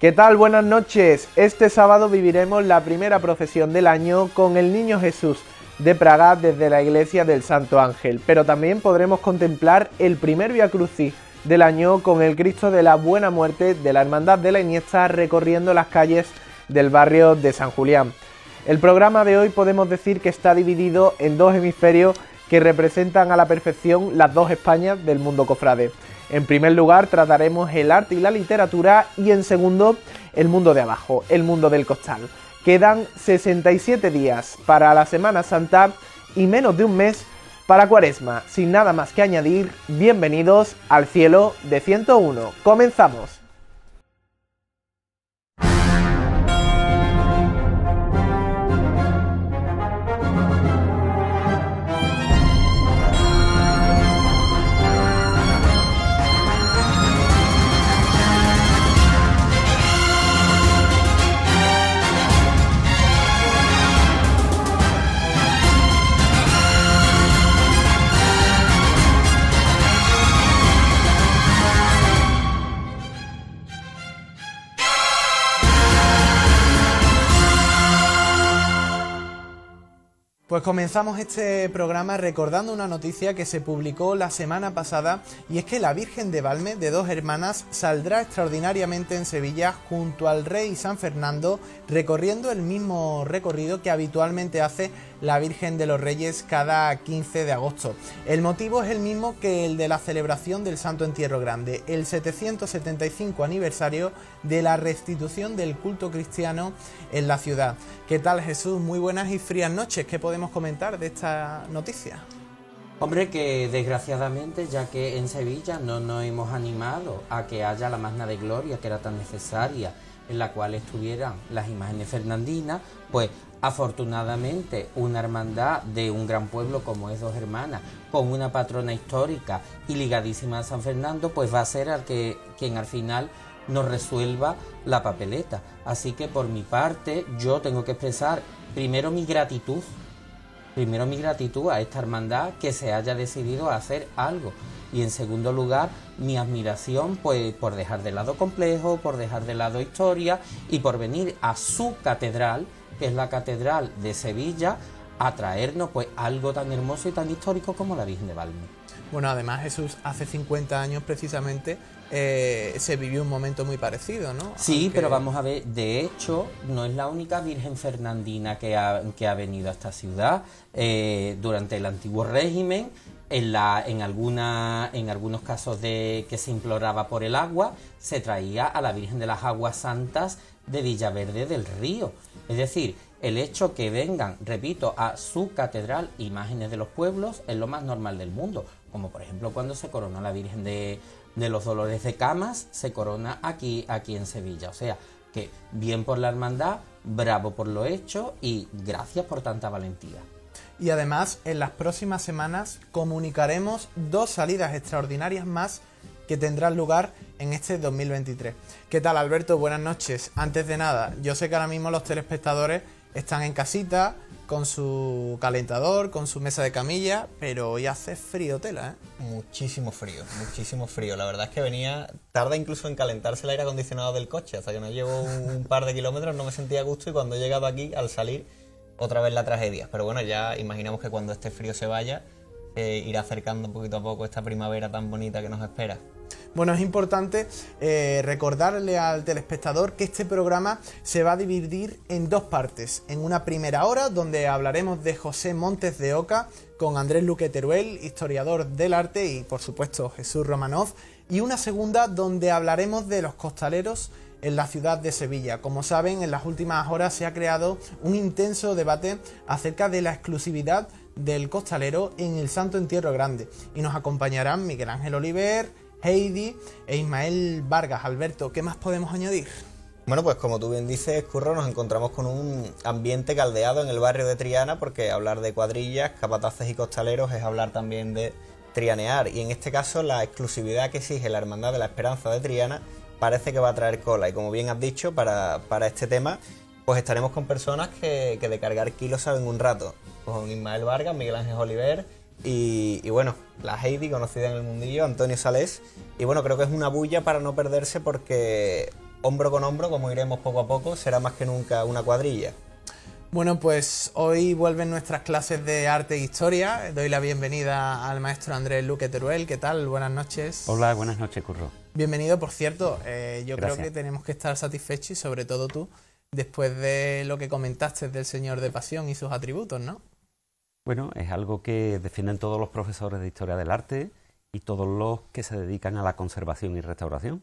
¿Qué tal? Buenas noches. Este sábado viviremos la primera procesión del año con el Niño Jesús de Praga desde la iglesia del Santo Ángel, pero también podremos contemplar el primer Via Crucis del año con el Cristo de la Buena Muerte de la Hermandad de la Iniesta recorriendo las calles del barrio de San Julián. El programa de hoy podemos decir que está dividido en dos hemisferios que representan a la perfección las dos Españas del mundo cofrade. En primer lugar trataremos el arte y la literatura y en segundo el mundo de abajo, el mundo del costal. Quedan 67 días para la Semana Santa y menos de un mes para Cuaresma. Sin nada más que añadir, bienvenidos al cielo de 101. Comenzamos. Pues comenzamos este programa recordando una noticia que se publicó la semana pasada y es que la Virgen de Valme de dos hermanas saldrá extraordinariamente en Sevilla junto al Rey San Fernando recorriendo el mismo recorrido que habitualmente hace la Virgen de los Reyes cada 15 de agosto. El motivo es el mismo que el de la celebración del Santo Entierro Grande, el 775 aniversario de la restitución del culto cristiano en la ciudad. ¿Qué tal Jesús? Muy buenas y frías noches. ¿Qué podemos comentar de esta noticia? Hombre, que desgraciadamente, ya que en Sevilla no nos hemos animado a que haya la magna de gloria que era tan necesaria, en la cual estuvieran las imágenes fernandinas, pues Afortunadamente, una hermandad de un gran pueblo como es Dos Hermanas, con una patrona histórica y ligadísima a San Fernando, pues va a ser al que, quien al final nos resuelva la papeleta. Así que por mi parte, yo tengo que expresar primero mi gratitud, primero mi gratitud a esta hermandad que se haya decidido a hacer algo. Y en segundo lugar, mi admiración pues, por dejar de lado complejo, por dejar de lado historia y por venir a su catedral que es la Catedral de Sevilla, a traernos pues algo tan hermoso y tan histórico como la Virgen de Valme. Bueno, además Jesús hace 50 años precisamente eh, se vivió un momento muy parecido, ¿no? Sí, pero vamos a ver, de hecho, no es la única Virgen Fernandina que ha, venido a esta ciudad. Eh, durante el antiguo régimen, en, la, en, alguna, en algunos casos de que se imploraba por el agua, se traía a la Virgen de las Aguas Santas de Villaverde del Río. Es decir, el hecho que vengan, repito, a su catedral imágenes de los pueblos es lo más normal del mundo, como por ejemplo cuando se corona la Virgen de, de los Dolores de Camas, se corona aquí, aquí en Sevilla. O sea, que bien por la hermandad, bravo por lo hecho y gracias por tanta valentía. Y además, en las próximas semanas comunicaremos dos salidas extraordinarias más que tendrán lugar en este 2023. ¿Qué tal Alberto? Buenas noches. Antes de nada, yo sé que ahora mismo los telespectadores están en casita con su calentador, con su mesa de camilla, pero hoy hace frío tela, ¿eh? Muchísimo frío, muchísimo frío. La verdad es que venía, tarda incluso en calentarse el aire acondicionado del coche, hasta que no llevo un par de kilómetros, no me sentía a gusto y cuando he llegado aquí, al salir, otra vez la tragedia. Pero bueno, ya imaginamos que cuando este frío se vaya, eh, irá acercando poquito a poco esta primavera tan bonita que nos espera. Bueno, es importante eh, recordarle al telespectador que este programa se va a dividir en dos partes. En una primera hora, donde hablaremos de José Montes de Oca con Andrés Luque Teruel, historiador del arte, y por supuesto Jesús Romanov. Y una segunda, donde hablaremos de los costaleros en la ciudad de Sevilla. Como saben, en las últimas horas se ha creado un intenso debate acerca de la exclusividad del costalero en el Santo Entierro Grande. Y nos acompañarán Miguel Ángel Oliver, Heidi e Ismael Vargas. Alberto, ¿qué más podemos añadir? Bueno, pues como tú bien dices, Curro, nos encontramos con un ambiente caldeado en el barrio de Triana, porque hablar de cuadrillas, capataces y costaleros es hablar también de trianear, y en este caso la exclusividad que exige la Hermandad de la Esperanza de Triana parece que va a traer cola, y como bien has dicho, para, este tema, pues estaremos con personas que, que de cargar kilos saben un rato, con Ismael Vargas, Miguel Ángel Oliver, y, bueno, la Heidi, conocida en el mundillo, Antonio Sales, Y bueno, creo que es una bulla para no perderse porque hombro con hombro, como iremos poco a poco, será más que nunca una cuadrilla. Bueno, pues hoy vuelven nuestras clases de arte e historia. Doy la bienvenida al maestro Andrés Luque Teruel. ¿Qué tal? Buenas noches. Hola, buenas noches, Curro. Bienvenido, por cierto. Eh, yo creo que tenemos que estar satisfechos, y sobre todo tú, después de lo que comentaste del Señor de Pasión y sus atributos, ¿no? Bueno, es algo que defienden todos los profesores de historia del arte y todos los que se dedican a la conservación y restauración.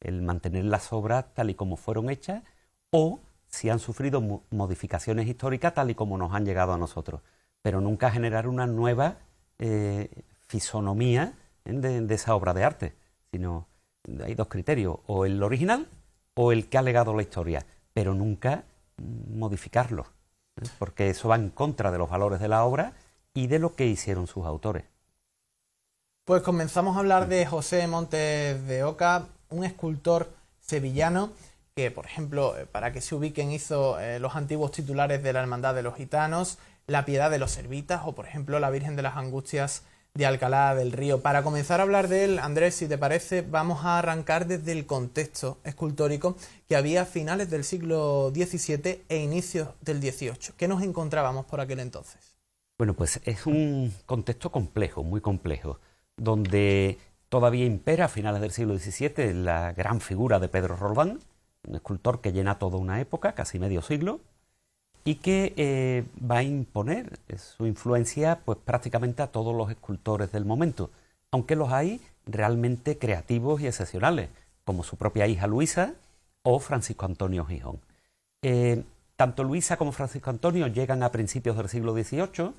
El mantener las obras tal y como fueron hechas o si han sufrido modificaciones históricas tal y como nos han llegado a nosotros, pero nunca generar una nueva eh, fisonomía ¿eh? de, de, esa obra de arte, sino hay dos criterios, o el original o el que ha legado la historia, pero nunca mm, modificarlo porque eso va en contra de los valores de la obra y de lo que hicieron sus autores. Pues comenzamos a hablar de José Montes de Oca, un escultor sevillano que, por ejemplo, eh, para que se ubiquen, hizo eh, los antiguos titulares de la Hermandad de los Gitanos, la Piedad de los Servitas o, por ejemplo, la Virgen de las Angustias de Alcalá del Río. Para comenzar a hablar de él, Andrés, si te parece, vamos a arrancar desde el contexto escultórico que había a finales del siglo XVII e inicios del XVIII. ¿Qué nos encontrábamos por aquel entonces? Bueno, pues es un contexto complejo, muy complejo, donde todavía impera a finales del siglo XVII la gran figura de Pedro Roldán, un escultor que llena toda una época, casi medio siglo, y que eh, va a imponer su influencia pues, prácticamente a todos los escultores del momento, aunque los hay realmente creativos y excepcionales, como su propia hija Luisa o Francisco Antonio Gijón. Eh, tanto Luisa como Francisco Antonio llegan a principios del siglo XVIII,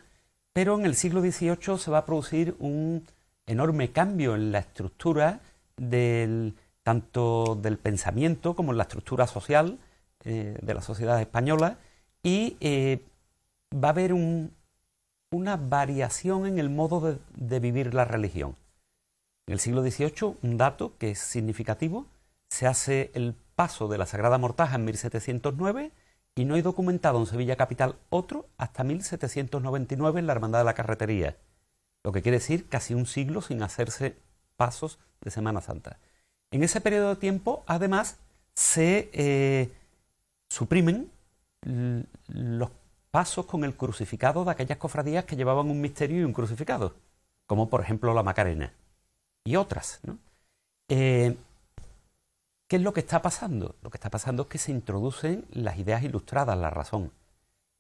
pero en el siglo XVIII se va a producir un enorme cambio en la estructura del, tanto del pensamiento como en la estructura social eh, de la sociedad española, y eh, va a haber una variación en el modo de, vivir la religión. En el siglo XVIII, un dato que es significativo, se hace el paso de la Sagrada Mortaja en 1709 y no hay documentado en Sevilla Capital otro hasta 1799 en la Hermandad de la Carretería, lo que quiere decir casi un siglo sin hacerse pasos de Semana Santa. En ese periodo de tiempo, además, se eh, suprimen los pasos con el crucificado de aquellas cofradías que llevaban un misterio y un crucificado, como por ejemplo la Macarena y otras. ¿no? Eh, ¿Qué es lo que está pasando? Lo que está pasando es que se introducen las ideas ilustradas, la razón.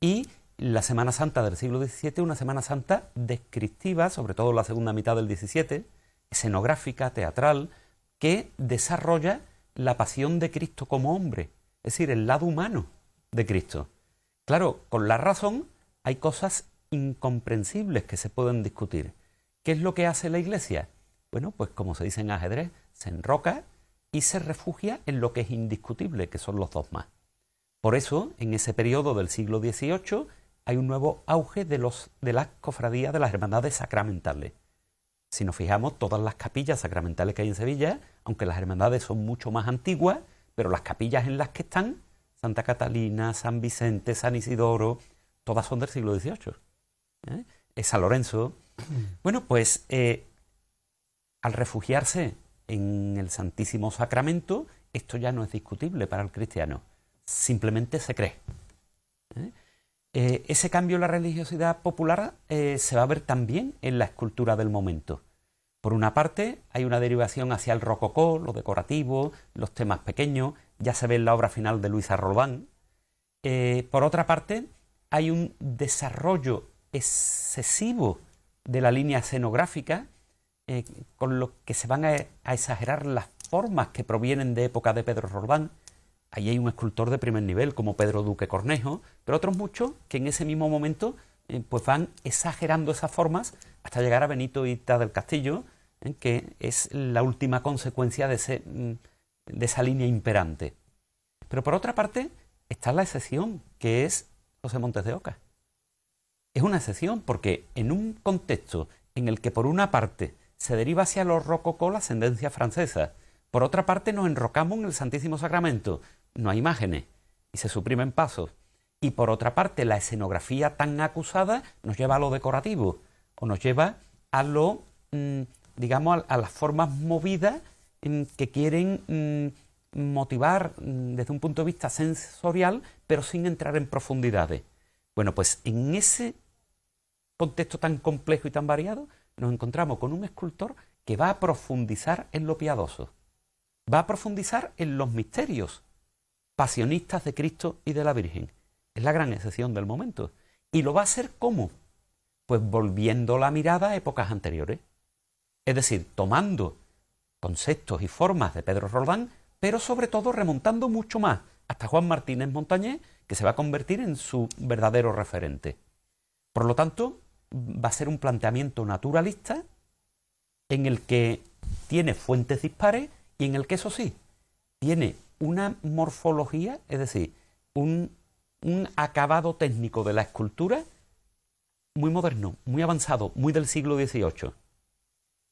Y la Semana Santa del siglo XVII, una Semana Santa descriptiva, sobre todo la segunda mitad del XVII, escenográfica, teatral, que desarrolla la pasión de Cristo como hombre, es decir, el lado humano de Cristo. Claro, con la razón hay cosas incomprensibles que se pueden discutir. ¿Qué es lo que hace la Iglesia? Bueno, pues como se dice en ajedrez, se enroca y se refugia en lo que es indiscutible, que son los dos más. Por eso, en ese periodo del siglo XVIII, hay un nuevo auge de, los, de las cofradías de las hermandades sacramentales. Si nos fijamos, todas las capillas sacramentales que hay en Sevilla, aunque las hermandades son mucho más antiguas, pero las capillas en las que están Santa Catalina, San Vicente, San Isidoro, todas son del siglo XVIII. ¿eh? San Lorenzo. Bueno, pues eh, al refugiarse en el Santísimo Sacramento, esto ya no es discutible para el cristiano, simplemente se cree. ¿eh? ese cambio en la religiosidad popular se va a ver también en la escultura del momento. Por una parte, hay una derivación hacia el rococó, lo decorativo, los temas pequeños, ya se ve en la obra final de Luisa Rolván. Eh, por otra parte, hay un desarrollo excesivo de la línea escenográfica, eh, con lo que se van a, exagerar las formas que provienen de época de Pedro Rolván. Ahí hay un escultor de primer nivel como Pedro Duque Cornejo, pero otros muchos que en ese mismo momento eh, pues van exagerando esas formas hasta llegar a Benito Ita del Castillo, que es la última consecuencia de ese mm, de esa línea imperante. Pero por otra parte está la excepción, que es José Montes de Oca. Es una excepción porque en un contexto en el que por una parte se deriva hacia los rococó la ascendencia francesa, por otra parte nos enrocamos en el Santísimo Sacramento, no hay imágenes y se suprimen pasos. Y por otra parte, la escenografía tan acusada nos lleva a lo decorativo o nos lleva a lo, mm, digamos, a las formas movidas que quieren mm, motivar mm, desde un punto de vista sensorial, pero sin entrar en profundidades. Bueno, pues en ese contexto tan complejo y tan variado, nos encontramos con un escultor que va a profundizar en lo piadoso, va a profundizar en los misterios pasionistas de Cristo y de la Virgen. Es la gran excepción del momento. ¿Y lo va a hacer cómo? Pues volviendo la mirada a épocas anteriores. Es decir, tomando conceptos y formas de Pedro Roldán, pero sobre todo remontando mucho más hasta Juan Martínez Montañés, que se va a convertir en su verdadero referente. Por lo tanto, va a ser un planteamiento naturalista en el que tiene fuentes dispares y en el que, eso sí, tiene una morfología, es decir, un, un acabado técnico de la escultura muy moderno, muy avanzado, muy del siglo XVIII.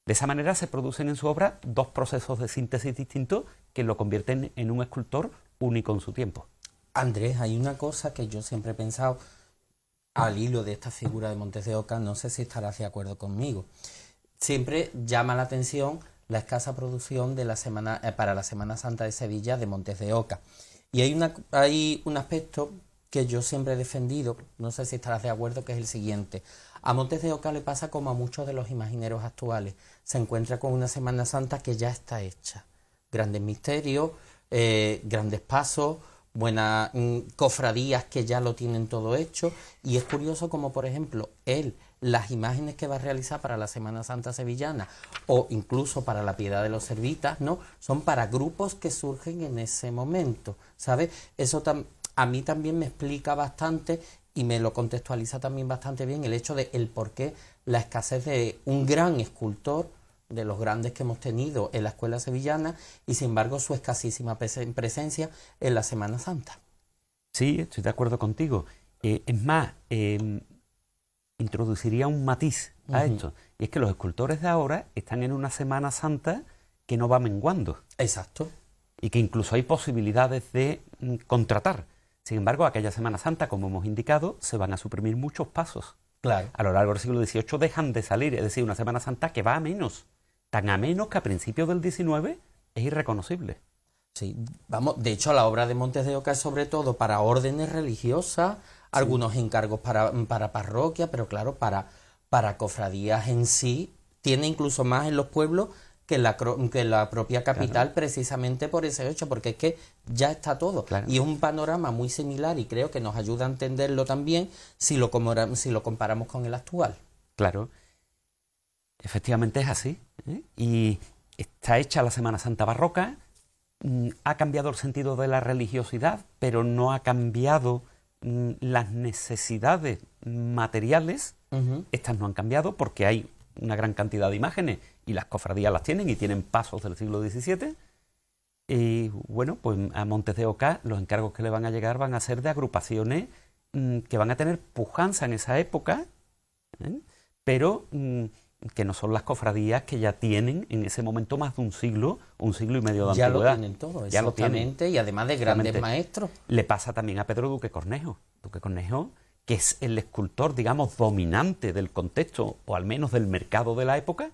De esa manera se producen en su obra dos procesos de síntesis distintos que lo convierten en un escultor único en su tiempo. Andrés, hay una cosa que yo siempre he pensado al hilo de esta figura de Montes de Oca, no sé si estarás de acuerdo conmigo. Siempre llama la atención la escasa producción de la semana, eh, para la Semana Santa de Sevilla de Montes de Oca. Y hay, una, hay un aspecto que yo siempre he defendido, no sé si estarás de acuerdo, que es el siguiente. A Montes de Oca le pasa como a muchos de los imagineros actuales. Se encuentra con una Semana Santa que ya está hecha. Grandes misterios, eh, grandes pasos, buenas mm, cofradías que ya lo tienen todo hecho. Y es curioso como, por ejemplo, él, las imágenes que va a realizar para la Semana Santa Sevillana o incluso para la Piedad de los Servitas, ¿no? Son para grupos que surgen en ese momento, ¿sabes? Eso a mí también me explica bastante y me lo contextualiza también bastante bien el hecho de el por qué la escasez de un gran escultor de los grandes que hemos tenido en la escuela sevillana y sin embargo su escasísima presencia en la Semana Santa. Sí, estoy de acuerdo contigo. Eh, es más, em, introduciría un matiz a esto. Y es que los escultores de ahora están en una Semana Santa que no va menguando. Exacto. Y que incluso hay posibilidades de mm, contratar. Sin embargo, aquella Semana Santa, como hemos indicado, se van a suprimir muchos pasos. Claro. A lo largo del siglo XVIII dejan de salir, es decir, una Semana Santa que va a menos, tan a menos que a principios del XIX es irreconocible. Sí, vamos, de hecho la obra de Montes de Oca es sobre todo para órdenes religiosas, algunos encargos para, para parroquia, pero claro, para, para cofradías en sí, tiene incluso más en los pueblos que la, propia capital precisamente por ese hecho, porque es que ya está todo. Y es un panorama muy similar y creo que nos ayuda a entenderlo también si lo, comparamos con el actual. Claro, efectivamente es así. ¿eh? Y está hecha la Semana Santa barroca, mm, ha cambiado el sentido de la religiosidad, pero no ha cambiado mm, las necesidades materiales. Estas no han cambiado porque hay una gran cantidad de imágenes y las cofradías las tienen y tienen pasos del siglo XVII. Y bueno, pues a Montes de Oca los encargos que le van a llegar van a ser de agrupaciones mm, que van a tener pujanza en esa época, ¿eh? pero mm, que no son las cofradías que ya tienen en ese momento más de un siglo, un siglo y medio de antigüedad. Ya lo tienen todo, exactamente, ya lo y además de grandes maestros. Le pasa también a Pedro Duque Cornejo. Duque Cornejo, que es el escultor, digamos, dominante del contexto, o al menos del mercado de la época,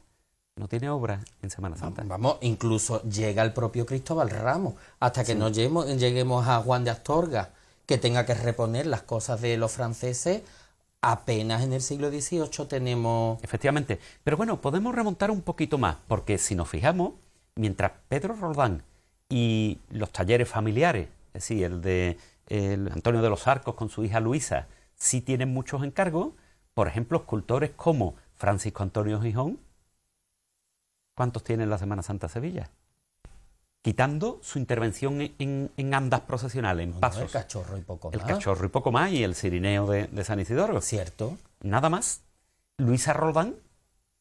no tiene obra en Semana Santa. Vamos, incluso llega el propio Cristóbal Ramos, hasta que no lleguemos, a Juan de Astorga, que tenga que reponer las cosas de los franceses, apenas en el siglo XVIII tenemos... Efectivamente, pero bueno, podemos remontar un poquito más, porque si nos fijamos, mientras Pedro Roldán y los talleres familiares, es decir, el de Antonio de los Arcos con su hija Luisa, sí tienen muchos encargos, por ejemplo, escultores como Francisco Antonio Gijón, ¿Cuántos tienen la Semana Santa Sevilla? Quitando su intervención en, andas procesionales, en el cachorro y poco más. El cachorro y poco más y el sirineo de, San Isidoro. Cierto. Nada más. Luisa Roldán,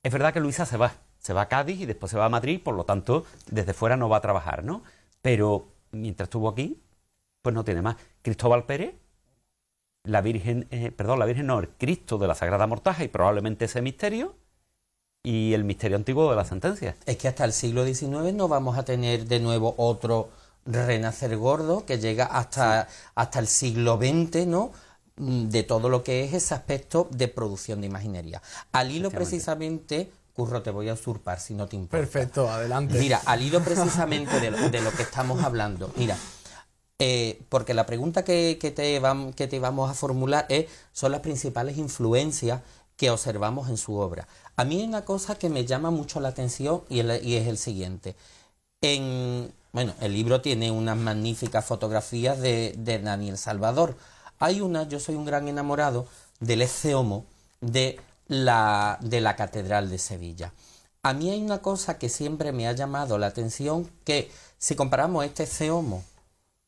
es verdad que Luisa se va. Se va a Cádiz y después se va a Madrid, por lo tanto, desde fuera no va a trabajar, ¿no? Pero mientras estuvo aquí, pues no tiene más. Cristóbal Pérez, la Virgen, eh, perdón, la Virgen no, el Cristo de la Sagrada Mortaja y probablemente ese misterio, y el misterio antiguo de la sentencia. Es que hasta el siglo XIX no vamos a tener de nuevo otro renacer gordo que llega hasta, hasta el siglo XX, ¿no? Mm, de todo lo que es ese aspecto de producción de imaginería. Al hilo precisamente Curro, te voy a usurpar si no te importa. Perfecto, adelante. Mira, al hilo precisamente de lo, que estamos hablando. Mira, eh, porque la pregunta que, te que, te vamos a formular es, son las principales influencias que observamos en su obra. A mí hay una cosa que me llama mucho la atención y, es el siguiente. En, bueno, el libro tiene unas magníficas fotografías de, de Daniel Salvador. Hay una, yo soy un gran enamorado del Eceomo de la, de la Catedral de Sevilla. A mí hay una cosa que siempre me ha llamado la atención, que si comparamos este Eceomo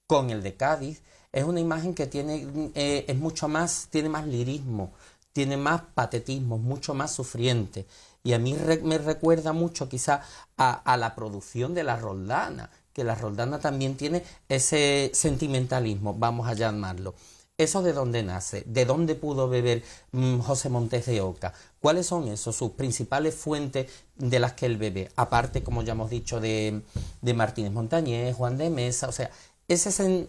con el de Cádiz, es una imagen que tiene, eh, es mucho más, tiene más lirismo, tiene más patetismo, mucho más sufriente. Y a mí me recuerda mucho quizá a, la producción de la Roldana, que la Roldana también tiene ese sentimentalismo, vamos a llamarlo. ¿Eso de dónde nace? ¿De dónde pudo beber mm, José Montes de Oca? ¿Cuáles son esos, sus principales fuentes de las que él bebe? Aparte, como ya hemos dicho, de, Martínez Montañés, Juan de Mesa, o sea, ese,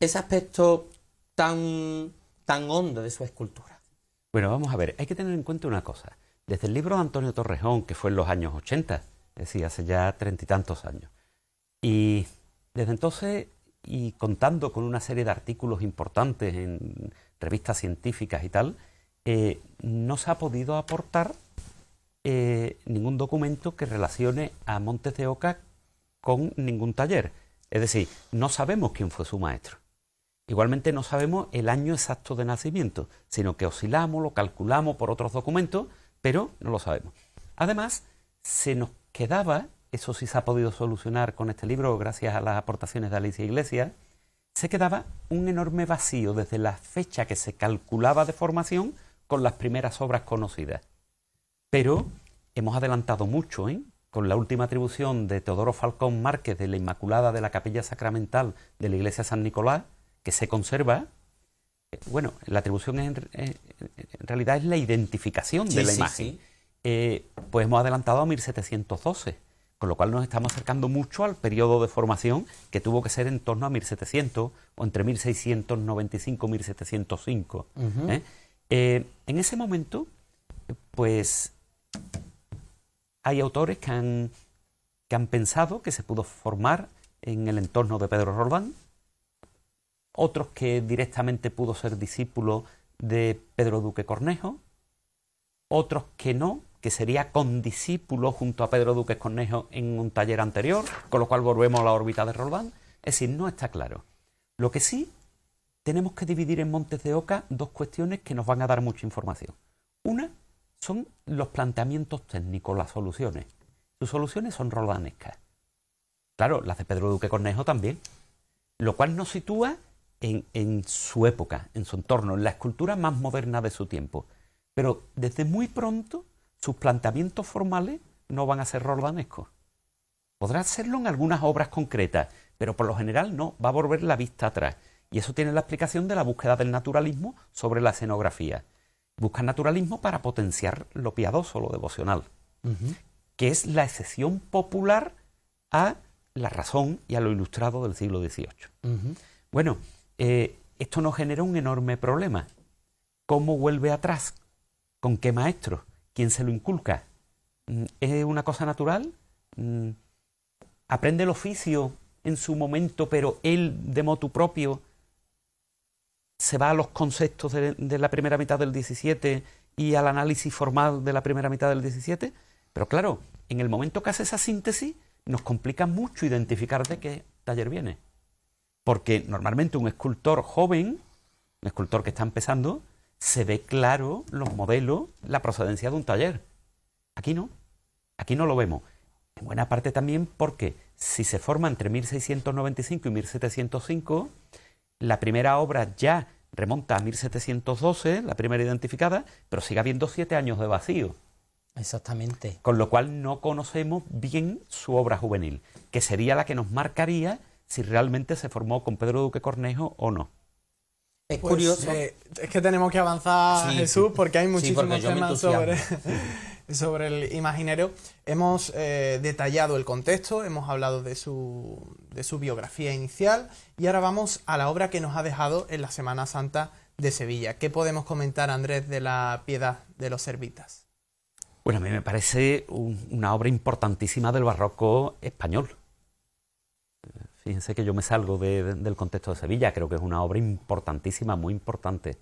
ese aspecto tan, tan hondo de su escultura. Bueno, vamos a ver, hay que tener en cuenta una cosa. Desde el libro de Antonio Torrejón, que fue en los años 80, es decir, hace ya treinta y tantos años, y desde entonces, y contando con una serie de artículos importantes en revistas científicas y tal, eh, no se ha podido aportar eh, ningún documento que relacione a Montes de Oca con ningún taller. Es decir, no sabemos quién fue su maestro. Igualmente no sabemos el año exacto de nacimiento, sino que oscilamos, lo calculamos por otros documentos, pero no lo sabemos. Además, se nos quedaba, eso sí se ha podido solucionar con este libro gracias a las aportaciones de Alicia Iglesias, se quedaba un enorme vacío desde la fecha que se calculaba de formación con las primeras obras conocidas. Pero hemos adelantado mucho, ¿eh? con la última atribución de Teodoro Falcón Márquez de la Inmaculada de la Capilla Sacramental de la Iglesia San Nicolás, que se conserva, bueno, la atribución eh, en, realidad es la identificación de la imagen. Eh, pues hemos adelantado a 1712, con lo cual nos estamos acercando mucho al periodo de formación que tuvo que ser en torno a 1700 o entre 1695 y 1705. ¿eh? en ese momento, pues hay autores que han, que han pensado que se pudo formar en el entorno de Pedro Roland, otros que directamente pudo ser discípulo de Pedro Duque Cornejo, otros que no, que sería condiscípulo junto a Pedro Duque Cornejo en un taller anterior, con lo cual volvemos a la órbita de Roldán. Es decir, no está claro. Lo que sí, tenemos que dividir en Montes de Oca dos cuestiones que nos van a dar mucha información. Una son los planteamientos técnicos, las soluciones. Sus soluciones son roldanescas. Claro, las de Pedro Duque Cornejo también. Lo cual nos sitúa en, su época, en su entorno, en la escultura más moderna de su tiempo. Pero desde muy pronto sus planteamientos formales no van a ser robanescos. Podrá hacerlo en algunas obras concretas, pero por lo general no, va a volver la vista atrás. Y eso tiene la explicación de la búsqueda del naturalismo sobre la escenografía. Busca naturalismo para potenciar lo piadoso, lo devocional, que es la excepción popular a la razón y a lo ilustrado del siglo XVIII. Bueno, eh, esto nos genera un enorme problema. ¿Cómo vuelve atrás? ¿Con qué maestro? ¿Quién se lo inculca? Mm, ¿Es una cosa natural? Mm, ¿Aprende el oficio en su momento, pero él de motu propio se va a los conceptos de, de, la primera mitad del 17 y al análisis formal de la primera mitad del 17? Pero claro, en el momento que hace esa síntesis, nos complica mucho identificar de qué taller viene. Porque normalmente un escultor joven, un escultor que está empezando, se ve claro los modelos, la procedencia de un taller. Aquí no, aquí no lo vemos. En buena parte también porque si se forma entre 1695 y 1705, la primera obra ya remonta a 1712, la primera identificada, pero sigue habiendo siete años de vacío. Exactamente. Con lo cual no conocemos bien su obra juvenil, que sería la que nos marcaría si realmente se formó con Pedro Duque Cornejo o no. Es pues, curioso. Eh, es que tenemos que avanzar, Jesús, porque hay muchísimos temas sobre, el imaginario. Hemos eh, detallado el contexto, hemos hablado de su, biografía inicial y ahora vamos a la obra que nos ha dejado en la Semana Santa de Sevilla. ¿Qué podemos comentar, Andrés, de la piedad de los servitas? Bueno, a mí me parece una obra importantísima del barroco español. Fíjense que yo me salgo del contexto de Sevilla, creo que es una obra importantísima, muy importante.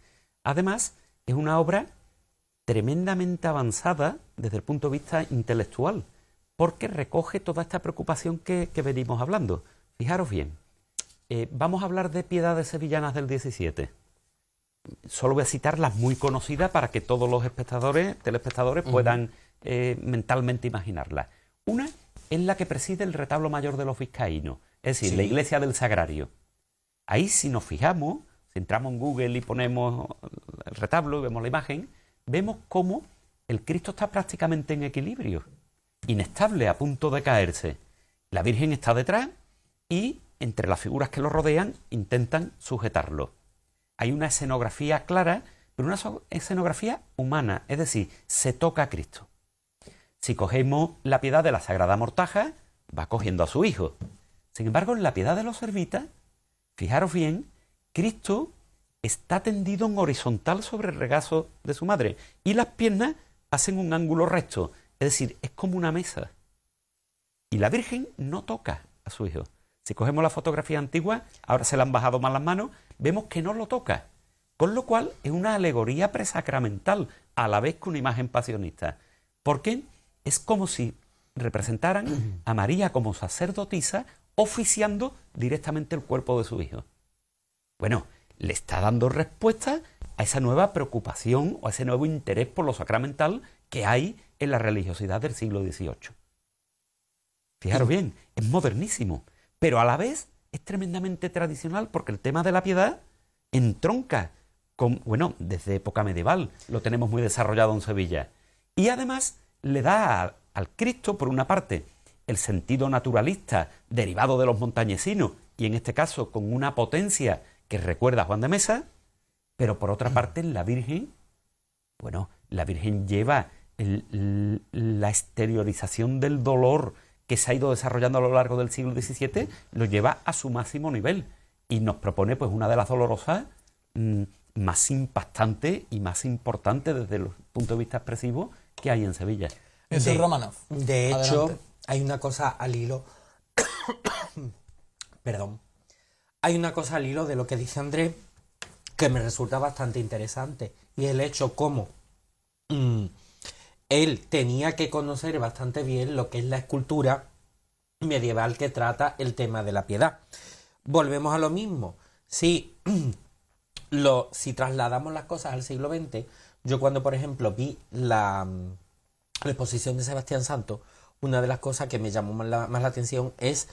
Además, es una obra tremendamente avanzada desde el punto de vista intelectual, porque recoge toda esta preocupación que, venimos hablando. Fijaros bien, eh, vamos a hablar de piedades sevillanas del 17 solo voy a citar las muy conocidas para que todos los espectadores, telespectadores, puedan eh, mentalmente imaginarlas. Una es la que preside el retablo mayor de los vizcaínos, es decir, la iglesia del Sagrario. Ahí si nos fijamos, si entramos en Google y ponemos el retablo y vemos la imagen, vemos cómo el Cristo está prácticamente en equilibrio, inestable, a punto de caerse. La Virgen está detrás y entre las figuras que lo rodean intentan sujetarlo. Hay una escenografía clara, pero una escenografía humana, es decir, se toca a Cristo. Si cogemos la piedad de la Sagrada Mortaja, va cogiendo a su hijo. Sin embargo, en la piedad de los servitas, fijaros bien, Cristo está tendido en horizontal sobre el regazo de su madre y las piernas hacen un ángulo recto, es decir, es como una mesa. Y la Virgen no toca a su hijo. Si cogemos la fotografía antigua, ahora se le han bajado más las manos, vemos que no lo toca. Con lo cual es una alegoría presacramental, a la vez que una imagen pasionista. Porque es como si representaran a María como sacerdotisa oficiando directamente el cuerpo de su hijo. Bueno, le está dando respuesta a esa nueva preocupación o a ese nuevo interés por lo sacramental que hay en la religiosidad del siglo XVIII. Fijaros bien, es modernísimo, pero a la vez es tremendamente tradicional porque el tema de la piedad entronca bueno, desde época medieval lo tenemos muy desarrollado en Sevilla. Y además le da al Cristo, por una parte, el sentido naturalista derivado de los montañesinos y en este caso con una potencia que recuerda a Juan de Mesa, pero por otra parte la Virgen, bueno, la Virgen lleva la exteriorización del dolor que se ha ido desarrollando a lo largo del siglo XVII, lo lleva a su máximo nivel y nos propone pues una de las dolorosas mm, más impactantes y más importantes desde el punto de vista expresivo que hay en Sevilla. Es de, Romanov. De hecho, hay una cosa al hilo. Perdón. Hay una cosa al hilo de lo que dice André que me resulta bastante interesante. Y el hecho como mm, él tenía que conocer bastante bien lo que es la escultura medieval que trata el tema de la piedad. Volvemos a lo mismo. Si, lo, si trasladamos las cosas al siglo XX, yo cuando por ejemplo vi la, mm, la exposición de Sebastián Santo, una de las cosas que me llamó más la, atención es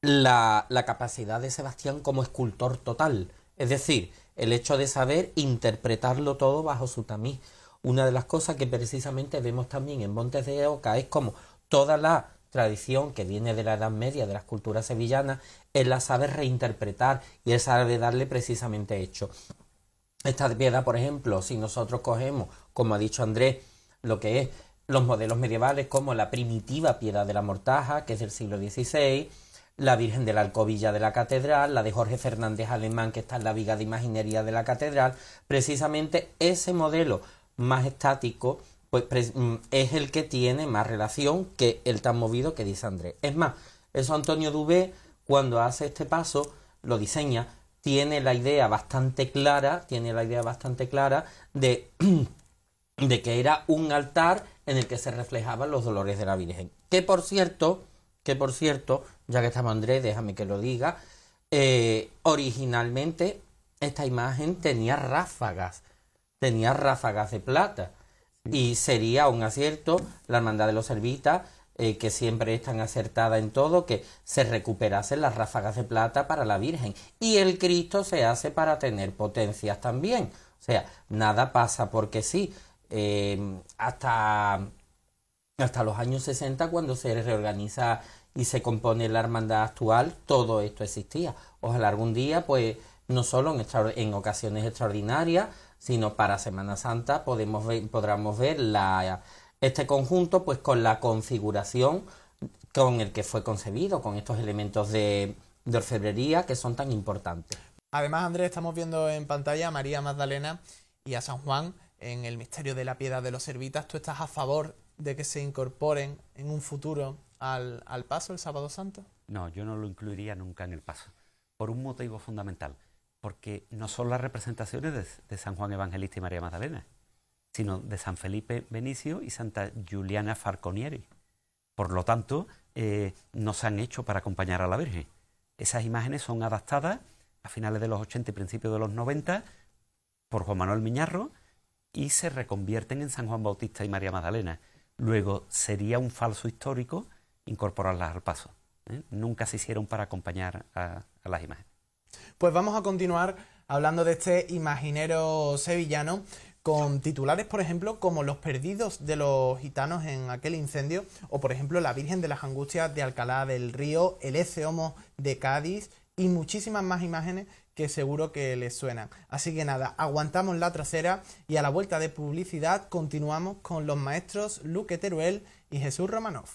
la, la, capacidad de Sebastián como escultor total. Es decir, el hecho de saber interpretarlo todo bajo su tamiz. Una de las cosas que precisamente vemos también en Montes de Oca es como toda la tradición que viene de la Edad Media, de las culturas sevillanas, él la sabe reinterpretar y él sabe darle precisamente hecho. Esta piedra, por ejemplo, si nosotros cogemos, como ha dicho Andrés, lo que es los modelos medievales como la primitiva Piedad de la Mortaja, que es del siglo XVI, la Virgen de la Alcobilla de la Catedral, la de Jorge Fernández Alemán, que está en la viga de imaginería de la Catedral, precisamente ese modelo más estático pues, mm, es el que tiene más relación que el tan movido que dice Andrés. Es más, eso Antonio Dubé, cuando hace este paso, lo diseña, tiene la idea bastante clara, tiene la idea bastante clara de de que era un altar en el que se reflejaban los dolores de la Virgen. Que por cierto, que por cierto, ya que estamos Andrés, déjame que lo diga, eh, originalmente esta imagen tenía ráfagas, tenía ráfagas de plata. Y sería un acierto la Hermandad de los Servitas, eh, que siempre es tan acertada en todo, que se recuperasen las ráfagas de plata para la Virgen. Y el Cristo se hace para tener potencias también. O sea, nada pasa porque sí. Em, hasta, hasta los años 60 cuando se reorganiza y se compone la hermandad actual, todo esto existía. Ojalá algún día, pues, no solo en, ocasiones extraordinarias, sino para Semana Santa podemos ver, podremos ver la, este conjunto pues con la configuración con el que fue concebido, con estos elementos de, de orfebrería que son tan importantes. Además, Andrés, estamos viendo en pantalla a María Magdalena y a San Juan en el misterio de la piedad de los servitas, ¿tú estás a favor de que se incorporen en un futuro al, paso el sábado santo? No, yo no lo incluiría nunca en el paso, por un motivo fundamental, porque no son las representaciones de, San Juan Evangelista y María Magdalena, sino de San Felipe Benicio y Santa Juliana Farconieri. Por lo tanto, eh, no se han hecho para acompañar a la Virgen. Esas imágenes son adaptadas a finales de los 80 y principios de los 90 por Juan Manuel Miñarro, y se reconvierten en San Juan Bautista y María Magdalena. Luego sería un falso histórico incorporarlas al paso. ¿eh? Nunca se hicieron para acompañar a, las imágenes. Pues vamos a continuar hablando de este imaginero sevillano con titulares, por ejemplo, como Los perdidos de los gitanos en aquel incendio, o por ejemplo La Virgen de las Angustias de Alcalá del Río, El Ece Homo de Cádiz, y muchísimas más imágenes que seguro que les suenan. Así que nada, aguantamos la trasera y a la vuelta de publicidad continuamos con los maestros Luque Teruel y Jesús Romanov.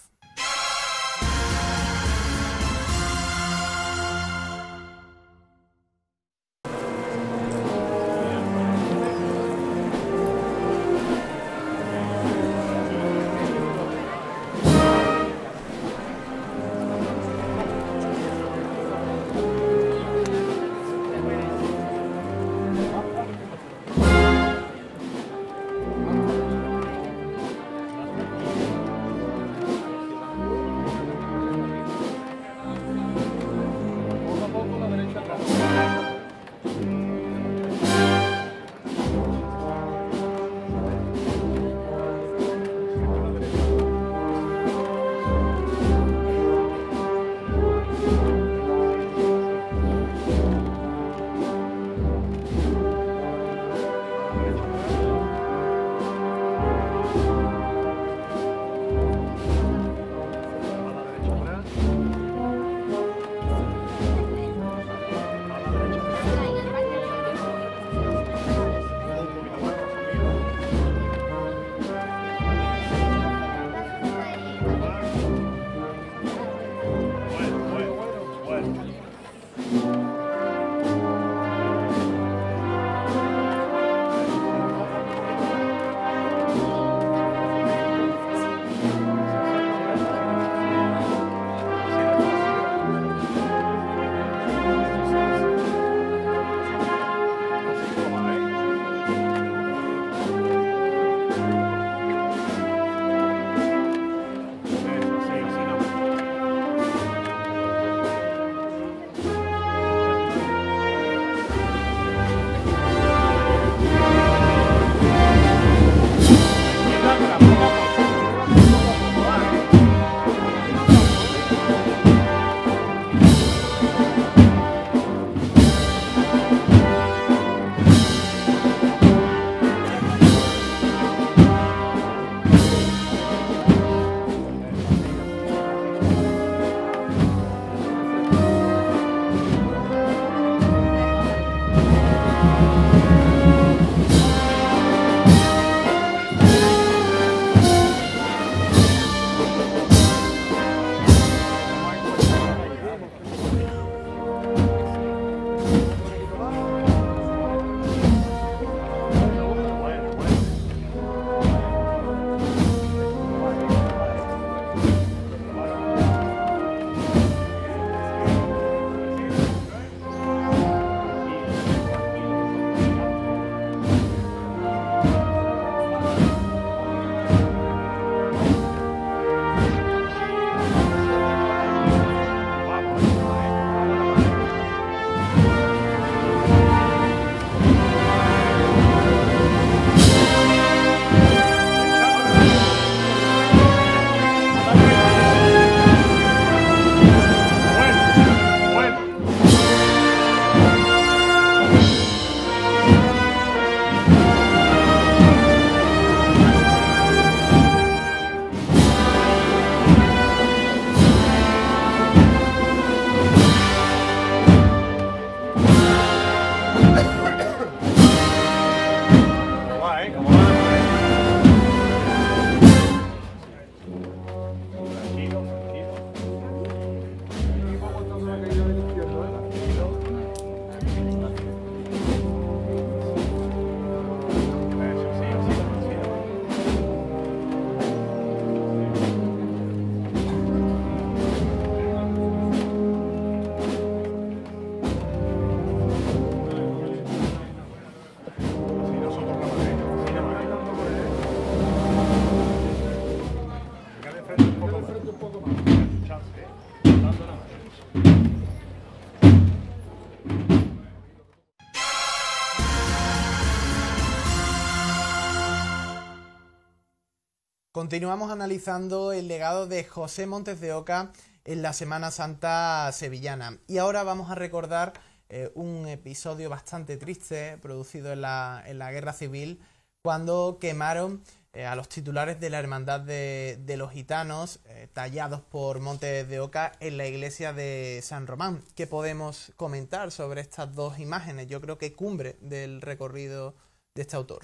Continuamos analizando el legado de José Montes de Oca en la Semana Santa sevillana. Y ahora vamos a recordar eh, un episodio bastante triste producido en la, en la Guerra Civil, cuando quemaron eh, a los titulares de la Hermandad de, los Gitanos, eh, tallados por Montes de Oca en la iglesia de San Román. ¿Qué podemos comentar sobre estas dos imágenes? Yo creo que cumbre del recorrido de este autor.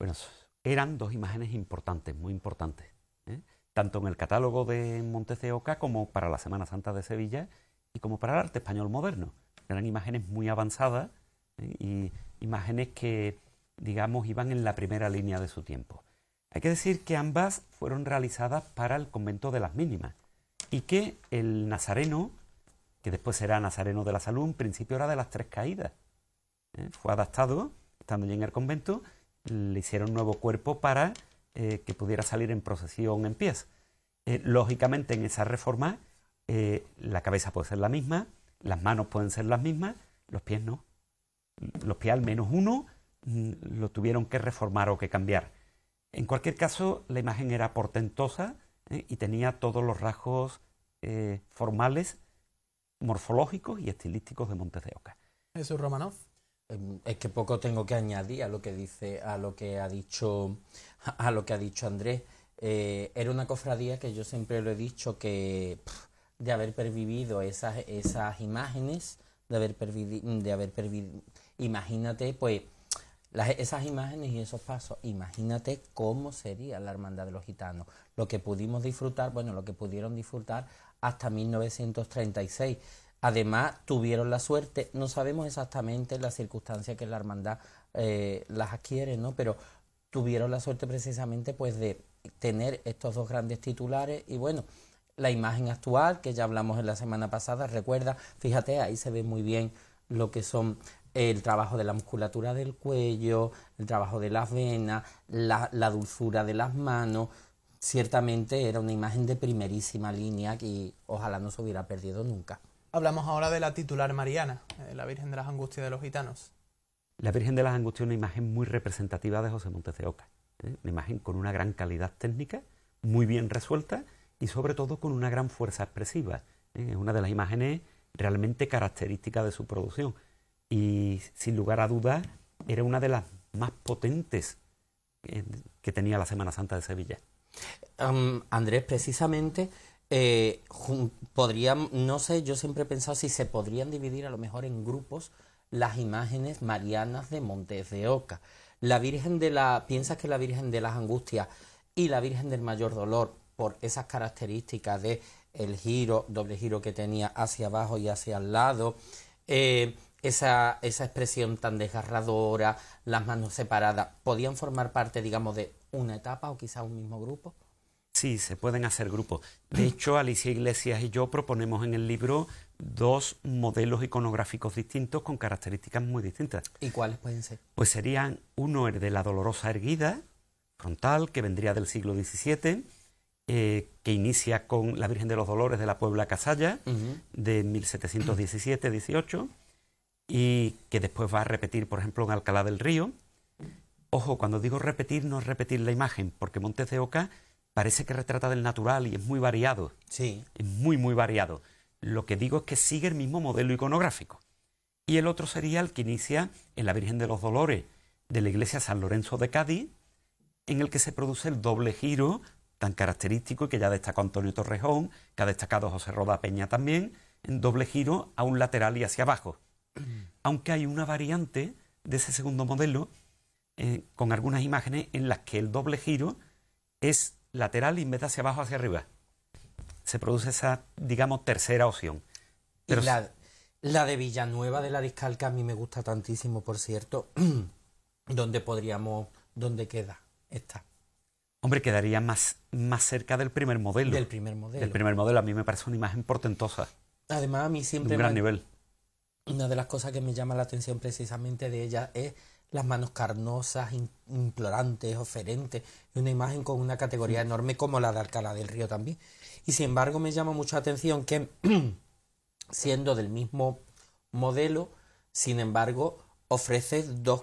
Buenos eran dos imágenes importantes, muy importantes, ¿eh? tanto en el catálogo de Montes de Oca como para la Semana Santa de Sevilla y como para el arte español moderno. Eran imágenes muy avanzadas ¿eh? y imágenes que, digamos, iban en la primera línea de su tiempo. Hay que decir que ambas fueron realizadas para el convento de las mínimas y que el nazareno, que después será nazareno de la salud, en principio era de las tres caídas. ¿eh? Fue adaptado, estando allí en el convento, le hicieron un nuevo cuerpo para eh, que pudiera salir en procesión en pies. Eh, lógicamente en esa reforma eh, la cabeza puede ser la misma, las manos pueden ser las mismas, los pies no. Los pies al menos uno mm, lo tuvieron que reformar o que cambiar. En cualquier caso, la imagen era portentosa y tenía todos los rasgos formales, morfológicos y estilísticos de Montes de Oca. Jesús Em, es que poco tengo que añadir a lo que dice, a lo que ha dicho, a lo que ha dicho Andrés. Eh, era una cofradía que yo siempre lo he dicho que de haber pervivido esas, esas imágenes, de haber pervivido, de haber imagínate, pues, esas imágenes y esos pasos, imagínate cómo sería la hermandad de los gitanos, lo que pudimos disfrutar, bueno, lo que pudieron disfrutar hasta 1936 Además, tuvieron la suerte, no sabemos exactamente las circunstancias que la hermandad eh, las adquiere, ¿no? Pero tuvieron la suerte precisamente pues de tener estos dos grandes titulares y bueno, la imagen actual que ya hablamos en la semana pasada, recuerda, fíjate, ahí se ve muy bien lo que son el trabajo de la musculatura del cuello, el trabajo de las venas, la, la dulzura de las manos. Ciertamente era una imagen de primerísima línea y ojalá no se hubiera perdido nunca. Hablamos ahora de la titular Mariana, eh, la Virgen de las Angustias de los Gitanos. La Virgen de las Angustias es una imagen muy representativa de José Montes de Oca. ¿eh? Una imagen con una gran calidad técnica, muy bien resuelta y sobre todo con una gran fuerza expresiva. ¿eh? Es una de las imágenes realmente características de su producción. Y sin lugar a dudas, era una de las más potentes que tenía la Semana Santa de Sevilla. Andrés, precisamente eh, no sé, yo siempre he pensado si se podrían dividir a lo mejor en grupos las imágenes marianas de Montes de Oca. La Virgen de la, piensas que la Virgen de las Angustias y la Virgen del Mayor Dolor, por esas características de el giro, doble giro que tenía hacia abajo y hacia el lado, eh, esa, esa expresión tan desgarradora, las manos separadas, ¿podían formar parte, digamos, de una etapa o quizá un mismo grupo? Sí, se pueden hacer grupos. De hecho, Alicia Iglesias y yo proponemos en el libro dos modelos iconográficos distintos con características muy distintas. ¿Y cuáles pueden ser? Pues serían uno el de la dolorosa erguida, frontal, que vendría del siglo XVII, eh, que inicia con la Virgen de los Dolores de la Puebla Casalla, de 1717-18, y que después va a repetir, por ejemplo, en Alcalá del Río. Ojo, cuando digo repetir, no es repetir la imagen, porque Montes de Oca parece que retrata del natural y es muy variado. Sí. Es muy, muy variado. Lo que digo es que sigue el mismo modelo iconográfico. Y el otro sería el que inicia en la Virgen de los Dolores de la iglesia San Lorenzo de Cádiz, en el que se produce el doble giro tan característico que ya destacó Antonio Torrejón, que ha destacado José Roda Peña también, en doble giro a un lateral y hacia abajo. Aunque hay una variante de ese segundo modelo eh, con algunas imágenes en las que el doble giro es lateral y meta hacia abajo, hacia arriba. Se produce esa, digamos, tercera opción. y la, de Villanueva de la discalca a mí me gusta tantísimo, por cierto, ¿dónde podríamos, dónde queda esta? Hombre, quedaría más, más cerca del primer modelo. Del primer modelo. Del primer modelo, a mí me parece una imagen portentosa. Además, a mí siempre... De un gran nivel. Una de las cosas que me llama la atención precisamente de ella es las manos carnosas, implorantes, oferentes, y una imagen con una categoría enorme como la de Alcalá del Río también. Y sin embargo me llama mucha atención que, siendo del mismo modelo, sin embargo, ofrece dos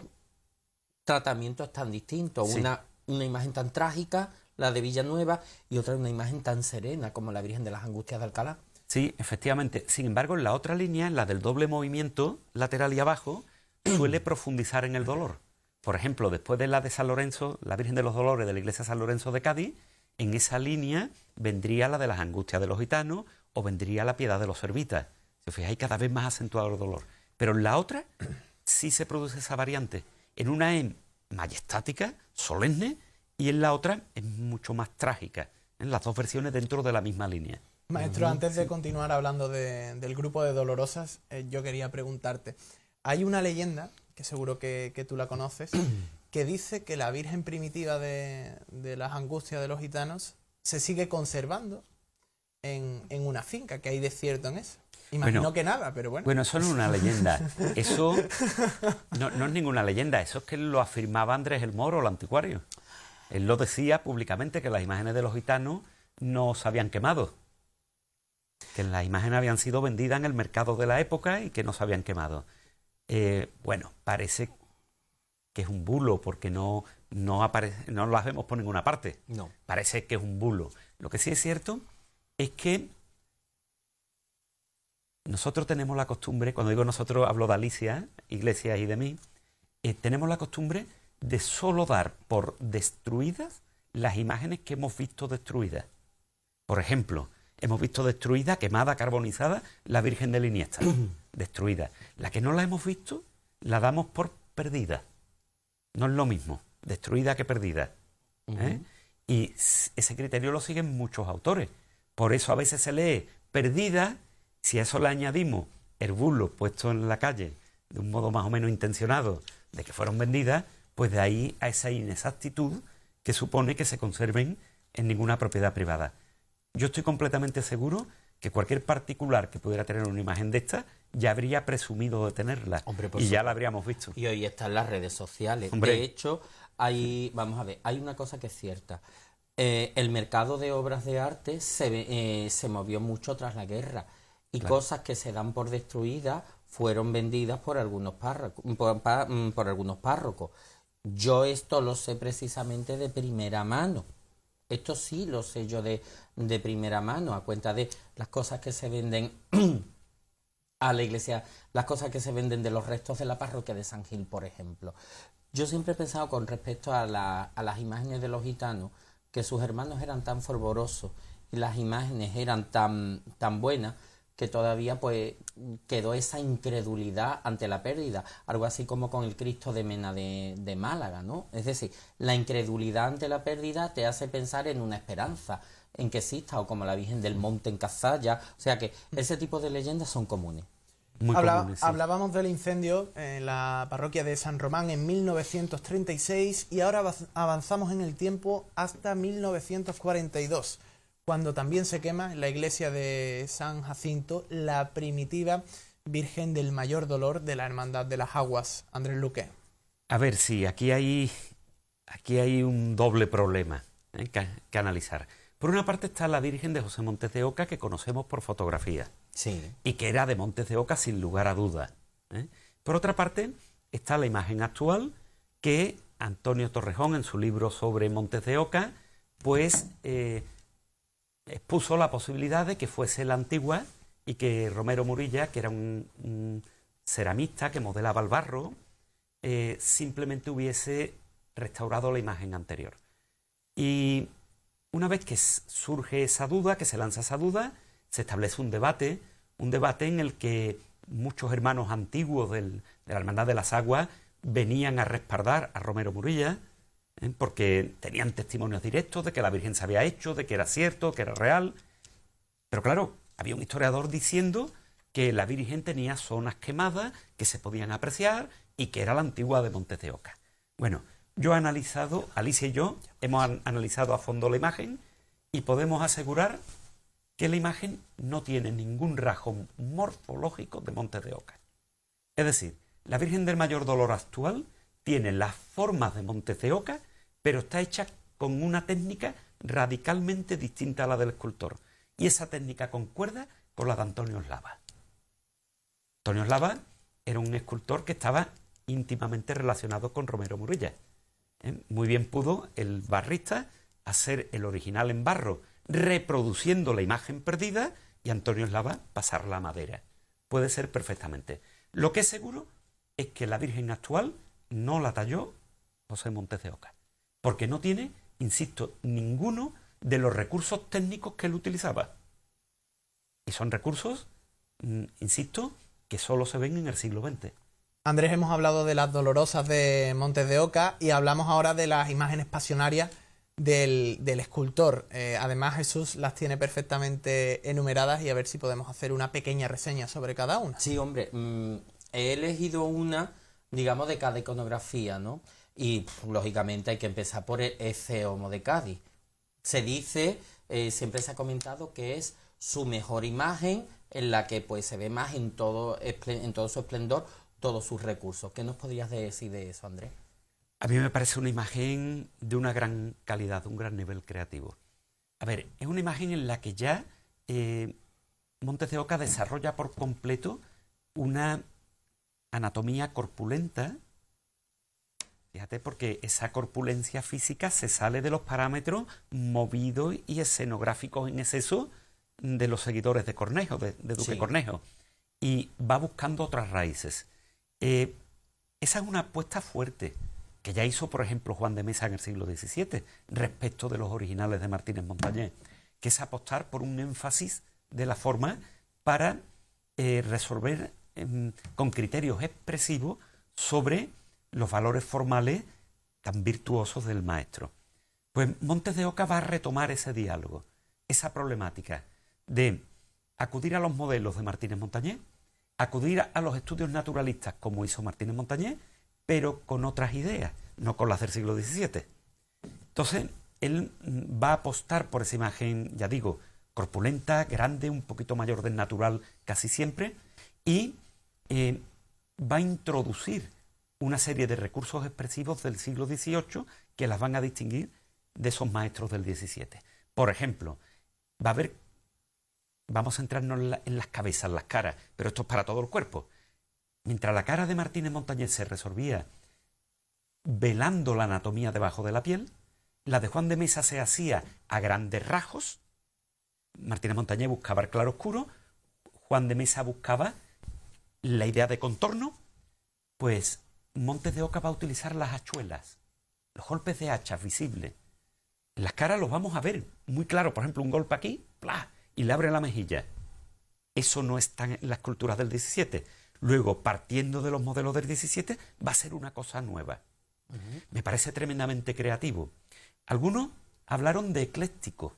tratamientos tan distintos. Una, una imagen tan trágica, la de Villanueva, y otra una imagen tan serena como la Virgen de las Angustias de Alcalá. Sí, efectivamente. Sin embargo, en la otra línea, en la del doble movimiento lateral y abajo, suele profundizar en el dolor. Por ejemplo, después de la de San Lorenzo, la Virgen de los Dolores de la iglesia San Lorenzo de Cádiz, en esa línea vendría la de las angustias de los gitanos o vendría la piedad de los servitas. os fijáis cada vez más acentuado el dolor. Pero en la otra sí se produce esa variante. En una es majestática, solemne, y en la otra es mucho más trágica. En las dos versiones dentro de la misma línea. Maestro, antes de continuar hablando del grupo de dolorosas, eh, yo quería preguntarte, hay una leyenda, que seguro que, tú la conoces, que dice que la Virgen primitiva de, las angustias de los gitanos se sigue conservando en, una finca, que hay desierto en eso. Imagino que nada, pero bueno. Bueno, eso es una leyenda. Eso no, no, es ninguna leyenda, eso es que lo afirmaba Andrés el Moro, el anticuario. Él lo decía públicamente que las imágenes de los gitanos no se habían quemado, que las imágenes habían sido vendidas en el mercado de la época y que no se habían quemado. Eh, bueno, parece que es un bulo porque no, no, aparece, no las vemos por ninguna parte. No. Parece que es un bulo. Lo que sí es cierto es que nosotros tenemos la costumbre, cuando digo nosotros hablo de Alicia, Iglesia y de mí, eh, tenemos la costumbre de solo dar por destruidas las imágenes que hemos visto destruidas. Por ejemplo, hemos visto destruida, quemada, carbonizada la Virgen de Iniesta... destruida. La que no la hemos visto, la damos por perdida. No es lo mismo, destruida que perdida. ¿eh? Y ese criterio lo siguen muchos autores. Por eso a veces se lee perdida, si a eso le añadimos el bulo puesto en la calle, de un modo más o menos intencionado, de que fueron vendidas, pues de ahí a esa inexactitud que supone que se conserven en ninguna propiedad privada. Yo estoy completamente seguro que cualquier particular que pudiera tener una imagen de esta ya habría presumido de tenerla y ya la habríamos visto. Y hoy están las redes sociales. De hecho, hay, vamos a ver, hay una cosa que es cierta. Eh, el mercado de obras de arte se, eh, se movió mucho tras la guerra y cosas que se dan por destruidas fueron vendidas por algunos, párrocos, mm, mm, algunos párrocos. Yo esto lo sé precisamente de primera mano. Esto sí lo sé yo de primera mano, a cuenta de las cosas que se venden a la iglesia, las cosas que se venden de los restos de la parroquia de San Gil, por ejemplo. Yo siempre he pensado con respecto a, la, a las imágenes de los gitanos, que sus hermanos eran tan fervorosos y las imágenes eran tan, tan buenas que todavía pues quedó esa incredulidad ante la pérdida, algo así como con el Cristo de Mena de, de Málaga, ¿no? Es decir, la incredulidad ante la pérdida te hace pensar en una esperanza, en que exista, o como la Virgen del Monte en Cazalla. O sea que ese tipo de leyendas son comunes. Hablábamos del incendio en la parroquia de San Román en 1936 y ahora avanzamos en el tiempo hasta 1942, cuando también se quema en la iglesia de San Jacinto la primitiva Virgen del Mayor Dolor de la Hermandad de las Aguas, Andrés Luque. A ver, sí, aquí hay, aquí hay un doble problema que ¿eh? analizar. Por una parte está la Virgen de José Montes de Oca que conocemos por fotografía sí. y que era de Montes de Oca sin lugar a dudas. ¿eh? Por otra parte está la imagen actual que Antonio Torrejón en su libro sobre Montes de Oca pues eh, expuso la posibilidad de que fuese la antigua y que Romero Murilla, que era un, ceramista que modelaba el barro, eh, simplemente hubiese restaurado la imagen anterior. Y una vez que surge esa duda, que se lanza esa duda, se establece un debate, un debate en el que muchos hermanos antiguos de la Hermandad de las Aguas venían a respaldar a Romero Murilla, ¿eh? porque tenían testimonios directos de que la Virgen se había hecho, de que era cierto, que era real. Pero claro, había un historiador diciendo que la Virgen tenía zonas quemadas que se podían apreciar y que era la antigua de Montes de Oca. Bueno, yo he analizado, Alicia y yo, hemos analizado a fondo la imagen y podemos asegurar que la imagen no tiene ningún rasgo morfológico de Montes de Oca. Es decir, la Virgen del Mayor Dolor actual tiene las formas de Montes de Oca, pero está hecha con una técnica radicalmente distinta a la del escultor. Y esa técnica concuerda con la de Antonio Slava. Antonio Slava era un escultor que estaba íntimamente relacionado con Romero Murilla. ¿eh? Muy bien pudo el barrista hacer el original en barro, reproduciendo la imagen perdida y Antonio Eslava pasar la madera. Puede ser perfectamente. Lo que es seguro es que la Virgen actual no la talló José Montes de Oca, porque no tiene, insisto, ninguno de los recursos técnicos que él utilizaba. Y son recursos, mm, insisto, que solo se ven en el siglo XX. Andrés, hemos hablado de las dolorosas de Montes de Oca y hablamos ahora de las imágenes pasionarias del, escultor. Eh, además, Jesús las tiene perfectamente enumeradas y a ver si podemos hacer una pequeña reseña sobre cada una. Sí, hombre, mm, he elegido una, digamos, de cada iconografía, ¿no? Y lógicamente hay que empezar por ese homo de Cádiz. Se dice, eh, siempre se ha comentado que es su mejor imagen en la que pues se ve más en todo su esplendor todos sus recursos. ¿Qué nos podrías decir de eso, Andrés? A mí me parece una imagen de una gran calidad, de un gran nivel creativo. A ver, es una imagen en la que ya eh, Montes de Oca desarrolla por completo una anatomía corpulenta. Fíjate, porque esa corpulencia física se sale de los parámetros movidos y escenográficos en exceso de los seguidores de Cornejo, de, Duque Cornejo, y va buscando otras raíces. Eh, esa es una apuesta fuerte que ya hizo, por ejemplo, Juan de Mesa en el siglo XVII respecto de los originales de Martínez Montañés, que es apostar por un énfasis de la forma para eh, resolver em, con criterios expresivos sobre los valores formales tan virtuosos del maestro. Pues Montes de Oca va a retomar ese diálogo, esa problemática de acudir a los modelos de Martínez Montañés, acudir a los estudios naturalistas como hizo Martínez Montañé, pero con otras ideas, no con las del siglo XVII. Entonces, él mm, va a apostar por esa imagen, ya digo, corpulenta, grande, un poquito mayor del natural casi siempre, y eh, va a introducir una serie de recursos expresivos del siglo XVIII que las van a distinguir de esos maestros del XVII. Por ejemplo, va a haber vamos a entrarnos en, las cabezas, las caras, pero esto es para todo el cuerpo. Mientras la cara de Martínez Montañez se resolvía velando la anatomía debajo de la piel, la de Juan de Mesa se hacía a grandes rasgos. Martínez Montañez buscaba el claro oscuro, Juan de Mesa buscaba la idea de contorno, pues Montes de Oca va a utilizar las hachuelas, los golpes de hachas visibles. las caras los vamos a ver muy claro, por ejemplo, un golpe aquí, ¡Pla! y le abre la mejilla. Eso no está en las culturas del 17. Luego, partiendo de los modelos del 17, va a ser una cosa nueva. Me parece tremendamente creativo. Algunos hablaron de ecléctico.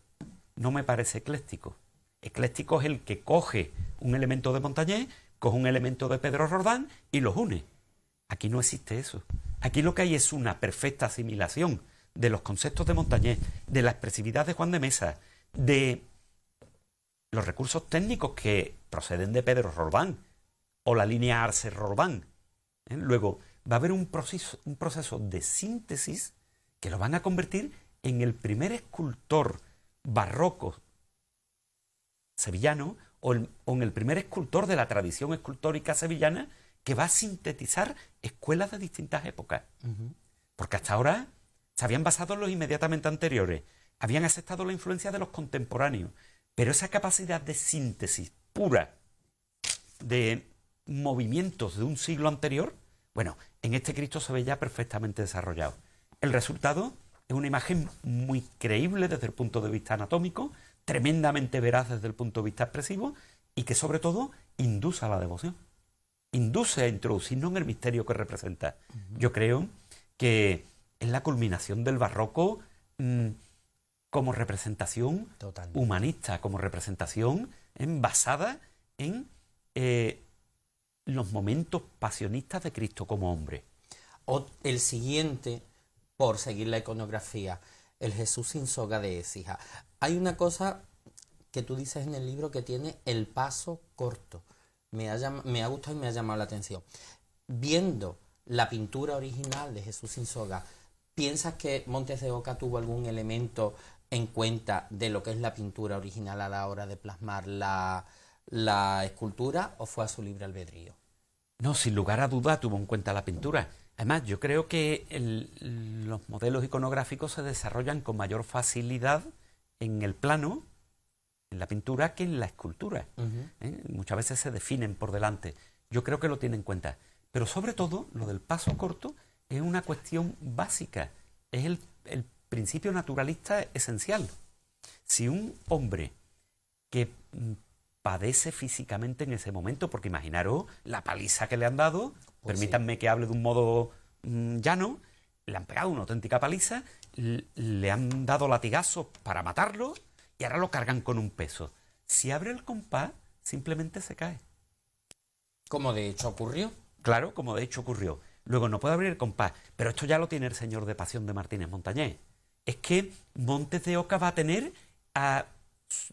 No me parece ecléctico. Ecléctico es el que coge un elemento de Montañés, coge un elemento de Pedro Rordán y los une. Aquí no existe eso. Aquí lo que hay es una perfecta asimilación de los conceptos de Montañés, de la expresividad de Juan de Mesa, de los recursos técnicos que proceden de Pedro Rorbán o la línea Arce Rorbán. ¿eh? Luego va a haber un proceso, un proceso de síntesis que lo van a convertir en el primer escultor barroco sevillano o, en el primer escultor de la tradición escultórica sevillana que va a sintetizar escuelas de distintas épocas. Porque hasta ahora se habían basado en los inmediatamente anteriores, habían aceptado la influencia de los contemporáneos, pero esa capacidad de síntesis pura de movimientos de un siglo anterior, bueno, en este Cristo se ve ya perfectamente desarrollado. El resultado es una imagen muy creíble desde el punto de vista anatómico, tremendamente veraz desde el punto de vista expresivo y que sobre todo induce a la devoción. Induce a introducirnos en el misterio que representa. Yo creo que es la culminación del barroco mm, como representación humanista, como representación en, basada eh, en los momentos pasionistas de Cristo como hombre. el siguiente, por seguir la iconografía, el Jesús sin soga de Écija. Hay una cosa que tú dices en el libro que tiene el paso corto. Me me ha gustado y me ha llamado la atención. Viendo la pintura original de Jesús sin soga, ¿piensas que Montes de Oca tuvo algún elemento en cuenta de lo que es la pintura original a la hora de plasmar la, escultura o fue a su libre albedrío? No, sin lugar a duda tuvo en cuenta la pintura. Además, yo creo que los modelos iconográficos se desarrollan con mayor facilidad en el plano, en la pintura, que en la escultura. ¿eh? Muchas veces se definen por delante. Yo creo que lo tiene en cuenta. Pero sobre todo, lo del paso corto es una cuestión básica. Es el, el principio naturalista esencial. Si un hombre que mm, padece físicamente en ese momento, porque imaginaros la paliza que le han dado, pues permítanme que hable de un modo mm, llano, le han pegado una auténtica paliza, le han dado latigazos para matarlo y ahora lo cargan con un peso. Si abre el compás, simplemente se cae. Como de hecho ocurrió. Claro, como de hecho ocurrió. Luego no puede abrir el compás, pero esto ya lo tiene el señor de Pasión de Martínez Montañés es que Montes de Oca va a tener a,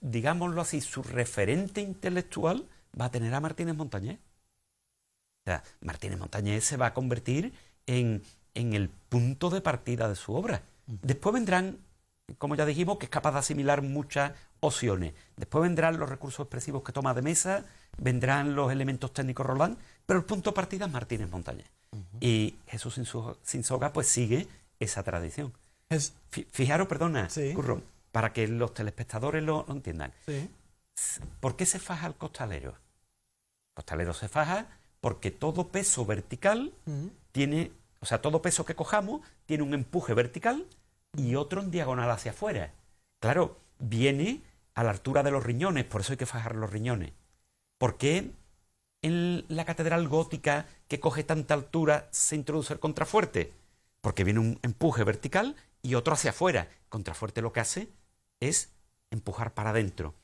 digámoslo así, su referente intelectual va a tener a Martínez Montañés. Martínez Montañés se va a convertir en, en el punto de partida de su obra. Mm. Después vendrán, como ya dijimos, que es capaz de asimilar muchas opciones. Después vendrán los recursos expresivos que toma de mesa, vendrán los elementos técnicos Roland, pero el punto de partida es Martínez Montañés. Y Jesús sin, sin soga pues sigue esa tradición. Fijaros, perdona, Curro, para que los telespectadores lo, entiendan. ¿Por qué se faja el costalero? El costalero se faja porque todo peso vertical mm. tiene, o sea, todo peso que cojamos tiene un empuje vertical y mm. otro en diagonal hacia afuera. Claro, viene a la altura de los riñones, por eso hay que fajar los riñones. ¿Por qué en la catedral gótica que coge tanta altura se introduce el contrafuerte? Porque viene un empuje vertical y otro hacia afuera. Contrafuerte lo que hace es empujar para adentro.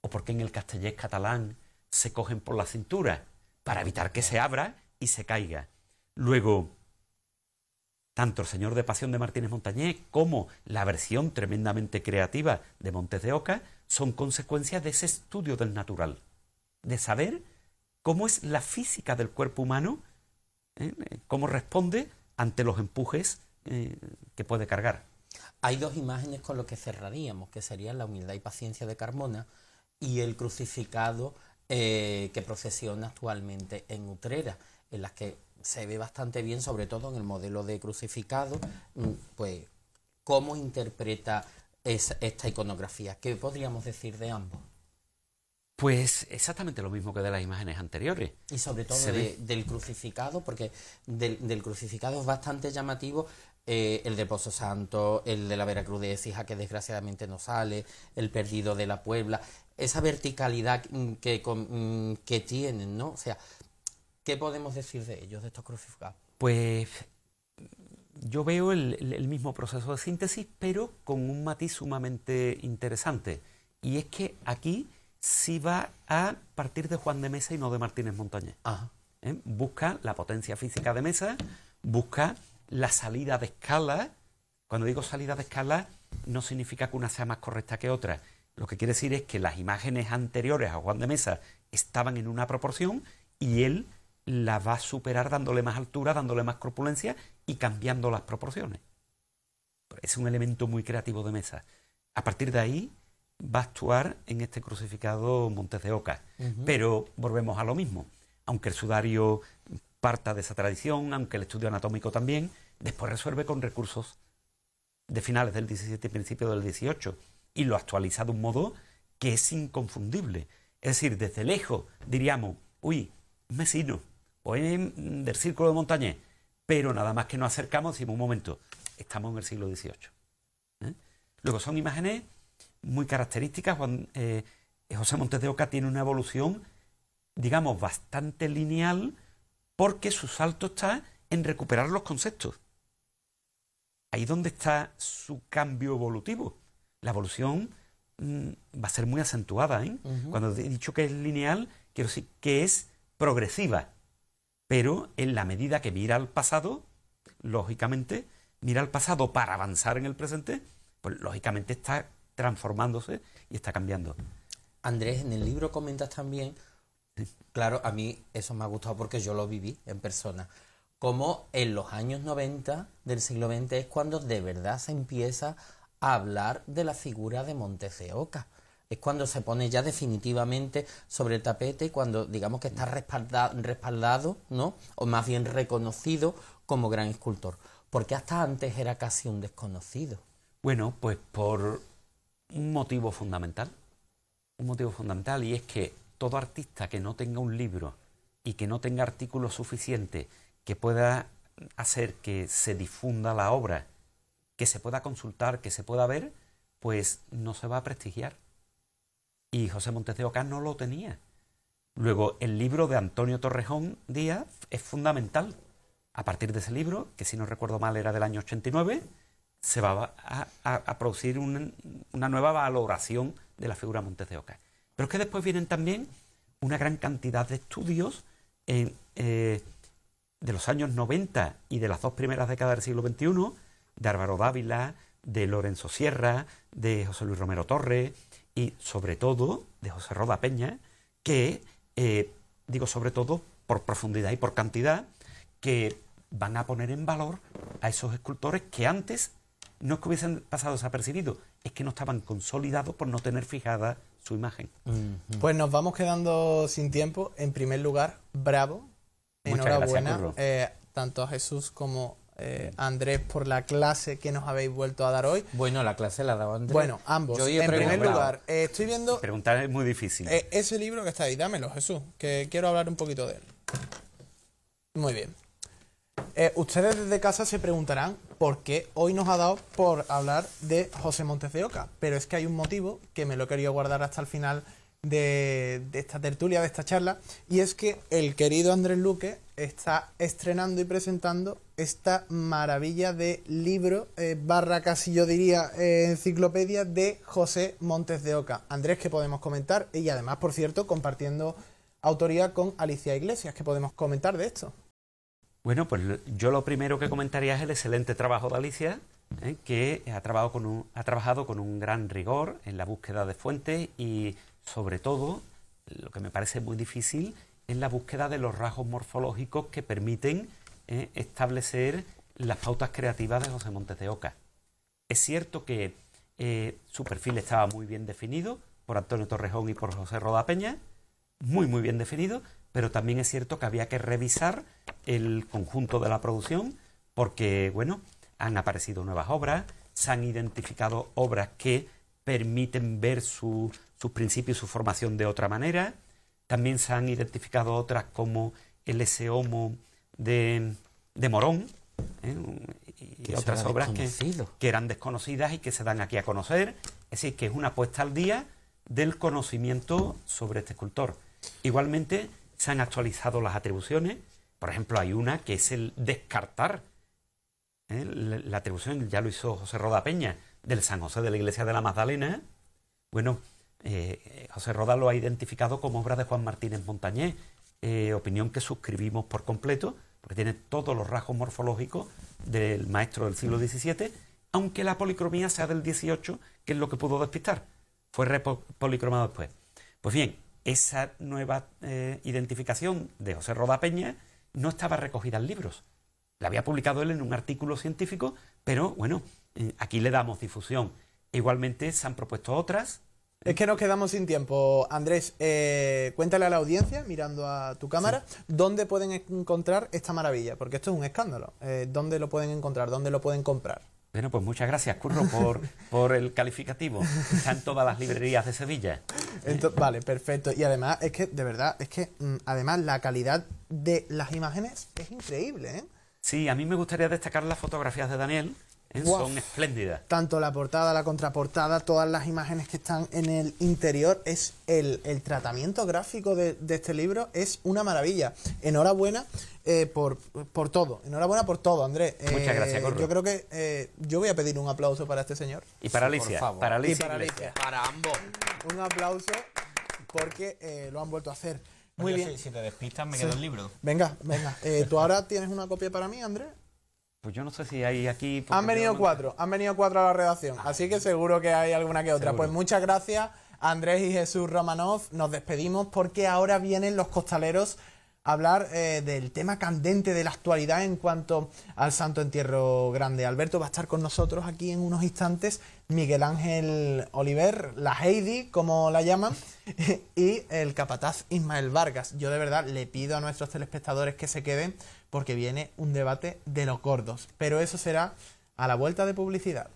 O porque en el castellés catalán se cogen por la cintura para evitar que se abra y se caiga. Luego, tanto el Señor de Pasión de Martínez Montañés como la versión tremendamente creativa de Montes de Oca son consecuencias de ese estudio del natural, de saber cómo es la física del cuerpo humano, ¿eh? cómo responde ante los empujes eh, que puede cargar. Hay dos imágenes con lo que cerraríamos, que serían la humildad y paciencia de Carmona y el crucificado eh, que procesiona actualmente en Utrera, en las que se ve bastante bien, sobre todo en el modelo de crucificado, mm, pues cómo interpreta esta iconografía. ¿Qué podríamos decir de ambos? Pues exactamente lo mismo que de las imágenes anteriores. Y sobre todo del crucificado, porque del, del, crucificado es bastante llamativo eh, el de Pozo Santo, el de la Veracruz de hija que desgraciadamente no sale, el perdido de la Puebla, esa verticalidad mm, que, mm, que tienen, ¿no? O sea, ¿qué podemos decir de ellos, de estos crucificados? Pues yo veo el, mismo proceso de síntesis, pero con un matiz sumamente interesante. Y es que aquí sí va a partir de Juan de Mesa y no de Martínez Montañés. ¿Eh? Busca la potencia física de Mesa, busca la salida de escala, cuando digo salida de escala, no significa que una sea más correcta que otra. Lo que quiere decir es que las imágenes anteriores a Juan de Mesa estaban en una proporción y él la va a superar dándole más altura, dándole más corpulencia y cambiando las proporciones. Es un elemento muy creativo de Mesa. A partir de ahí va a actuar en este crucificado Montes de Oca. Pero volvemos a lo mismo. Aunque el sudario parta de esa tradición, aunque el estudio anatómico también, después resuelve con recursos de finales del 17 y principios del 18 y lo actualiza de un modo que es inconfundible. Es decir, desde lejos diríamos, uy, mesino, o es mm, del círculo de montañés, pero nada más que nos acercamos ...y en un momento, estamos en el siglo XVIII. ¿eh? Luego son imágenes muy características. Eh, José Montes de Oca tiene una evolución, digamos, bastante lineal porque su salto está en recuperar los conceptos. Ahí donde está su cambio evolutivo. La evolución mm, va a ser muy acentuada. ¿eh? Cuando he dicho que es lineal, quiero decir que es progresiva. Pero en la medida que mira al pasado, lógicamente, mira al pasado para avanzar en el presente, pues lógicamente está transformándose y está cambiando. Andrés, en el libro comentas también Claro, a mí eso me ha gustado porque yo lo viví en persona. Como en los años 90 del siglo XX es cuando de verdad se empieza a hablar de la figura de Oca. Es cuando se pone ya definitivamente sobre el tapete cuando digamos que está respaldado, ¿no? O más bien reconocido como gran escultor. Porque hasta antes era casi un desconocido. Bueno, pues por un motivo fundamental. Un motivo fundamental y es que todo artista que no tenga un libro y que no tenga artículos suficientes que pueda hacer que se difunda la obra, que se pueda consultar, que se pueda ver, pues no se va a prestigiar. Y José Montes de Oca no lo tenía. Luego, el libro de Antonio Torrejón Díaz es fundamental. A partir de ese libro, que si no recuerdo mal era del año 89, se va a, producir una nueva valoración de la figura Montes de Oca. Pero es que después vienen también una gran cantidad de estudios eh, de los años 90 y de las dos primeras décadas del siglo XXI, de Álvaro Dávila, de Lorenzo Sierra, de José Luis Romero Torres y sobre todo de José Roda Peña, que, eh, digo sobre todo por profundidad y por cantidad, que van a poner en valor a esos escultores que antes no es que hubiesen pasado desapercibidos, es que no estaban consolidados por no tener fijada su imagen. Pues nos vamos quedando sin tiempo. En primer lugar, bravo. Enhorabuena eh, tanto a Jesús como eh, Andrés por la clase que nos habéis vuelto a dar hoy. Bueno, la clase la dado Andrés. Bueno, ambos. en primer lugar, eh, estoy viendo... Preguntar es muy difícil. Eh, ese libro que está ahí, dámelo, Jesús, que quiero hablar un poquito de él. Muy bien. ustedes desde casa se preguntarán porque hoy nos ha dado por hablar de José Montes de Oca, pero es que hay un motivo que me lo he querido guardar hasta el final de, esta tertulia, de esta charla, y es que el querido Andrés Luque está estrenando y presentando esta maravilla de libro, eh, barra casi yo diría eh, enciclopedia, de José Montes de Oca. Andrés, que podemos comentar, y además, por cierto, compartiendo autoría con Alicia Iglesias, que podemos comentar de esto. Bueno, pues yo lo primero que comentaría es el excelente trabajo de Alicia, ¿eh? que ha trabajado, con un, ha trabajado con un gran rigor en la búsqueda de fuentes y, sobre todo, lo que me parece muy difícil, es la búsqueda de los rasgos morfológicos que permiten ¿eh? establecer las pautas creativas de José Montes de Oca. Es cierto que eh, su perfil estaba muy bien definido por Antonio Torrejón y por José Roda Peña, muy, muy bien definido, pero también es cierto que había que revisar el conjunto de la producción porque, bueno, han aparecido nuevas obras, se han identificado obras que permiten ver sus su principios y su formación de otra manera. También se han identificado otras como el ese homo de, Morón ¿eh? y, otras obras que, que, eran desconocidas y que se dan aquí a conocer. Es decir, que es una puesta al día del conocimiento sobre este escultor. Igualmente, se han actualizado las atribuciones. Por ejemplo, hay una que es el descartar. ¿eh? La atribución ya lo hizo José Roda Peña, del San José de la Iglesia de la Magdalena. Bueno, eh, José Roda lo ha identificado como obra de Juan Martínez Montañés, eh, opinión que suscribimos por completo, porque tiene todos los rasgos morfológicos del maestro del siglo XVII, aunque la policromía sea del XVIII, que es lo que pudo despistar. Fue repolicromado después. Pues bien, esa nueva eh, identificación de José Roda Peña no estaba recogida en libros. La había publicado él en un artículo científico, pero bueno, eh, aquí le damos difusión. Igualmente se han propuesto otras. Es que nos quedamos sin tiempo. Andrés, eh, cuéntale a la audiencia, mirando a tu cámara, dónde pueden encontrar esta maravilla, porque esto es un escándalo. ¿Dónde lo pueden encontrar? ¿Dónde lo pueden comprar? Bueno, pues muchas gracias, Curro, por, el calificativo. Están todas las librerías de Sevilla. vale, perfecto. Y además, es que, de verdad, es que, mm, además, la calidad de las imágenes es increíble, ¿eh? Sí, a mí me gustaría destacar las fotografías de Daniel, ¿Eh? son espléndidas. Tanto la portada, la contraportada, todas las imágenes que están en el interior, es el, tratamiento gráfico de, este libro es una maravilla. Enhorabuena eh, por, por, todo, enhorabuena por todo, Andrés. Muchas gracias, eh, Yo creo que yo voy a pedir un aplauso para este señor. Y para Alicia, por favor. Para, Alicia, para, ambos. Un aplauso porque lo han vuelto a hacer. Muy bien. Si, te despistas, me quedo el libro. Venga, venga. ¿Tú ahora tienes una copia para mí, Andrés? Pues yo no sé si hay aquí. Han venido cuatro, han venido cuatro a la redacción, ah, así que seguro que hay alguna que otra. Pues muchas gracias, Andrés y Jesús Romanov. Nos despedimos porque ahora vienen los costaleros hablar eh, del tema candente de la actualidad en cuanto al Santo Entierro Grande. Alberto va a estar con nosotros aquí en unos instantes, Miguel Ángel Oliver, la Heidi, como la llaman, y el capataz Ismael Vargas. Yo de verdad le pido a nuestros telespectadores que se queden porque viene un debate de los gordos, pero eso será a la vuelta de publicidad.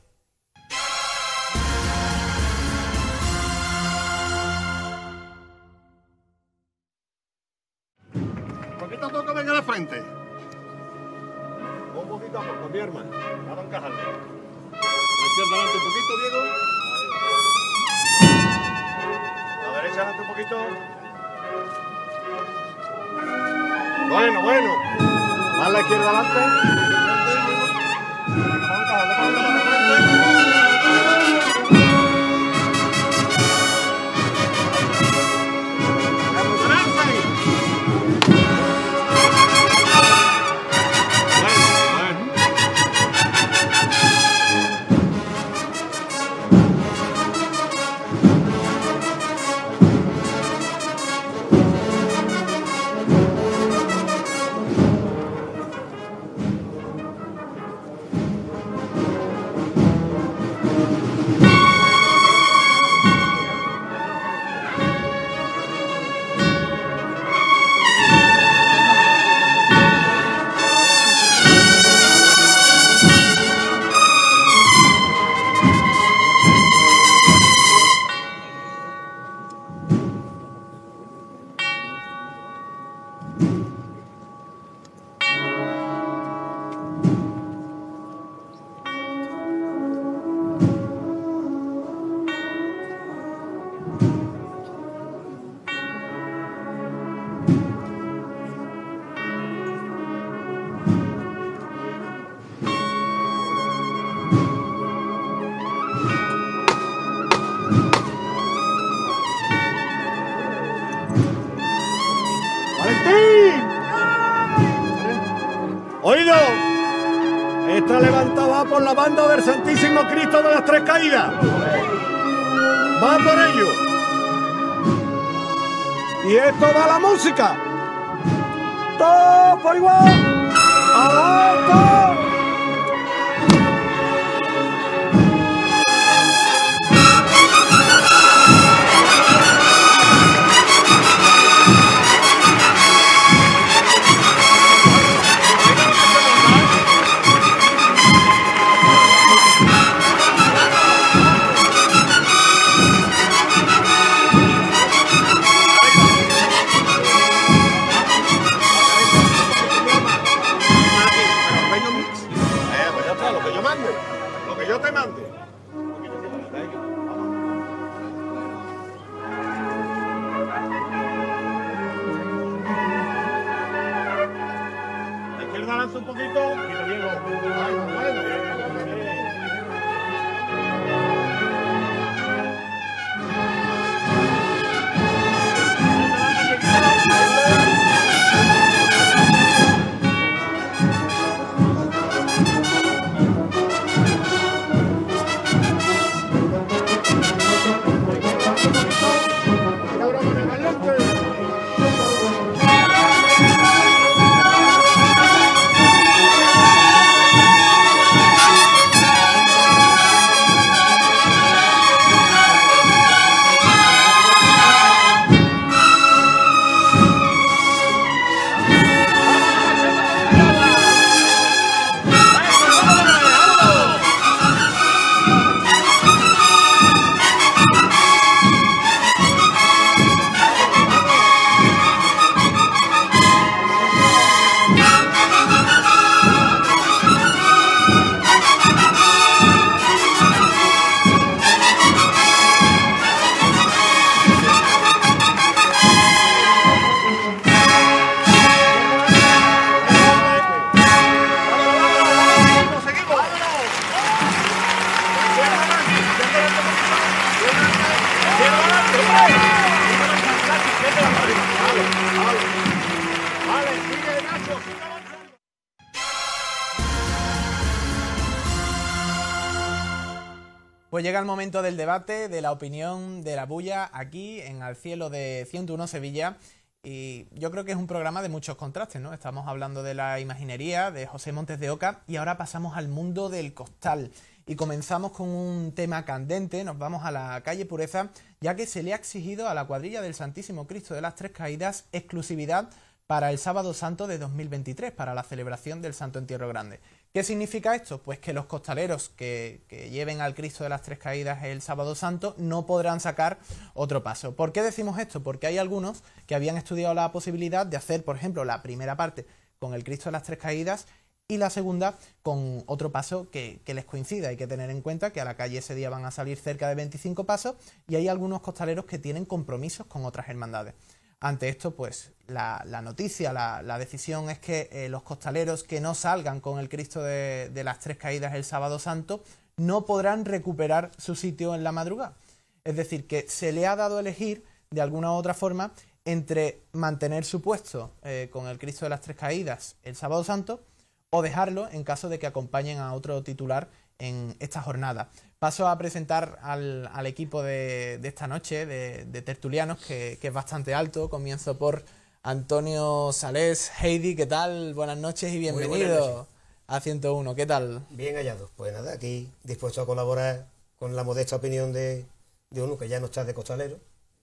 del debate, de la opinión, de la bulla, aquí en Al Cielo de 101 Sevilla. Y yo creo que es un programa de muchos contrastes, ¿no? Estamos hablando de la imaginería, de José Montes de Oca, y ahora pasamos al mundo del costal. Y comenzamos con un tema candente, nos vamos a la calle Pureza, ya que se le ha exigido a la cuadrilla del Santísimo Cristo de las Tres Caídas exclusividad para el sábado santo de 2023, para la celebración del Santo Entierro Grande. ¿Qué significa esto? Pues que los costaleros que, lleven al Cristo de las Tres Caídas el sábado santo no podrán sacar otro paso. ¿Por qué decimos esto? Porque hay algunos que habían estudiado la posibilidad de hacer, por ejemplo, la primera parte con el Cristo de las Tres Caídas y la segunda con otro paso que, que les coincida. Hay que tener en cuenta que a la calle ese día van a salir cerca de 25 pasos y hay algunos costaleros que tienen compromisos con otras hermandades. Ante esto, pues la, noticia, la, decisión es que eh, los costaleros que no salgan con el Cristo de, las Tres Caídas el sábado santo no podrán recuperar su sitio en la madrugada. Es decir, que se le ha dado elegir de alguna u otra forma entre mantener su puesto eh, con el Cristo de las Tres Caídas el sábado santo o dejarlo en caso de que acompañen a otro titular en esta jornada. Paso a presentar al, equipo de, esta noche, de, tertulianos, que, es bastante alto. Comienzo por Antonio Salés. Heidi, ¿qué tal? Buenas noches y bienvenido a 101. ¿Qué tal? Bien hallado. Pues nada, aquí dispuesto a colaborar con la modesta opinión de, uno que ya no está de costalero,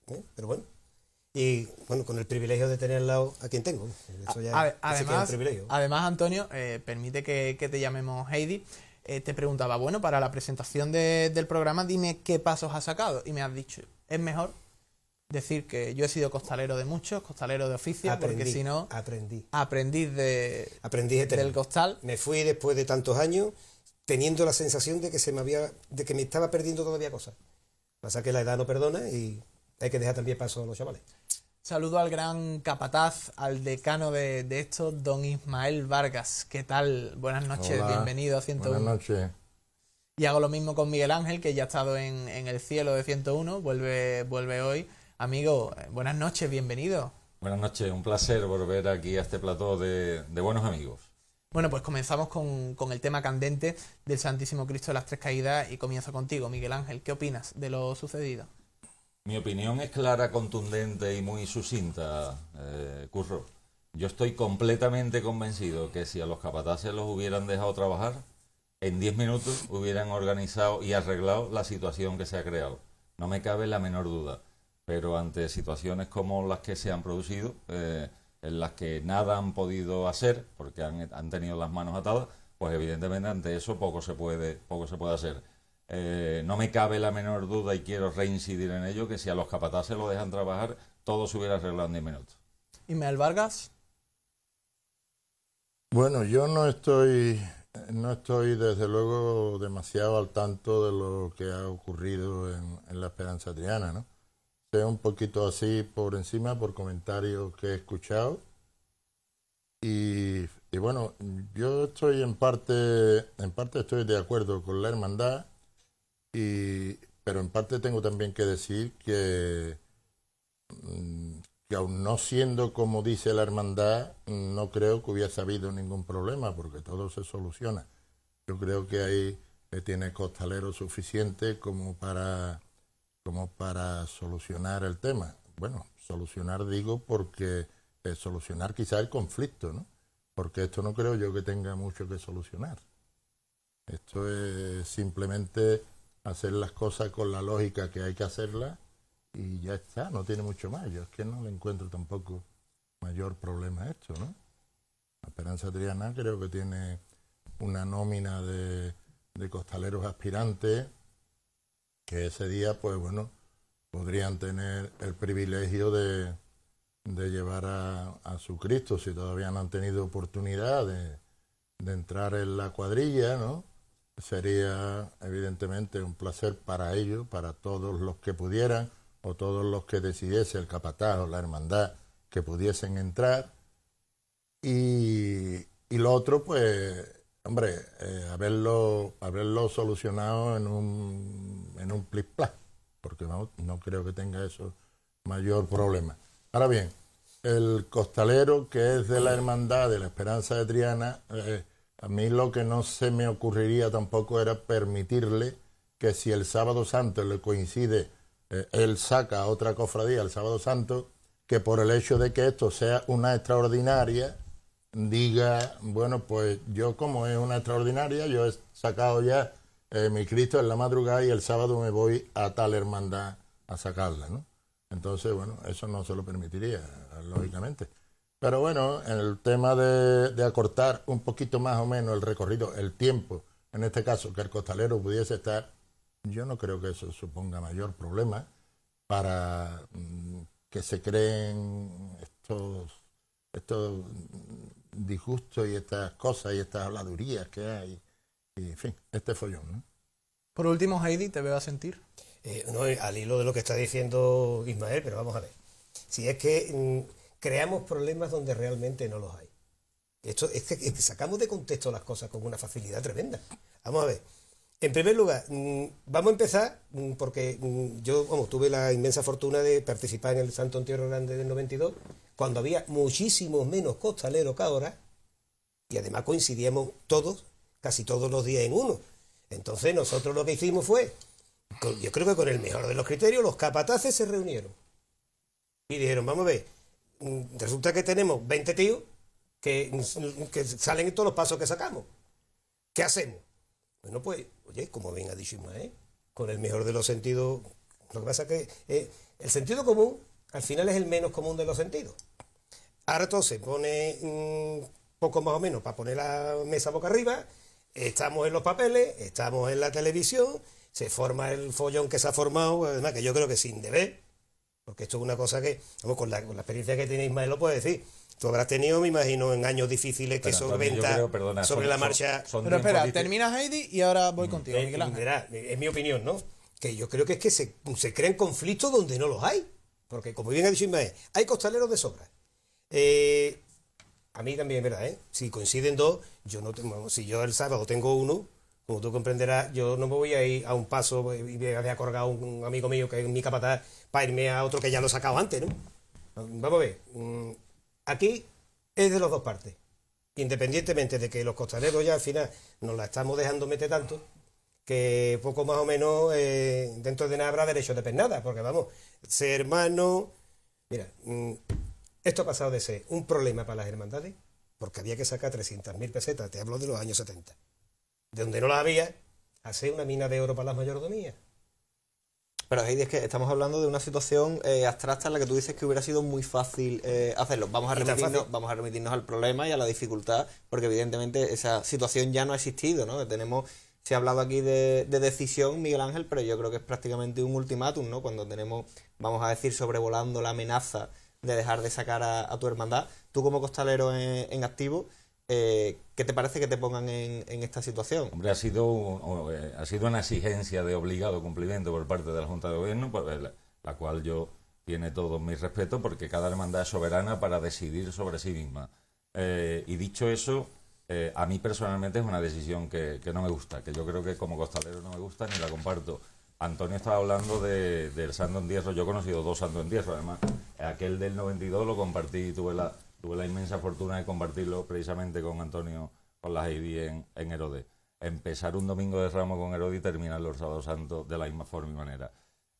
¿eh? pero bueno. Y bueno, con el privilegio de tener al lado a quien tengo. además, Antonio, eh, permite que, que te llamemos Heidi. Eh, te preguntaba, bueno, para la presentación del programa, dime qué pasos has sacado. Y me has dicho, es mejor decir que yo he sido costalero de muchos, costalero de oficio, porque si no. Aprendí. aprendí. de. Aprendí de del costal. Me fui después de tantos años teniendo la sensación de que se me había. de que me estaba perdiendo todavía cosas. Pasa que la edad no perdona y hay que dejar también paso a los chavales. Saludo al gran capataz, al decano de, esto, don Ismael Vargas. ¿Qué tal? Buenas noches, bienvenido a 101. Buenas noches. Y hago lo mismo con Miguel Ángel, que ya ha estado en, el cielo de 101, vuelve, vuelve hoy. Amigo, eh, buenas noches, bienvenido. Buenas noches, un placer volver aquí a este plató de, buenos amigos. Bueno, pues comenzamos con, con el tema candente del Santísimo Cristo de las Tres Caídas y comienzo contigo, Miguel Ángel. ¿Qué opinas de lo sucedido? Mi opinión es clara, contundente y muy sucinta, eh, Curro. Yo estoy completamente convencido que si a los capataces los hubieran dejado trabajar, en diez minutos hubieran organizado y arreglado la situación que se ha creado. No me cabe la menor duda. Pero ante situaciones como las que se han producido, eh, en las que nada han podido hacer porque han, han tenido las manos atadas, pues evidentemente ante eso poco se puede, poco se puede hacer. Eh, no me cabe la menor duda y quiero reincidir en ello que si a los capataces lo dejan trabajar, todo se hubiera arreglado en 10 minutos. ¿Y Mel Vargas? Bueno, yo no estoy, no estoy desde luego demasiado al tanto de lo que ha ocurrido en, la Esperanza Triana, ¿no? Sé un poquito así por encima, por comentarios que he escuchado. Y, y, bueno, yo estoy en parte, en parte estoy de acuerdo con la hermandad pero en parte tengo también que decir que, mm, que aun no siendo como dice la hermandad, no creo que hubiera habido ningún problema, porque todo se soluciona. Yo creo que ahí tiene costalero suficiente como para, como para solucionar el tema. Bueno, solucionar digo porque eh, solucionar quizá el conflicto, ¿no? Porque esto no creo yo que tenga mucho que solucionar. Esto es simplemente hacer las cosas con la lógica que hay que hacerlas y ya está, no tiene mucho más. Yo es que no le encuentro tampoco mayor problema a esto, ¿no? Esperanza Triana creo que tiene una nómina de, costaleros aspirantes que ese día, pues bueno, podrían tener el privilegio de, llevar a, a, su Cristo, si todavía no han tenido oportunidad de, de entrar en la cuadrilla, ¿no? sería evidentemente un placer para ellos, para todos los que pudieran o todos los que decidiese el capataz o la hermandad que pudiesen entrar. Y, y lo otro, pues, hombre, eh, haberlo, solucionado en un, en un plis -plas, porque no creo que tenga eso mayor problema. Ahora bien, el costalero que es de la Hermandad de la Esperanza de Triana, eh, a mí lo que no se me ocurriría tampoco era permitirle que si el sábado santo le coincide, eh, él saca otra cofradía el sábado santo, que por el hecho de que esto sea una extraordinaria, diga, bueno, pues yo como es una extraordinaria, yo he sacado ya eh, mi Cristo en la madrugada y el sábado me voy a tal hermandad a sacarla, ¿no? Entonces, bueno, eso no se lo permitiría, lógicamente. Pero bueno, el tema de, acortar un poquito más o menos el recorrido, el tiempo, en este caso, que el costalero pudiese estar, yo no creo que eso suponga mayor problema para mm, que se creen estos, estos disgustos y estas cosas y estas habladurías que hay. en fin, este follón. Por último, Heidi, te veo a sentir. Eh, al hilo de lo que está diciendo Ismael, pero vamos a ver. Si es que mm, creamos problemas donde realmente no los hay. Esto es que, sacamos de contexto las cosas con una facilidad tremenda. Vamos a ver. En primer lugar, mm, vamos a empezar mm, porque mm, yo como, tuve la inmensa fortuna de participar en el Santo Entierro Grande del 92, cuando había muchísimos menos costaleros que ahora, y además coincidíamos todos, casi todos los días en uno. Entonces nosotros lo que hicimos fue, yo creo que con el mejor de los criterios, los capataces se reunieron y dijeron, vamos a ver, Mm, resulta que tenemos 20 tíos que, salen en todos los pasos que sacamos. ¿Qué hacemos? Bueno, pues, oye, como bien ha dicho Ismael, con el mejor de los sentidos, lo que pasa es que eh, el sentido común al final es el menos común de los sentidos. Harto se pone un mm, poco más o menos para poner la mesa boca arriba, estamos en los papeles, estamos en la televisión, se forma el follón que se ha formado, además que yo creo que sin deber, porque esto es una cosa que, vamos, con la, con la experiencia que tiene Ismael lo puede decir. Tú habrás tenido, me imagino, en años difíciles que solventar sobre la marcha. pero espera, terminas Heidi y ahora voy mm. contigo, Miguel es mi opinión, ¿no? Que yo creo que es que se, se crean conflictos donde no los hay. Porque, como bien ha dicho Ismael, hay costaleros de sobra. Eh, a mí también, ¿verdad? Eh? Si coinciden dos, yo no tengo, si yo el sábado tengo uno, como tú comprenderás, yo no me voy a ir a un paso y voy a dejar a un amigo mío que es mi capataz para irme a otro que ya lo he sacado antes, ¿no? Vamos a ver. Mm, aquí es de las dos partes. Independientemente de que los costaneros ya al final nos la estamos dejando meter tanto, que poco más o menos eh, dentro de nada habrá derecho de penada, porque vamos, ser hermano. Mira, mm, esto ha pasado de ser un problema para las hermandades, porque había que sacar 300.000 pesetas, te hablo de los años 70 de donde no la había, hacer una mina de oro para las mayordomías. Pero ahí es que estamos hablando de una situación eh, abstracta en la que tú dices que hubiera sido muy fácil eh, hacerlo. Vamos a, remitirnos, vamos a remitirnos al problema y a la dificultad, porque evidentemente esa situación ya no ha existido, ¿no? Tenemos, se ha hablado aquí de, decisión, Miguel Ángel, pero yo creo que es prácticamente un ultimátum, ¿no? Cuando tenemos, vamos a decir, sobrevolando la amenaza de dejar de sacar a, tu hermandad. Tú como costalero en activo, eh, ¿Qué te parece que te pongan en, esta situación? Hombre, ha sido, eh, ha sido una exigencia de obligado cumplimiento por parte de la Junta de Gobierno, pues, la, cual yo tiene todo mi respeto porque cada hermandad es soberana para decidir sobre sí misma. Eh, y dicho eso, a mí personalmente es una decisión que, no me gusta, que yo creo que como costalero no me gusta ni la comparto. Antonio estaba hablando de, del santo entierro, yo he conocido dos santos entierros, además, aquel del 92 lo compartí y tuve la, tuve la inmensa fortuna de compartirlo precisamente con Antonio, con las ID en, en Herodes. Empezar un domingo de ramo con Herodes y terminar los sábados santos de la misma forma y manera.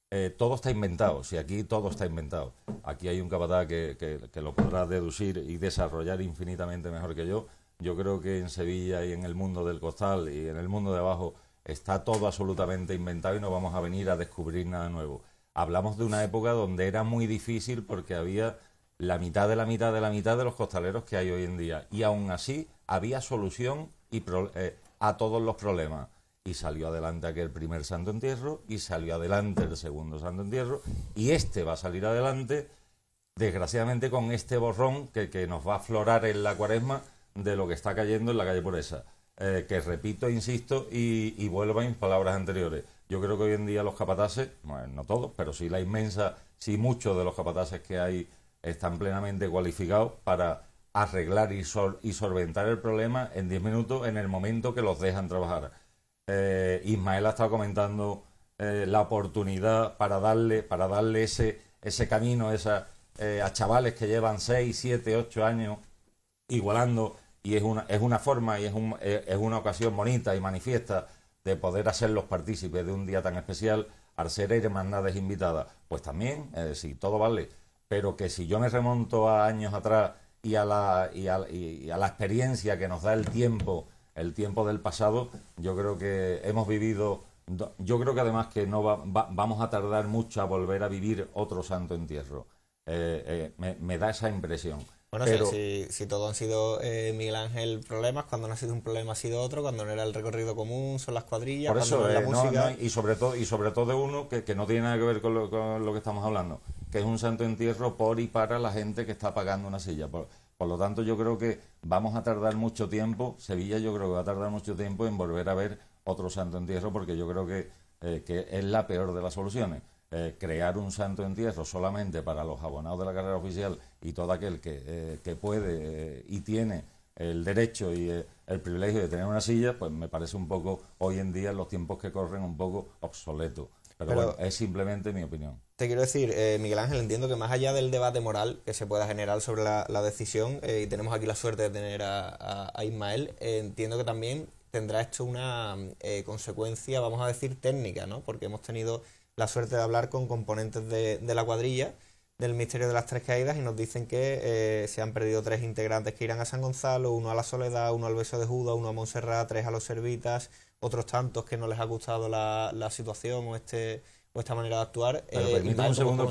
Eh, todo está inventado, si aquí todo está inventado. Aquí hay un capataz que, que lo podrá deducir y desarrollar infinitamente mejor que yo. Yo creo que en Sevilla y en el mundo del costal y en el mundo de abajo está todo absolutamente inventado y no vamos a venir a descubrir nada nuevo. Hablamos de una época donde era muy difícil porque había la mitad de la mitad de la mitad de los costaleros que hay hoy en día. Y aún así había solución eh, a todos los problemas. Y salió adelante aquel primer santo entierro y salió adelante el segundo santo entierro y este va a salir adelante, desgraciadamente, con este borrón que, nos va a aflorar en la cuaresma de lo que está cayendo en la calle Poresa. Eh, que repito, insisto y, y vuelvo a mis palabras anteriores. Yo creo que hoy en día los capataces, bueno, no todos, pero sí la inmensa, sí muchos de los capataces que hay están plenamente cualificados para arreglar y, y solventar el problema en 10 minutos en el momento que los dejan trabajar. Eh, Ismael ha estado comentando eh, la oportunidad para darle, para darle ese, ese camino esa, eh, a chavales que llevan 6, 7, 8 años igualando y es una, es una forma y es, un, una ocasión bonita y manifiesta de poder hacerlos partícipes de un día tan especial al ser hermandades invitadas. Pues también, si todo vale pero que si yo me remonto a años atrás y a la, y a, y a la experiencia que nos da el tiempo, el tiempo del pasado, yo creo que hemos vivido, yo creo que además que no vamos a tardar mucho a volver a vivir otro santo entierro. Eh, eh, me, da esa impresión. Bueno, si, si, todo han sido eh, Miguel Ángel problemas, cuando no ha sido un problema ha sido otro, cuando no era el recorrido común, son las cuadrillas, cuando la música. y sobre todo, y sobre todo de uno que, que no tiene nada que ver con lo que estamos hablando que es un santo entierro por y para la gente que está pagando una silla. Por, lo tanto, yo creo que vamos a tardar mucho tiempo, Sevilla yo creo que va a tardar mucho tiempo en volver a ver otro santo entierro, porque yo creo que, eh, es la peor de las soluciones. Eh, crear un santo entierro solamente para los abonados de la carrera oficial y todo aquel que, eh, que puede y tiene el derecho y el privilegio de tener una silla, pues me parece un poco, hoy en día, en los tiempos que corren, un poco obsoleto. Pero, bueno, es simplemente mi opinión. Te quiero decir, eh, Miguel Ángel, entiendo que más allá del debate moral que se pueda generar sobre la, decisión, eh, y tenemos aquí la suerte de tener a, Ismael, eh, entiendo que también tendrá esto una eh, consecuencia, vamos a decir, técnica, ¿no? Porque hemos tenido la suerte de hablar con componentes de, la cuadrilla del Misterio de las Tres Caídas y nos dicen que se han perdido tres integrantes que irán a San Gonzalo, uno a la Soledad, uno al Beso de Judas, uno a Montserrat, tres a los Servitas, otros tantos que no les ha gustado la, la situación o este o esta manera de actuar. Pero eh, permíteme un segundo,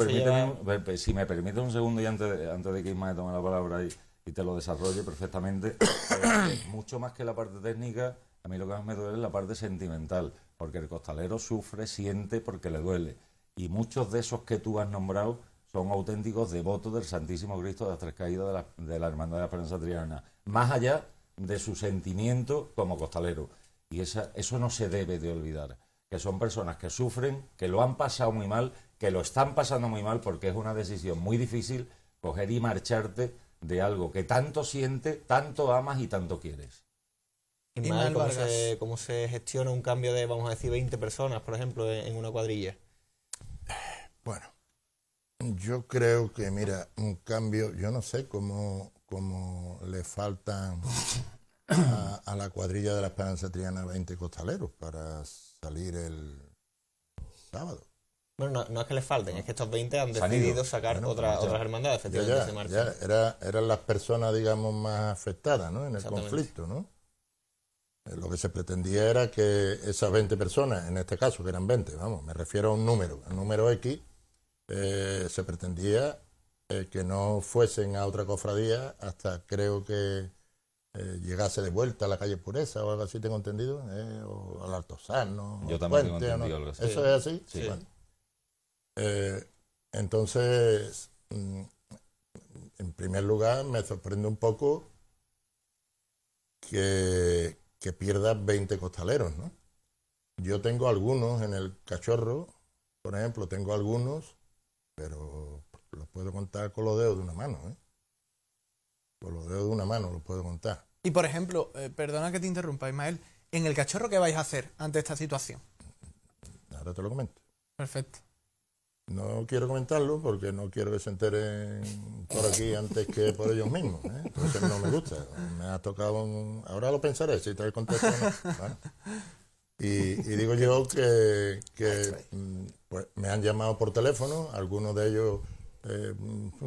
si me permite un segundo y antes de, que Ismael tome la palabra y, te lo desarrolle perfectamente, eh, mucho más que la parte técnica, a mí lo que más me duele es la parte sentimental, porque el costalero sufre, siente porque le duele. Y muchos de esos que tú has nombrado son auténticos devotos del Santísimo Cristo de las Tres Caídas de la, de la Hermandad de la Esperanza Triana, más allá de su sentimiento como costalero. Y esa, eso no se debe de olvidar, que son personas que sufren, que lo han pasado muy mal, que lo están pasando muy mal porque es una decisión muy difícil coger y marcharte de algo que tanto sientes, tanto amas y tanto quieres. Y ¿cómo, se, gestiona un cambio de, vamos a decir, 20 personas, por ejemplo, en una cuadrilla? Bueno, yo creo que, mira, un cambio, yo no sé cómo, cómo le faltan a, la cuadrilla de la Esperanza Triana 20 Costaleros para salir el sábado. Bueno, no, es que les falten, es que estos 20 han decidido sacar pues otras hermandades, efectivamente, era, eran las personas, digamos, más afectadas ¿no? en el conflicto, ¿no? Eh, lo que se pretendía era que esas 20 personas, en este caso que eran 20, vamos, me refiero a un número, el número X, eh, se pretendía eh, que no fuesen a otra cofradía hasta creo que eh, llegase de vuelta a la calle Pureza o algo así, tengo entendido, eh, o al Altozano. Yo también tengo entendido algo así. ¿Eso es así? Eh, entonces, mm, en primer lugar, me sorprende un poco que, que pierda 20 costaleros, ¿no? Yo tengo algunos en el cachorro, por ejemplo, tengo algunos, pero los puedo contar con los dedos de una mano, ¿eh? Con los dedos de una mano los puedo contar. Y por ejemplo, eh, perdona que te interrumpa, Ismael, en el cachorro, ¿qué vais a hacer ante esta situación? Ahora te lo comento. Perfecto. No quiero comentarlo porque no quiero que se enteren por aquí antes que por ellos mismos. Entonces ¿eh? no me gusta. Me ha tocado Ahora lo pensaré, si te contexto o no. Y, digo yo que, mm, pues, me han llamado por teléfono, algunos de ellos eh,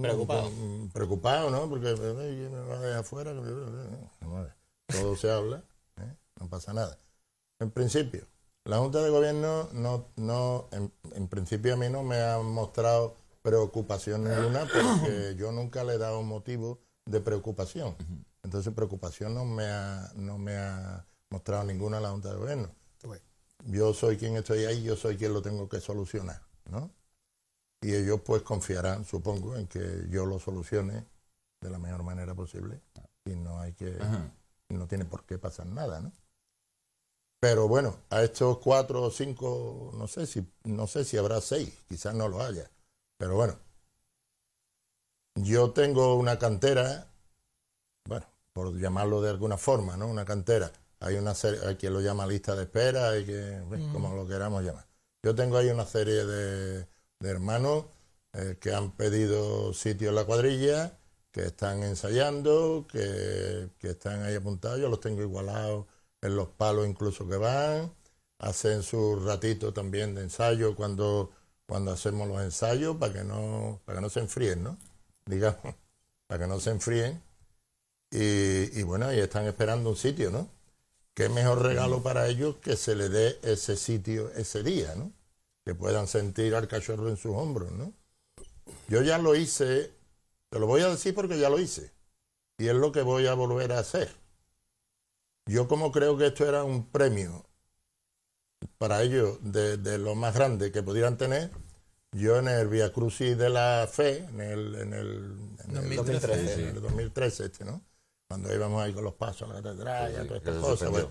preocupado. Mm, mm, preocupado, ¿no? Porque eh, eh, me va a afuera. Todo se habla, no pasa nada. En principio, la Junta de Gobierno no, no en, principio a mí no me ha mostrado preocupación ninguna porque yo nunca le he dado motivo de preocupación. Entonces preocupación no me ha, no me ha mostrado ninguna la Junta de Gobierno. Yo soy quien estoy ahí, yo soy quien lo tengo que solucionar, ¿no? y ellos pues confiarán, supongo, en que yo lo solucione de la mejor manera posible y no hay que, no tiene por qué pasar nada, ¿no? Pero bueno, a estos cuatro o cinco, no sé si, no sé si habrá seis, quizás no lo haya, pero bueno, yo tengo una cantera, bueno, por llamarlo de alguna forma, ¿no? Una cantera. Hay una serie, hay quien lo llama lista de espera, hay que, mm. como lo queramos llamar. Yo tengo ahí una serie de de hermanos eh, que han pedido sitio en la cuadrilla, que están ensayando, que, están ahí apuntados. Yo los tengo igualados en los palos incluso que van. Hacen su ratito también de ensayo cuando, cuando hacemos los ensayos para que, no, para que no se enfríen, ¿no? Digamos, para que no se enfríen. Y, bueno, y están esperando un sitio, ¿no? Qué mejor regalo para ellos que se le dé ese sitio ese día, ¿no? que puedan sentir al cachorro en sus hombros, ¿no? Yo ya lo hice, te lo voy a decir porque ya lo hice, y es lo que voy a volver a hacer. Yo como creo que esto era un premio para ellos de, de lo más grande que pudieran tener, yo en el Via Crucis de la Fe, en el, 2013, este, ¿no? Cuando íbamos ahí con los pasos a la catedral todas estas cosas.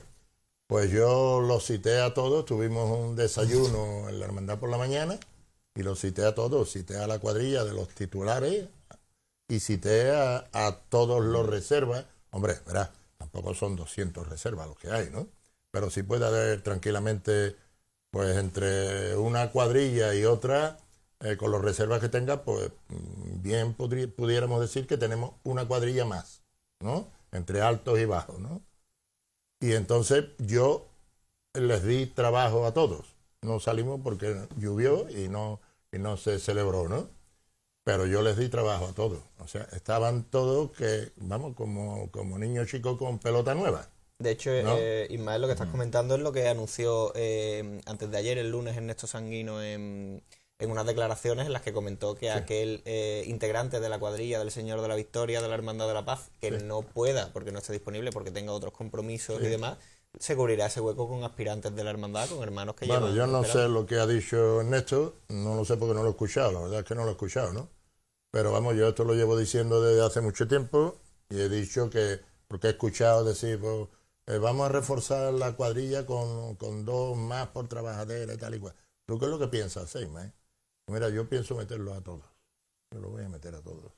Pues yo los cité a todos, tuvimos un desayuno en la hermandad por la mañana y los cité a todos, cité a la cuadrilla de los titulares y cité a, todos los reservas. Hombre, verá, tampoco son 200 reservas los que hay, ¿no? Pero si puede haber tranquilamente, pues entre una cuadrilla y otra, eh, con los reservas que tenga, pues mm, bien pudiéramos decir que tenemos una cuadrilla más, ¿no? Entre altos y bajos, ¿no? Y entonces yo les di trabajo a todos. No salimos porque llovió y no, y no se celebró, ¿no? Pero yo les di trabajo a todos. O sea, estaban todos que, vamos, como, como niños chicos con pelota nueva. De hecho, eh, Ismael, lo que estás comentando es lo que anunció eh, antes de ayer, el lunes, Ernesto Sanguino en en unas declaraciones en las que comentó que aquel eh, integrante de la cuadrilla del Señor de la Victoria, de la Hermandad de la Paz, que no pueda, porque no esté disponible, porque tenga otros compromisos y demás, se cubrirá ese hueco con aspirantes de la Hermandad, con hermanos que llevan... Bueno, yo no sé lo que ha dicho Ernesto, no lo sé porque no lo he escuchado, la verdad es que no lo he escuchado, ¿no? Pero vamos, yo esto lo llevo diciendo desde hace mucho tiempo y he dicho que, porque he escuchado decir, pues, eh, vamos a reforzar la cuadrilla con, con, dos más por trabajadera y tal y cual. ¿Tú qué es lo que piensas, Seima? Eh? Mira, yo pienso meterlo a todos. Yo lo voy a meter a todos.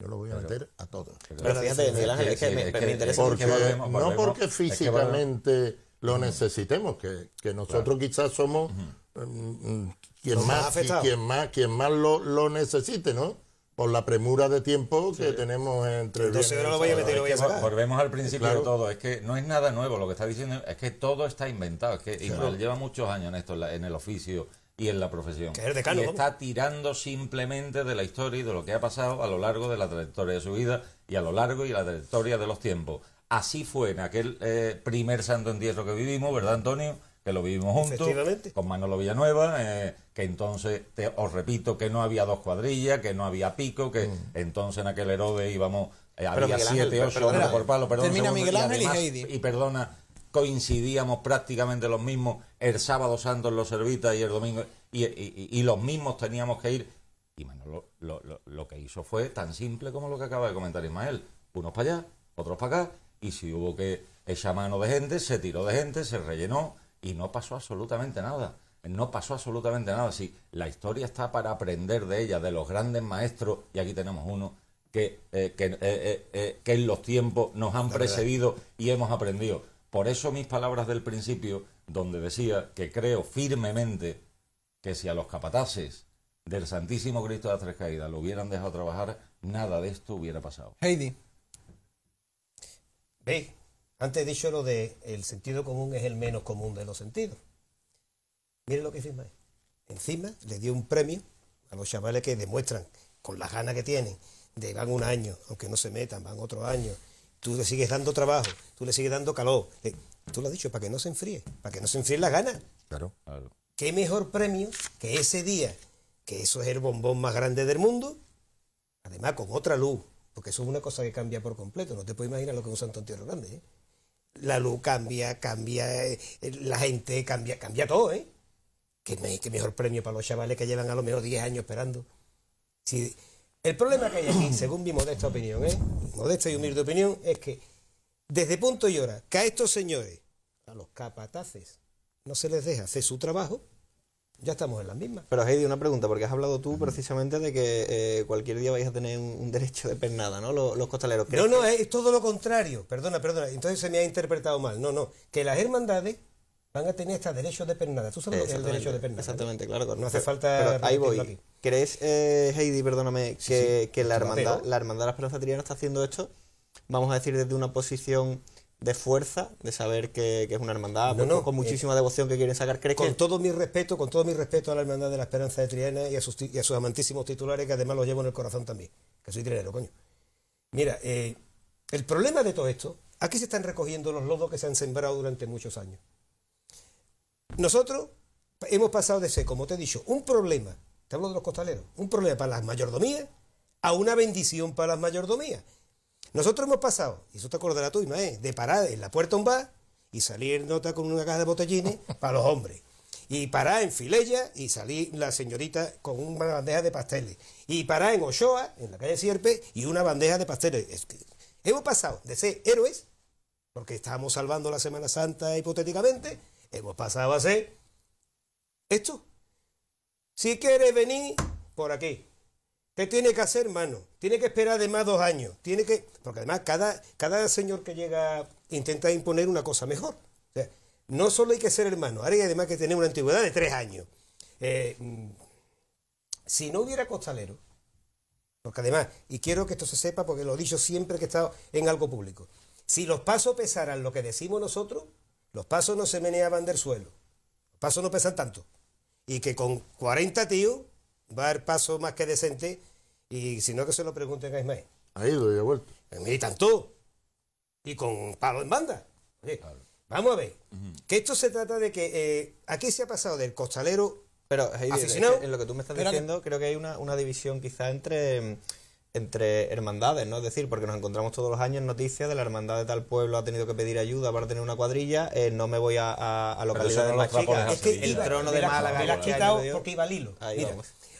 Yo lo voy a meter a todos. Pero fíjate, Miguel Ángel, es que me interesa. Porque, no porque físicamente lo necesitemos, que, que nosotros quizás somos mm, mm, quien, más, quien más quien más lo, lo necesite, ¿no? por la premura de tiempo que tenemos entre Entonces yo lo voy a meter, lo voy a sacar. Volvemos al principio de todo, es que no es nada nuevo, lo que está diciendo es que todo está inventado, es que claro. lleva muchos años en esto, en el oficio, y en la profesión. Que y está tirando simplemente de la historia y de lo que ha pasado a lo largo de la trayectoria de su vida y a lo largo y la trayectoria de los tiempos. Así fue en aquel eh, primer Santo Entierro que vivimos, ¿verdad, Antonio? Que lo vivimos juntos, con Manolo Villanueva, eh, que entonces, os repito, que no había dos cuadrillas, que no había pico, que mm. entonces en aquel Herode íbamos, eh, había siete, ocho por palo, perdón, termina Miguel Ángel y, Heidi. y perdona, coincidíamos prácticamente los mismos el sábado santo en los servitas y el domingo, y, los mismos teníamos que ir. Y lo, que hizo fue tan simple como lo que acaba de comentar Ismael. Unos para allá, otros para acá, y si hubo que echar mano de gente, se tiró de gente, se rellenó, y no pasó absolutamente nada. No pasó absolutamente nada. la historia está para aprender de ella, de los grandes maestros, y aquí tenemos uno que, eh, eh, eh, que en los tiempos nos han precedido y hemos aprendido por eso mis palabras del principio, donde decía que creo firmemente que si a los capataces del Santísimo Cristo de las Tres Caídas lo hubieran dejado trabajar, nada de esto hubiera pasado. Heidi. ve, antes he dicho lo de el sentido común es el menos común de los sentidos. Miren lo que es. Encima le dio un premio a los chavales que demuestran con las ganas que tienen de van un año, aunque no se metan, van otro año, tú le sigues dando trabajo, tú le sigues dando calor. Tú lo has dicho, para que no se enfríe, para que no se enfríe la gana. Claro. claro. ¿Qué mejor premio que ese día? Que eso es el bombón más grande del mundo, además con otra luz, porque eso es una cosa que cambia por completo. No te puedes imaginar lo que un Santo Tierra Grande. ¿eh? La luz cambia, cambia, eh, eh, la gente cambia, cambia todo. ¿eh? ¿Qué, mejor premio para los chavales que llevan a lo mejor 10 años esperando. Si, el problema que hay aquí, según mi modesta opinión, ¿eh? modesta y humilde opinión, es que desde punto y hora que a estos señores, a los capataces, no se les deja hacer su trabajo, ya estamos en la misma. Pero Heidi, una pregunta, porque has hablado tú precisamente de que eh, cualquier día vais a tener un, derecho de pernada, ¿no? Los, costaleros. No, no, es todo lo contrario. Perdona, perdona. Entonces se me ha interpretado mal. No, no. Que las hermandades van a tener hasta derecho de pernada. ¿Tú sabes que es el derecho de pernada? Exactamente, claro. No hace falta... ahí voy. ¿Crees, eh, Heidi, perdóname, que, la, hermandad, la hermandad de la Esperanza Triana está haciendo esto, vamos a decir, desde una posición de fuerza, de saber que, es una hermandad, pues con eh, muchísima devoción que quieren sacar. ¿crees con todo mi respeto, con todo mi respeto a la hermandad de la Esperanza de Triana y a sus, amantísimos titulares, que además los llevo en el corazón también, que soy trianero, coño. Mira, eh, el problema de todo esto, aquí se están recogiendo los lodos que se han sembrado durante muchos años. Nosotros hemos pasado de ser, como te he dicho, un problema, te hablo de los costaleros, un problema para las mayordomías a una bendición para las mayordomías. Nosotros hemos pasado, y eso te de tú, tuya, de parar en la puerta un bar y salir nota con una caja de botellines para los hombres. Y parar en Filella y salir la señorita con una bandeja de pasteles. Y parar en Ochoa, en la calle Sierpe, y una bandeja de pasteles. hemos pasado de ser héroes, porque estábamos salvando la Semana Santa hipotéticamente, Hemos pasado a ser esto. Si quieres venir por aquí, ¿qué tiene que hacer, hermano? Tiene que esperar además dos años. Tiene que, porque además cada, cada señor que llega intenta imponer una cosa mejor. O sea, no solo hay que ser hermano, ahora hay además que tener una antigüedad de tres años. Eh, si no hubiera costalero, porque además, y quiero que esto se sepa porque lo he dicho siempre que he estado en algo público, si los pasos pesaran lo que decimos nosotros, los pasos no se meneaban del suelo, los pasos no pesan tanto, y que con 40 tíos va a haber paso más que decente, y si no que se lo pregunten a Ismael. Ha ido y ha vuelto. Eh, y tanto, y con palo en banda. Vamos a ver, que esto se trata de que eh, aquí se ha pasado del costalero pero, aficionado. En lo que tú me estás diciendo, creo que hay una, una división quizá entre mm, entre hermandades, ¿no? Es decir, porque nos encontramos todos los años noticias de la hermandad de tal pueblo ha tenido que pedir ayuda para tener una cuadrilla, eh, no me voy a, localizar a las Es que el trono de Málaga. Me la has quitado porque iba al hilo.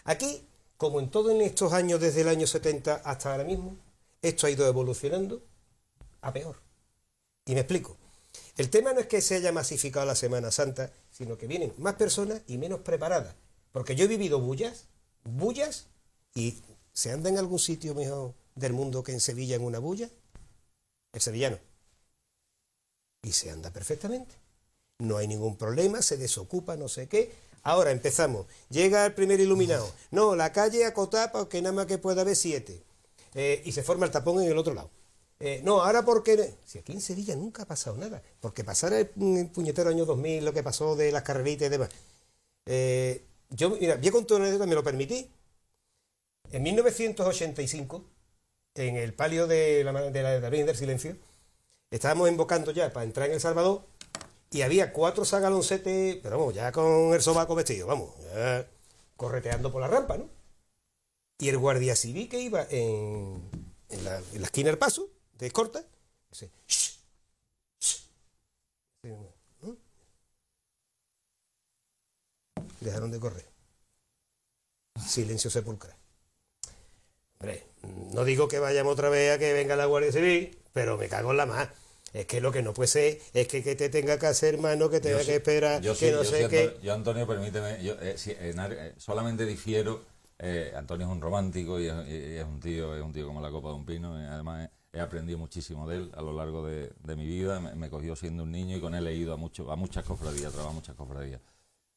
aquí, como en todos en estos años, desde el año 70 hasta ahora mismo, esto ha ido evolucionando a peor. Y me explico. El tema no es que se haya masificado la Semana Santa, sino que vienen más personas y menos preparadas. Porque yo he vivido bullas, bullas y ¿Se anda en algún sitio mejor del mundo que en Sevilla en una bulla? El sevillano. Y se anda perfectamente. No hay ningún problema, se desocupa, no sé qué. Ahora empezamos. Llega el primer iluminado. No, la calle acotada porque nada más que pueda haber siete. Eh, y se forma el tapón en el otro lado. Eh, no, ahora porque... Si aquí en Sevilla nunca ha pasado nada. Porque pasara el, mm, puñetero año 2000, lo que pasó de las carreritas y demás. Eh, yo, mira, vi con tu me lo permití. En 1985, en el palio de la, de la, de del Silencio, estábamos invocando ya para entrar en El Salvador y había cuatro sagaloncetes, pero vamos, ya con el sobaco vestido, vamos, correteando por la rampa, ¿no? Y el guardia civil que iba en, la, esquina del paso, de escorta, dice, shh, shh. Dejaron de correr. Silencio sepulcral no digo que vayamos otra vez a que venga la Guardia Civil, pero me cago en la más. Es que lo que no puede ser es que, te tenga que hacer, mano, que tenga que esperar, yo que no sé qué. Yo, Antonio, permíteme, yo, eh, eh, solamente difiero. Eh, Antonio es un romántico y es, un tío, es un tío como la copa de un pino. Y además, he, aprendido muchísimo de él a lo largo de, mi vida. Me, cogió siendo un niño y con él he ido a, mucho, a muchas cofradías, trabajado muchas cofradías.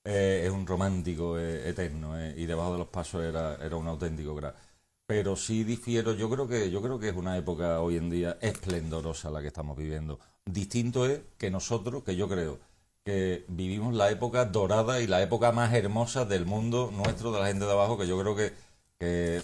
es un romántico eterno y debajo de los pasos era, era un auténtico gran pero sí difiero. Yo creo que yo creo que es una época hoy en día esplendorosa la que estamos viviendo. Distinto es que nosotros, que yo creo que vivimos la época dorada y la época más hermosa del mundo nuestro, de la gente de abajo, que yo creo que,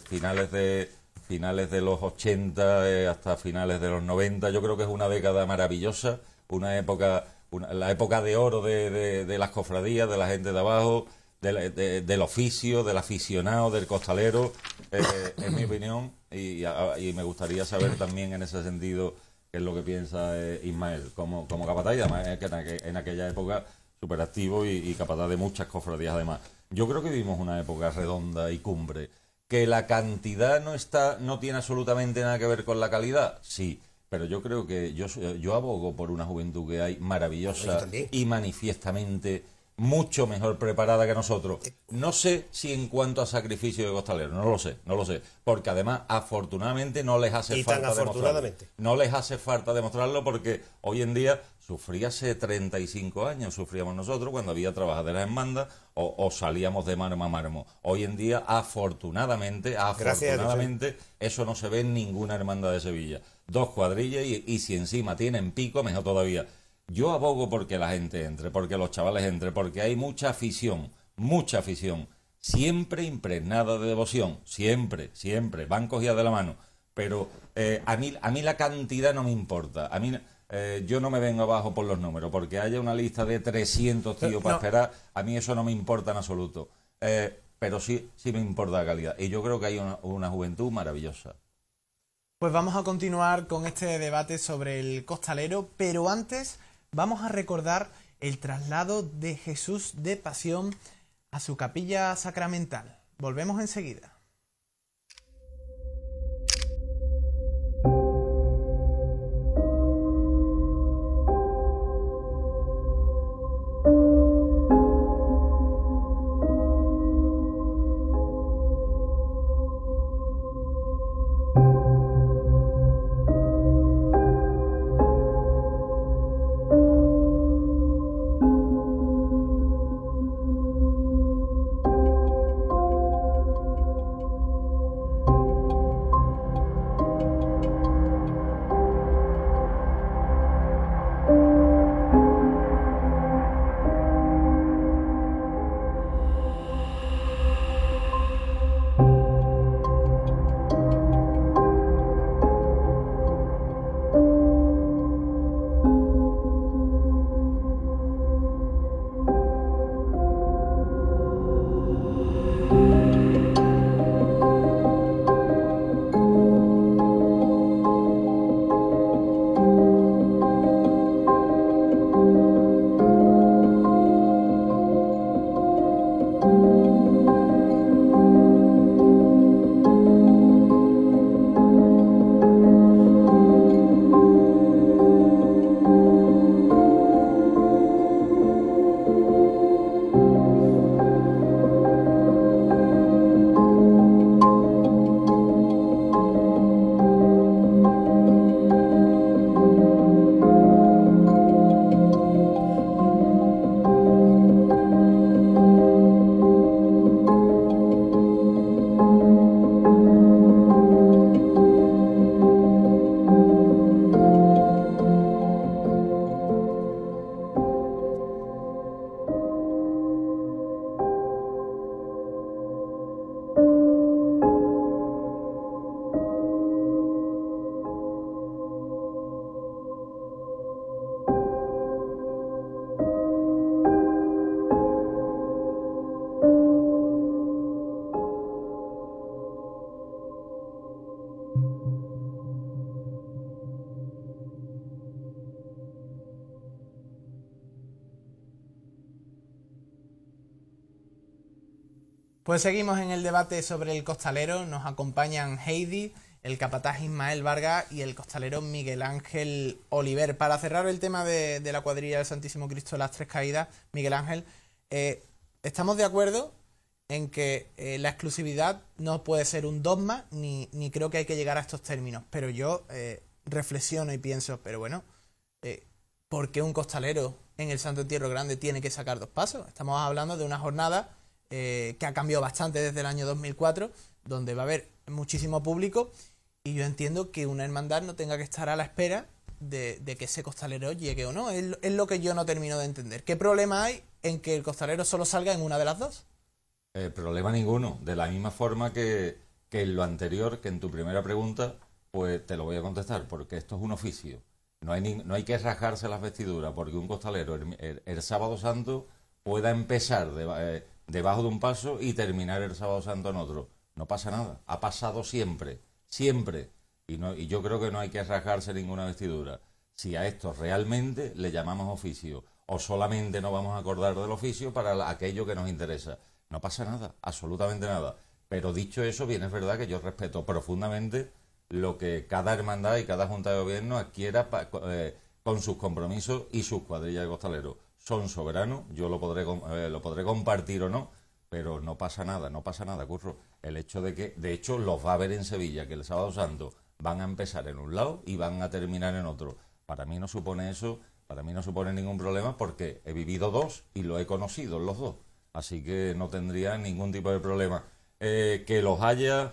finales de finales de los 80 eh, hasta finales de los 90, yo creo que es una década maravillosa, una época, la época de oro de, de las cofradías, de la gente de abajo, eh, del, oficio, del aficionado, del costalero, eh, eh, En mi opinión ah, y, me gustaría saber también en ese sentido qué es lo que piensa Ismael como, como capataz y además que en, aquella época Superactivo y, y capataz de muchas cofradías además. Yo creo que vivimos una época redonda y cumbre que la cantidad no está no tiene absolutamente nada que ver con la calidad sí pero yo creo que yo yo abogo por una juventud que hay maravillosa y manifiestamente mucho mejor preparada que nosotros. No sé si en cuanto a sacrificio de costalero, no lo sé, no lo sé. Porque además, afortunadamente, no les hace falta demostrarlo. No les hace falta demostrarlo porque hoy en día sufría hace 35 años, sufríamos nosotros cuando había trabajaderas en manda o, o salíamos de marmo a marmo. Hoy en día, afortunadamente, ¿eh? afortunadamente, eso no se ve en ninguna hermandad de Sevilla. Dos cuadrillas y, y si encima tienen pico, mejor todavía. Yo abogo porque la gente entre, porque los chavales entre, porque hay mucha afición, mucha afición, siempre impregnada de devoción, siempre, siempre, van cogidas de la mano. Pero eh, a, mí, a mí la cantidad no me importa. A mí, eh, yo no me vengo abajo por los números, porque haya una lista de 300 eh, tíos para esperar, a mí eso no me importa en absoluto. pero sí, sí me importa la calidad. Y yo creo que hay una juventud maravillosa. Pues vamos a continuar con este debate sobre el costalero, pero antes vamos a recordar el traslado de Jesús de pasión a su capilla sacramental. Volvemos enseguida. Pues seguimos en el debate sobre el costalero. Nos acompañan Heidi, el capataz Ismael Vargas y el costalero Miguel Ángel Oliver. Para cerrar el tema de, la cuadrilla del Santísimo Cristo de las Tres Caídas, Miguel Ángel, eh, estamos de acuerdo en que eh, la exclusividad no puede ser un dogma, ni, creo que hay que llegar a estos términos. Pero yo eh, reflexiono y pienso, pero bueno, ¿por qué un costalero en el Santo Entierro Grande tiene que sacar dos pasos? Estamos hablando de una jornada eh, que ha cambiado bastante desde el año 2004, donde va a haber muchísimo público y yo entiendo que una hermandad no tenga que estar a la espera de, que ese costalero llegue o no. Es, lo que yo no termino de entender. ¿Qué problema hay en que el costalero solo salga en una de las dos? Eh, problema ninguno. De la misma forma que, en lo anterior, que en tu primera pregunta, pues te lo voy a contestar, porque esto es un oficio. No hay, que rajarse las vestiduras, porque un costalero el, Sábado Santo pueda empezar de, eh, debajo de un paso y terminar el sábado santo en otro. No pasa nada, ha pasado siempre, siempre. Y, no, y yo creo que no hay que rasgarse ninguna vestidura. Si a esto realmente le llamamos oficio o solamente no vamos a acordar del oficio para aquello que nos interesa. No pasa nada, absolutamente nada. Pero dicho eso, bien es verdad que yo respeto profundamente lo que cada hermandad y cada junta de gobierno adquiera eh, con sus compromisos y sus cuadrillas de costaleros son soberanos, yo lo podré, lo podré compartir o no, pero no pasa nada, no pasa nada, curro. El hecho de que, de hecho, los va a ver en Sevilla, que el sábado santo van a empezar en un lado y van a terminar en otro. Para mí no supone eso, para mí no supone ningún problema porque he vivido dos y lo he conocido los dos. Así que no tendría ningún tipo de problema. Eh, que los haya,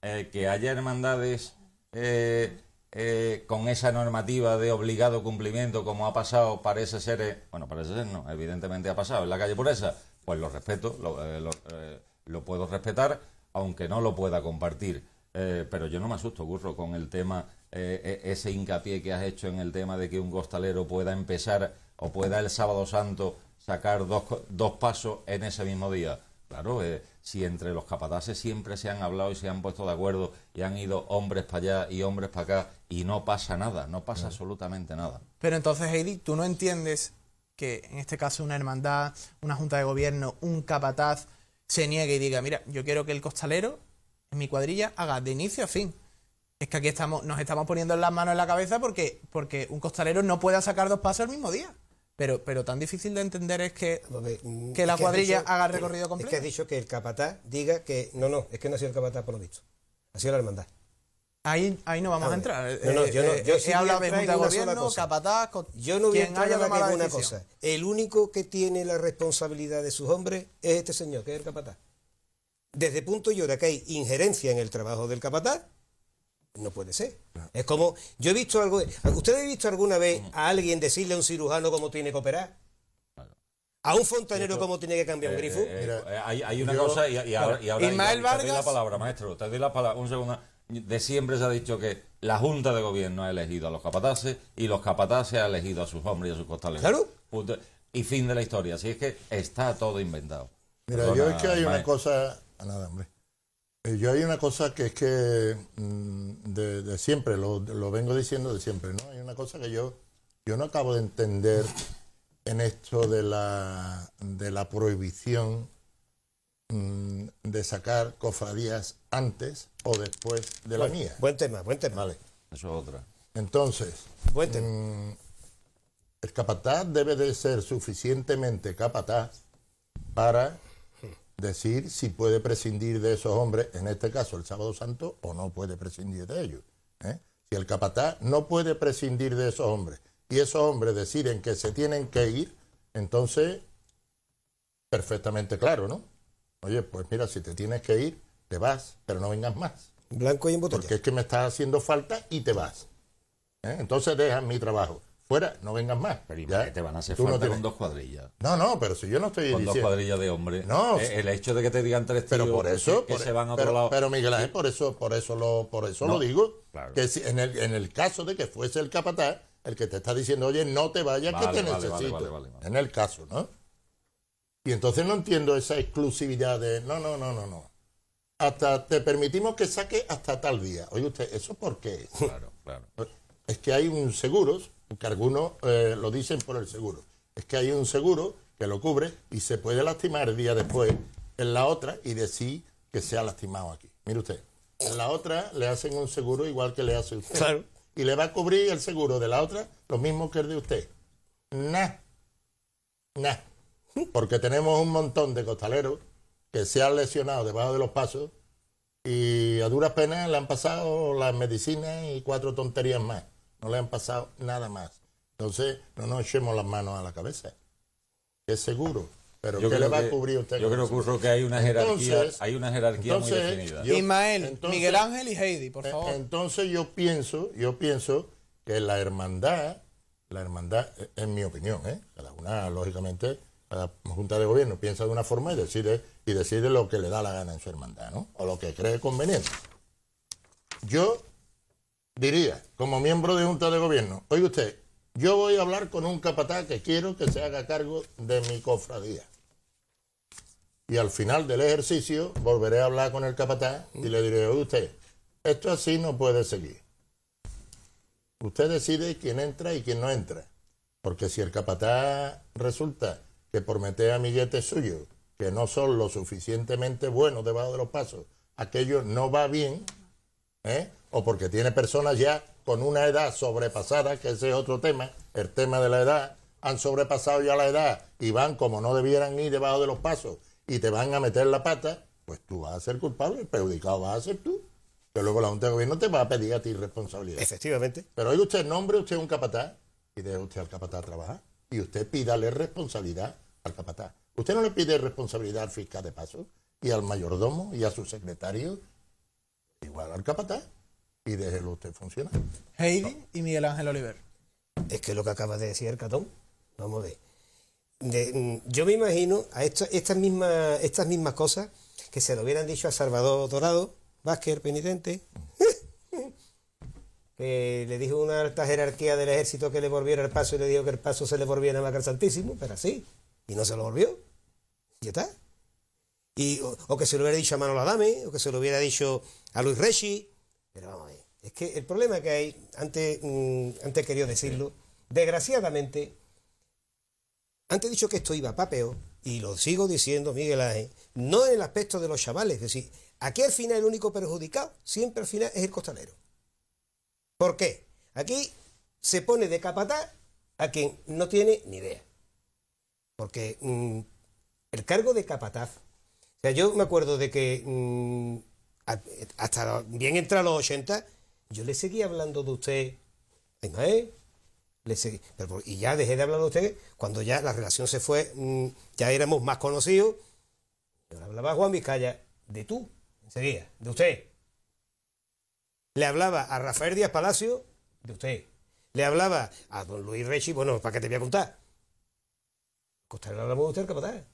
eh, que haya hermandades eh, eh, con esa normativa de obligado cumplimiento como ha pasado, parece ser, eh, bueno, parece ser no, evidentemente ha pasado en la calle por esa, pues lo respeto, lo, eh, puedo respetar, aunque no lo pueda compartir. pero yo no me asusto, Gurro, con el tema, e, ese hincapié que has hecho en el tema de que un costalero pueda empezar o pueda el sábado santo sacar dos, dos pasos en ese mismo día. Claro, eh, si entre los capataces siempre se han hablado y se han puesto de acuerdo y han ido hombres para allá y hombres para acá y no pasa nada, no pasa absolutamente nada. Pero entonces, Heidi, tú no entiendes que en este caso una hermandad, una junta de gobierno, un capataz se niegue y diga, mira, yo quiero que el costalero en mi cuadrilla haga de inicio a fin. Es que aquí estamos, nos estamos poniendo las manos en la cabeza porque, porque un costalero no pueda sacar dos pasos el mismo día. Pero, pero tan difícil de entender es que, que la cuadrilla haga recorrido completo. Es que has dicho que el capataz diga que no, no, es que no ha sido el capataz por lo visto. Ha sido la hermandad. Ahí, no vamos a, entrar. No, no, yo no. Eh, yo habla eh, sí de Gobierno, capataz, Yo no voy a entrar en ninguna cosa. El único que tiene la responsabilidad de sus hombres es este señor, que es el capataz. Desde punto yo de que hay injerencia en el trabajo del capataz, no puede ser. Es como, yo he visto algo, ¿usted ha visto alguna vez a alguien decirle a un cirujano cómo tiene que operar? ¿A un fontanero cómo tiene que cambiar un eh, grifo? Eh, eh, hay, una cosa y, ahora... Y la palabra, maestro, te doy la palabra, un segundo. De siempre se ha dicho que la Junta de Gobierno ha elegido a los capataces y los capataces ha elegido a sus hombres y a sus costales. Claro. Y fin de la historia. Así es que está todo inventado. Mira, yo es que hay una cosa... Ah, nada, eh, yo hay una cosa que es que mm, de, siempre, lo, lo, vengo diciendo de siempre, ¿no? Hay una cosa que yo, yo no acabo de entender en esto de la, de la prohibición mm, de sacar cofradías antes o después de la mía. Buen tema, buen tema. Vale. Eso es otra. Entonces, mm, el capataz debe de ser suficientemente capataz para decir si puede prescindir de esos hombres, en este caso el sábado santo, o no puede prescindir de ellos. ¿eh? Si el capataz no puede prescindir de esos hombres y esos hombres deciden que se tienen que ir, entonces, perfectamente claro, ¿no? Oye, pues mira, si te tienes que ir, te vas, pero no vengas más. Blanco y en Porque es que me estás haciendo falta y te vas. ¿eh? Entonces dejan mi trabajo fuera, no vengas más. Pero te van a hacer falta con dos cuadrillas. No, no, pero si yo no estoy con dos cuadrillas de hombre... No. Eh, el hecho de que te digan tres pero por eso, pero, Miguel por eso, por eso lo, por eso lo digo. Que si, en, el, en el caso de que fuese el capataz, el que te está diciendo, oye, no te vayas, que te necesito. en el caso, ¿no? Y entonces no entiendo esa exclusividad de, no, no, no, no, no. Hasta te permitimos que saque hasta tal día. Oye usted, ¿eso por qué? Claro, claro. Es que hay un seguros que algunos eh, lo dicen por el seguro. Es que hay un seguro que lo cubre y se puede lastimar el día después en la otra y decir que se ha lastimado aquí. Mire usted, en la otra le hacen un seguro igual que le hace usted. Claro. Y le va a cubrir el seguro de la otra lo mismo que el de usted. Nah. Nah. Porque tenemos un montón de costaleros que se han lesionado debajo de los pasos y a duras penas le han pasado las medicinas y cuatro tonterías más no le han pasado nada más. Entonces, no nos echemos las manos a la cabeza. Es seguro. Pero ¿qué le va a cubrir usted? Yo creo que que hay una jerarquía, hay una jerarquía muy definida. Ismael, Miguel Ángel y Heidi, por favor. Entonces yo pienso, yo pienso que la hermandad, la hermandad, e, en mi opinión, ¿eh? una, lógicamente, la Junta de Gobierno piensa de una forma y decide, y decide lo que le da la gana en su hermandad, ¿no? O lo que cree conveniente. Yo diría, como miembro de Junta de Gobierno, oye usted, yo voy a hablar con un capataz que quiero que se haga cargo de mi cofradía. Y al final del ejercicio volveré a hablar con el capataz y le diré, oye usted, esto así no puede seguir. Usted decide quién entra y quién no entra. Porque si el capataz resulta que por meter amiguetes suyos, que no son lo suficientemente buenos debajo de los pasos, aquello no va bien, ¿eh? o porque tiene personas ya con una edad sobrepasada, que ese es otro tema, el tema de la edad, han sobrepasado ya la edad y van como no debieran ir debajo de los pasos y te van a meter la pata, pues tú vas a ser culpable, el perjudicado vas a ser tú. Pero luego la Junta de Gobierno te va a pedir a ti responsabilidad. Efectivamente. Pero hoy usted nombre usted un capataz y deje usted al capataz trabajar y usted pídale responsabilidad al capataz. Usted no le pide responsabilidad al fiscal de paso y al mayordomo y a su secretario, igual al capataz y déjelo usted funcionar. Heidi y Miguel Ángel Oliver. Es que lo que acaba de decir Catón, vamos a ver. Mm, yo me imagino a estas, mismas, estas mismas cosas que se lo hubieran dicho a Salvador Dorado, Vázquez, penitente, que le dijo una alta jerarquía del ejército que le volviera el paso y le dijo que el paso se le volviera a más Santísimo, pero así, y no se lo volvió. y está. Y, o, que se lo hubiera dicho a Manolo Adame, o que se lo hubiera dicho a Luis Rechi, pero vamos a ver. Es que el problema que hay, antes, mm, quería decirlo, desgraciadamente, antes he dicho que esto iba papeo, y lo sigo diciendo, Miguel Ángel, no en el aspecto de los chavales, es decir, aquí al final el único perjudicado, siempre al final es el costalero. ¿Por qué? Aquí se pone de capataz a quien no tiene ni idea. Porque mm, el cargo de capataz, o sea, yo me acuerdo de que mm, hasta bien a los 80, yo le seguía hablando de usted. Le seguí, y ya dejé de hablar de usted cuando ya la relación se fue, mm, ya éramos más conocidos. Yo le hablaba a Juan Vizcaya de tú, enseguida, de usted. Le hablaba a Rafael Díaz Palacio de usted. Le hablaba a don Luis Rechi, bueno, ¿para qué te voy a contar? la hablamos de usted, el capataz.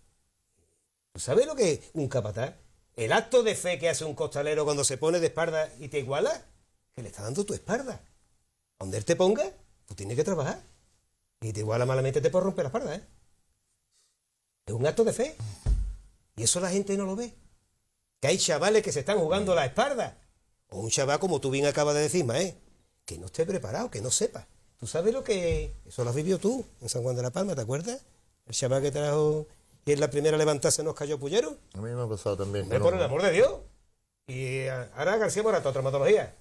¿Tú sabes lo que es un capataz? El acto de fe que hace un costalero cuando se pone de espalda y te iguala, que le está dando tu espalda. Donde él te ponga, tú tienes que trabajar. Y te iguala malamente, te puede romper la espalda, ¿eh? Es un acto de fe. Y eso la gente no lo ve. Que hay chavales que se están jugando la espalda. O un chaval, como tú bien acabas de decir, ¿eh? que no esté preparado, que no sepa. Tú sabes lo que. Eso lo has vivido tú en San Juan de la Palma, ¿te acuerdas? El chaval que trajo y en la primera levantada se nos cayó Pullero. A mí me ha pasado también. no, por el amor de Dios. Y ahora García Morato, traumatología.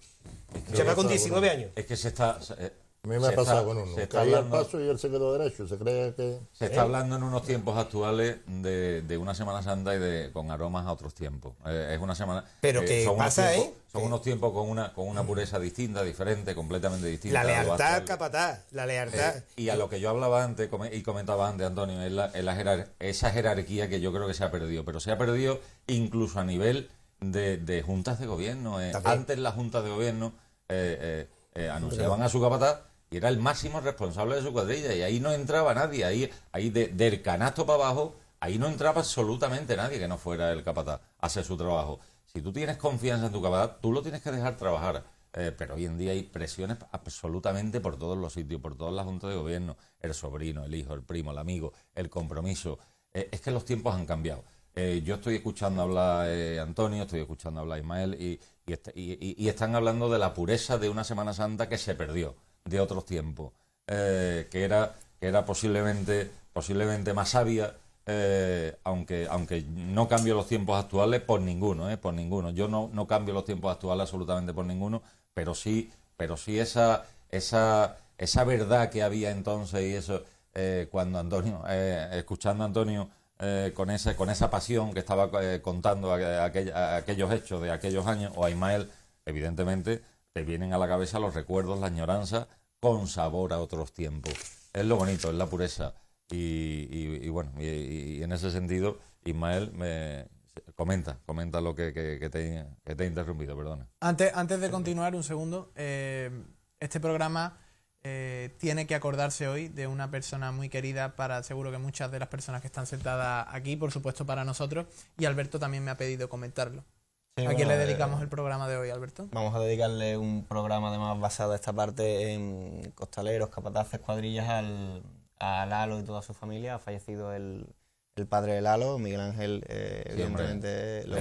Se Chama con 19 años. Es que se está. Eh, a me ha pasado con uno. Se está hablando, paso y él se derecho. Se cree que. Se está hablando en unos tiempos actuales de, una Semana Santa y de con aromas a otros tiempos. Eh, es una semana. Pero eh, que pasa, ¿eh? Son unos tiempos con una con una mm. pureza distinta, diferente, completamente distinta. La lealtad, capataz, la lealtad. y a lo que yo hablaba antes y comentaba antes, Antonio, es la, esa jerarquía que yo creo que se ha perdido. Pero se ha perdido incluso a nivel de, de juntas de gobierno. Antes las juntas de gobierno anunciaban a su capataz y era el máximo responsable de su cuadrilla, y ahí no entraba nadie, ahí, ahí del canasto para abajo, ahí no entraba absolutamente nadie que no fuera el capataz a hacer su trabajo. Si tú tienes confianza en tu capataz, tú lo tienes que dejar trabajar. Eh, pero hoy en día hay presiones absolutamente por todos los sitios, por todas las juntas de gobierno, el sobrino, el hijo, el primo, el amigo, el compromiso. Eh, es que los tiempos han cambiado. Eh, yo estoy escuchando hablar Antonio, estoy escuchando hablar a Ismael este, y, están hablando de la pureza de una Semana Santa que se perdió de otros tiempos, eh, que, era, que era posiblemente, posiblemente más sabia, eh, aunque, aunque no cambio los tiempos actuales por ninguno, eh, por ninguno. Yo no, cambio los tiempos actuales absolutamente por ninguno, pero sí, pero sí esa, esa, esa verdad que había entonces y eso, eh, cuando Antonio, escuchando a Antonio, con, esa, con esa pasión que estaba contando aquellos hechos de aquellos años, o a Ismael, evidentemente, te vienen a la cabeza los recuerdos, la añoranza, con sabor a otros tiempos. Es lo bonito, es la pureza. Y, bueno, y, en ese sentido, Ismael me comenta, comenta lo que, te, he interrumpido, perdona. Antes, de continuar, un segundo, eh, este programa eh, tiene que acordarse hoy de una persona muy querida para seguro que muchas de las personas que están sentadas aquí, por supuesto para nosotros, y Alberto también me ha pedido comentarlo. ¿A quién le dedicamos eh, el programa de hoy, Alberto? Vamos a dedicarle un programa además basado en esta parte en costaleros, capataces, cuadrillas, al, a Lalo y toda su familia. Ha fallecido el, padre de Lalo, Miguel Ángel, eh, evidentemente. Lo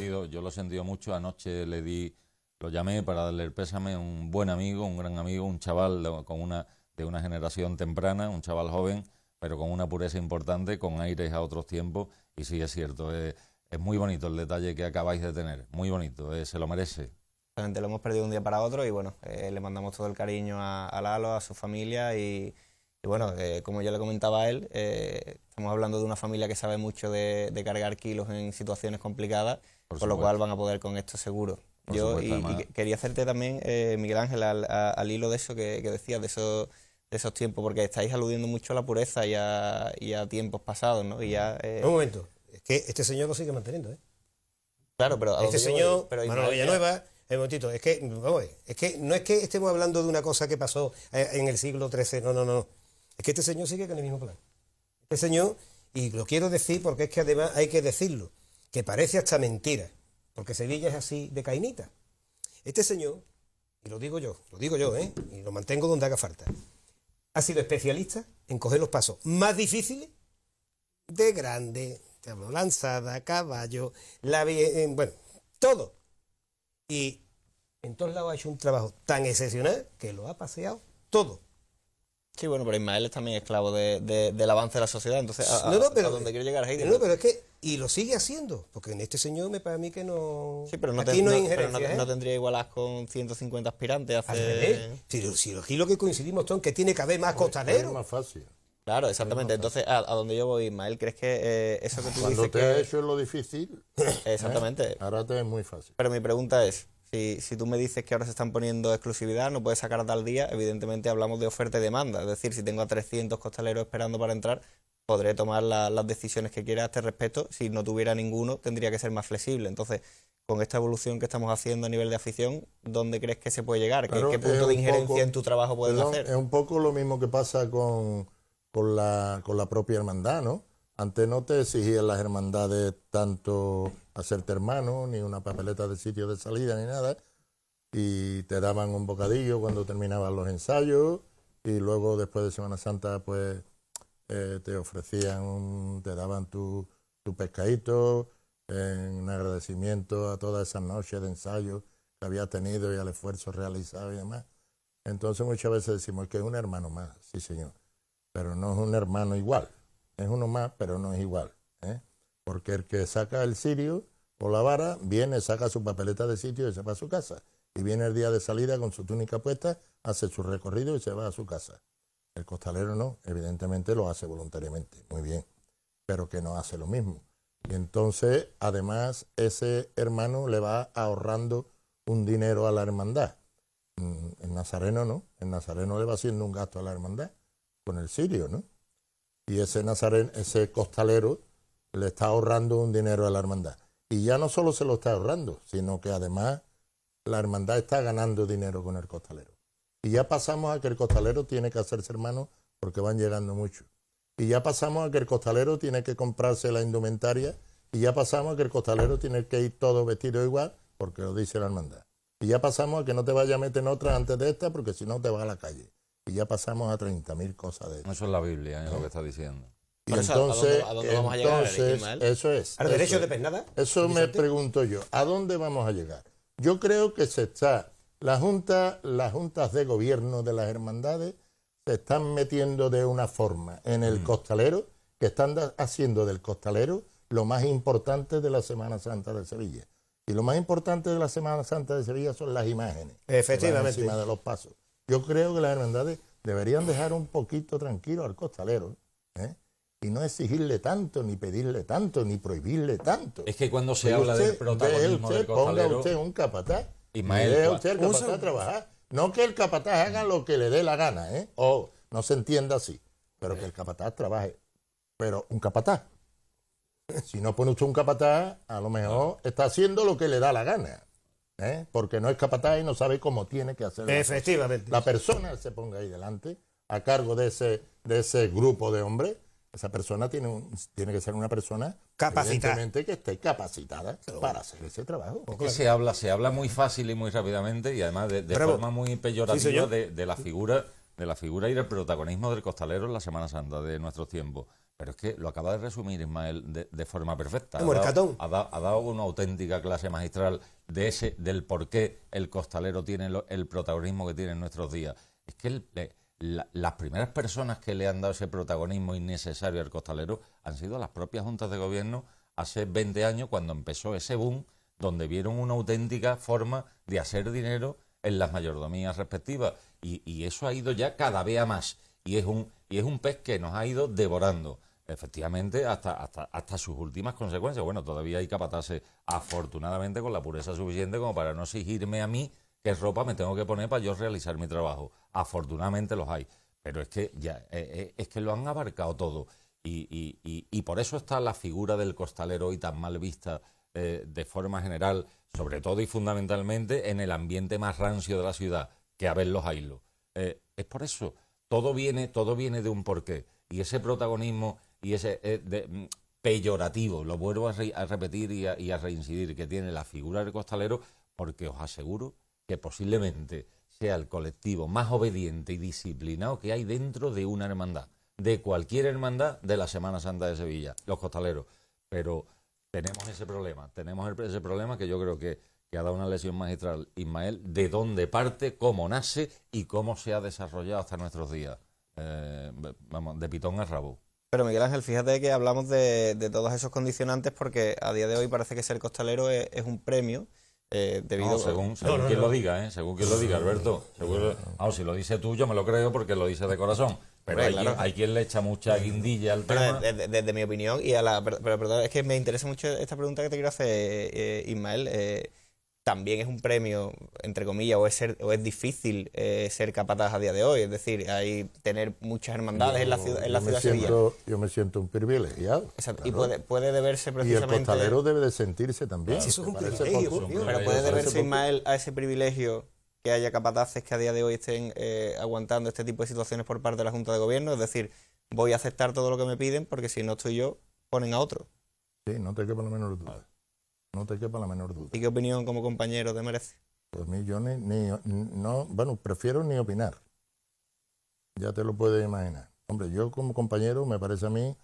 yo, yo lo he sentido mucho. Anoche le di, lo llamé para darle el pésame, un buen amigo, un gran amigo, un chaval de, con una, de una generación temprana, un chaval joven, pero con una pureza importante, con aires a otros tiempos. Y sí, es cierto. Eh, es muy bonito el detalle que acabáis de tener, muy bonito, eh, se lo merece. Lo hemos perdido un día para otro y bueno, eh, le mandamos todo el cariño a, a Lalo, a su familia y, bueno, eh, como yo le comentaba a él, estamos hablando de una familia que sabe mucho de, cargar kilos en situaciones complicadas, por, lo cual van a poder con esto seguro. Yo y, quería hacerte también, eh, Miguel Ángel, al, hilo de eso que, decías, de, eso, de esos tiempos, porque estáis aludiendo mucho a la pureza y a, tiempos pasados, ¿no? Y ya, Un momento. Es que este señor lo sigue manteniendo, ¿eh? Claro, pero... este señor, Manuel Villanueva, eh, un momentito, es que, vamos, es que no es que estemos hablando de una cosa que pasó eh, en el siglo XIII, no, no, no. Es que este señor sigue con el mismo plan. Este señor, y lo quiero decir porque es que además hay que decirlo, que parece hasta mentira, porque Sevilla es así de cainita. Este señor, y lo digo yo, lo digo yo, ¿eh? y lo mantengo donde haga falta, ha sido especialista en coger los pasos más difíciles de grande, lanzada, caballo, la, eh, bueno, todo. Y en todos lados ha hecho un trabajo tan excepcional que lo ha paseado todo. Sí, bueno, pero Ismael es también esclavo del avance de la sociedad, entonces a, no, pero, donde quiero llegar es ahí. No, pero es que, y lo sigue haciendo, porque en este señor me para mí que no... Sí, pero no, ¿eh? tendría igualas con 150 aspirantes hace... Al si, si, lo que coincidimos son que tiene que haber más pues, costaleros. más fácil. Claro, exactamente. Entonces, a, dónde yo voy, Ismael, ¿crees que eh, eso que tú Cuando dices te que... hecho es lo difícil... Exactamente. ¿eh? Ahora te es muy fácil. Pero mi pregunta es, si, tú me dices que ahora se están poniendo exclusividad, no puedes sacar a tal día, evidentemente hablamos de oferta y demanda. Es decir, si tengo a 300 costaleros esperando para entrar, podré tomar las decisiones que quiera a este respecto. Si no tuviera ninguno, tendría que ser más flexible. Entonces, con esta evolución que estamos haciendo a nivel de afición, ¿dónde crees que se puede llegar? ¿Qué, punto de injerencia en tu trabajo puedes hacer? Es un poco lo mismo que pasa con la, con la propia hermandad, ¿no? Antes no te exigían las hermandades tanto hacerte hermano, ni una papeleta de sitio de salida, ni nada. Y te daban un bocadillo cuando terminaban los ensayos. Y luego, después de Semana Santa, pues eh, te ofrecían, te daban tu, tu pescadito en agradecimiento a toda esa noche de ensayo que había tenido y al esfuerzo realizado y demás. Entonces muchas veces decimos que es un hermano más, sí señor pero no es un hermano igual. Es uno más, pero no es igual. ¿eh? Porque el que saca el sirio o la vara viene, saca su papeleta de sitio y se va a su casa. Y viene el día de salida con su túnica puesta, hace su recorrido y se va a su casa. El costalero no, evidentemente lo hace voluntariamente, muy bien, pero que no hace lo mismo. Y entonces, además, ese hermano le va ahorrando un dinero a la hermandad. Mm, el nazareno no, el nazareno le va haciendo un gasto a la hermandad con el sirio, ¿no? Y ese nazaren, ese costalero le está ahorrando un dinero a la hermandad. Y ya no solo se lo está ahorrando, sino que además la hermandad está ganando dinero con el costalero. Y ya pasamos a que el costalero tiene que hacerse hermano porque van llegando muchos. Y ya pasamos a que el costalero tiene que comprarse la indumentaria. Y ya pasamos a que el costalero tiene que ir todo vestido igual porque lo dice la hermandad. Y ya pasamos a que no te vayas a meter en otra antes de esta porque si no te vas a la calle. Y ya pasamos a 30.000 cosas de eso. Eso es la Biblia, es lo que está diciendo. entonces, ¿a dónde, vamos a llegar, eso es. ¿Al derecho de pernada? Eso me pregunto yo. ¿A dónde vamos a llegar? Yo creo que se está. La junta, las juntas de gobierno de las hermandades se están metiendo de una forma en el mm. costalero, que están haciendo del costalero lo más importante de la Semana Santa de Sevilla. Y lo más importante de la Semana Santa de Sevilla son las imágenes. Efectivamente. Encima de los pasos. Yo creo que las hermandades deberían dejar un poquito tranquilo al costalero ¿eh? y no exigirle tanto, ni pedirle tanto, ni prohibirle tanto. Es que cuando se habla de del protagonismo Ponga usted un capataz y capataz trabajar. No que el capataz haga lo que le dé la gana, ¿eh? o no se entienda así, pero que el capataz trabaje. Pero un capataz. Si no pone usted un capataz, a lo mejor está haciendo lo que le da la gana. ¿eh? porque no es capataz y no sabe cómo tiene que hacer. Efectivamente. La persona se ponga ahí delante, a cargo de ese, de ese grupo de hombres, esa persona tiene, tiene que ser una persona capacitada. que esté capacitada para hacer ese trabajo. Porque pues se habla, se habla muy fácil y muy rápidamente y además de, forma muy peyorativa de, de la figura de la figura y del protagonismo del costalero en la Semana Santa de nuestros tiempos. Pero es que lo acaba de resumir Ismael de, forma perfecta. Ha dado, ha, una auténtica clase magistral de ese, del por qué el costalero tiene el protagonismo que tiene en nuestros días. Es que eh, las primeras personas que le han dado ese protagonismo innecesario al costalero han sido las propias juntas de gobierno hace 20 años cuando empezó ese boom donde vieron una auténtica forma de hacer dinero en las mayordomías respectivas. Y, eso ha ido ya cada vez a más. Y es un, y es un pez que nos ha ido devorando. Efectivamente, hasta, hasta, hasta sus últimas consecuencias. Bueno, todavía hay que apatarse... afortunadamente, con la pureza suficiente como para no exigirme a mí qué ropa me tengo que poner para yo realizar mi trabajo. Afortunadamente los hay. Pero es que ya, eh, eh, es que lo han abarcado todo. Y, por eso está la figura del costalero hoy tan mal vista eh, de forma general sobre todo y fundamentalmente en el ambiente más rancio de la ciudad, que a ver los aislos. Eh, es por eso, todo viene, todo viene de un porqué. Y ese protagonismo y ese eh, mm, peyorativo, lo vuelvo a, repetir y a, y a, reincidir, que tiene la figura del costalero, porque os aseguro que posiblemente sea el colectivo más obediente y disciplinado que hay dentro de una hermandad, de cualquier hermandad de la Semana Santa de Sevilla, los costaleros. Pero tenemos ese problema, tenemos ese problema que yo creo que, ha dado una lesión magistral Ismael, de dónde parte, cómo nace y cómo se ha desarrollado hasta nuestros días. Eh, vamos, de pitón a rabo. Pero Miguel Ángel, fíjate que hablamos de, todos esos condicionantes porque a día de hoy parece que ser costalero es, un premio. Eh, debido no, según, quien lo diga, ¿eh? según quien lo diga, Alberto. Según, ah, si lo dice tú, yo me lo creo porque lo dice de corazón. Pero hay, quien, le echa mucha guindilla al premio. tema. Desde, mi opinión, y a la, pero, perdón, es que me interesa mucho esta pregunta que te quiero hacer, eh, Ismael. Eh, también es un premio, entre comillas, o es, ser, o es difícil eh, ser capataz a día de hoy. Es decir, hay tener muchas hermandades en la ciudad, en la ciudad sevilla. Yo me siento un privilegiado. Exacto. Y puede, deberse precisamente... Y el costalero debe de sentirse también. Sí, es un privilegio. Pero puede deberse, Ismael, a ese privilegio que haya capataces que a día de hoy estén eh, aguantando este tipo de situaciones por parte de la Junta de Gobierno. Es decir, voy a aceptar todo lo que me piden porque si no estoy yo, ponen a otro. Sí, no te quepa la menor duda. No te quepa la menor duda. ¿Y qué opinión como compañero te merece? Pues mí yo ni, no, bueno, prefiero ni opinar. Ya te lo puedes imaginar. Hombre, yo como compañero me parece a mí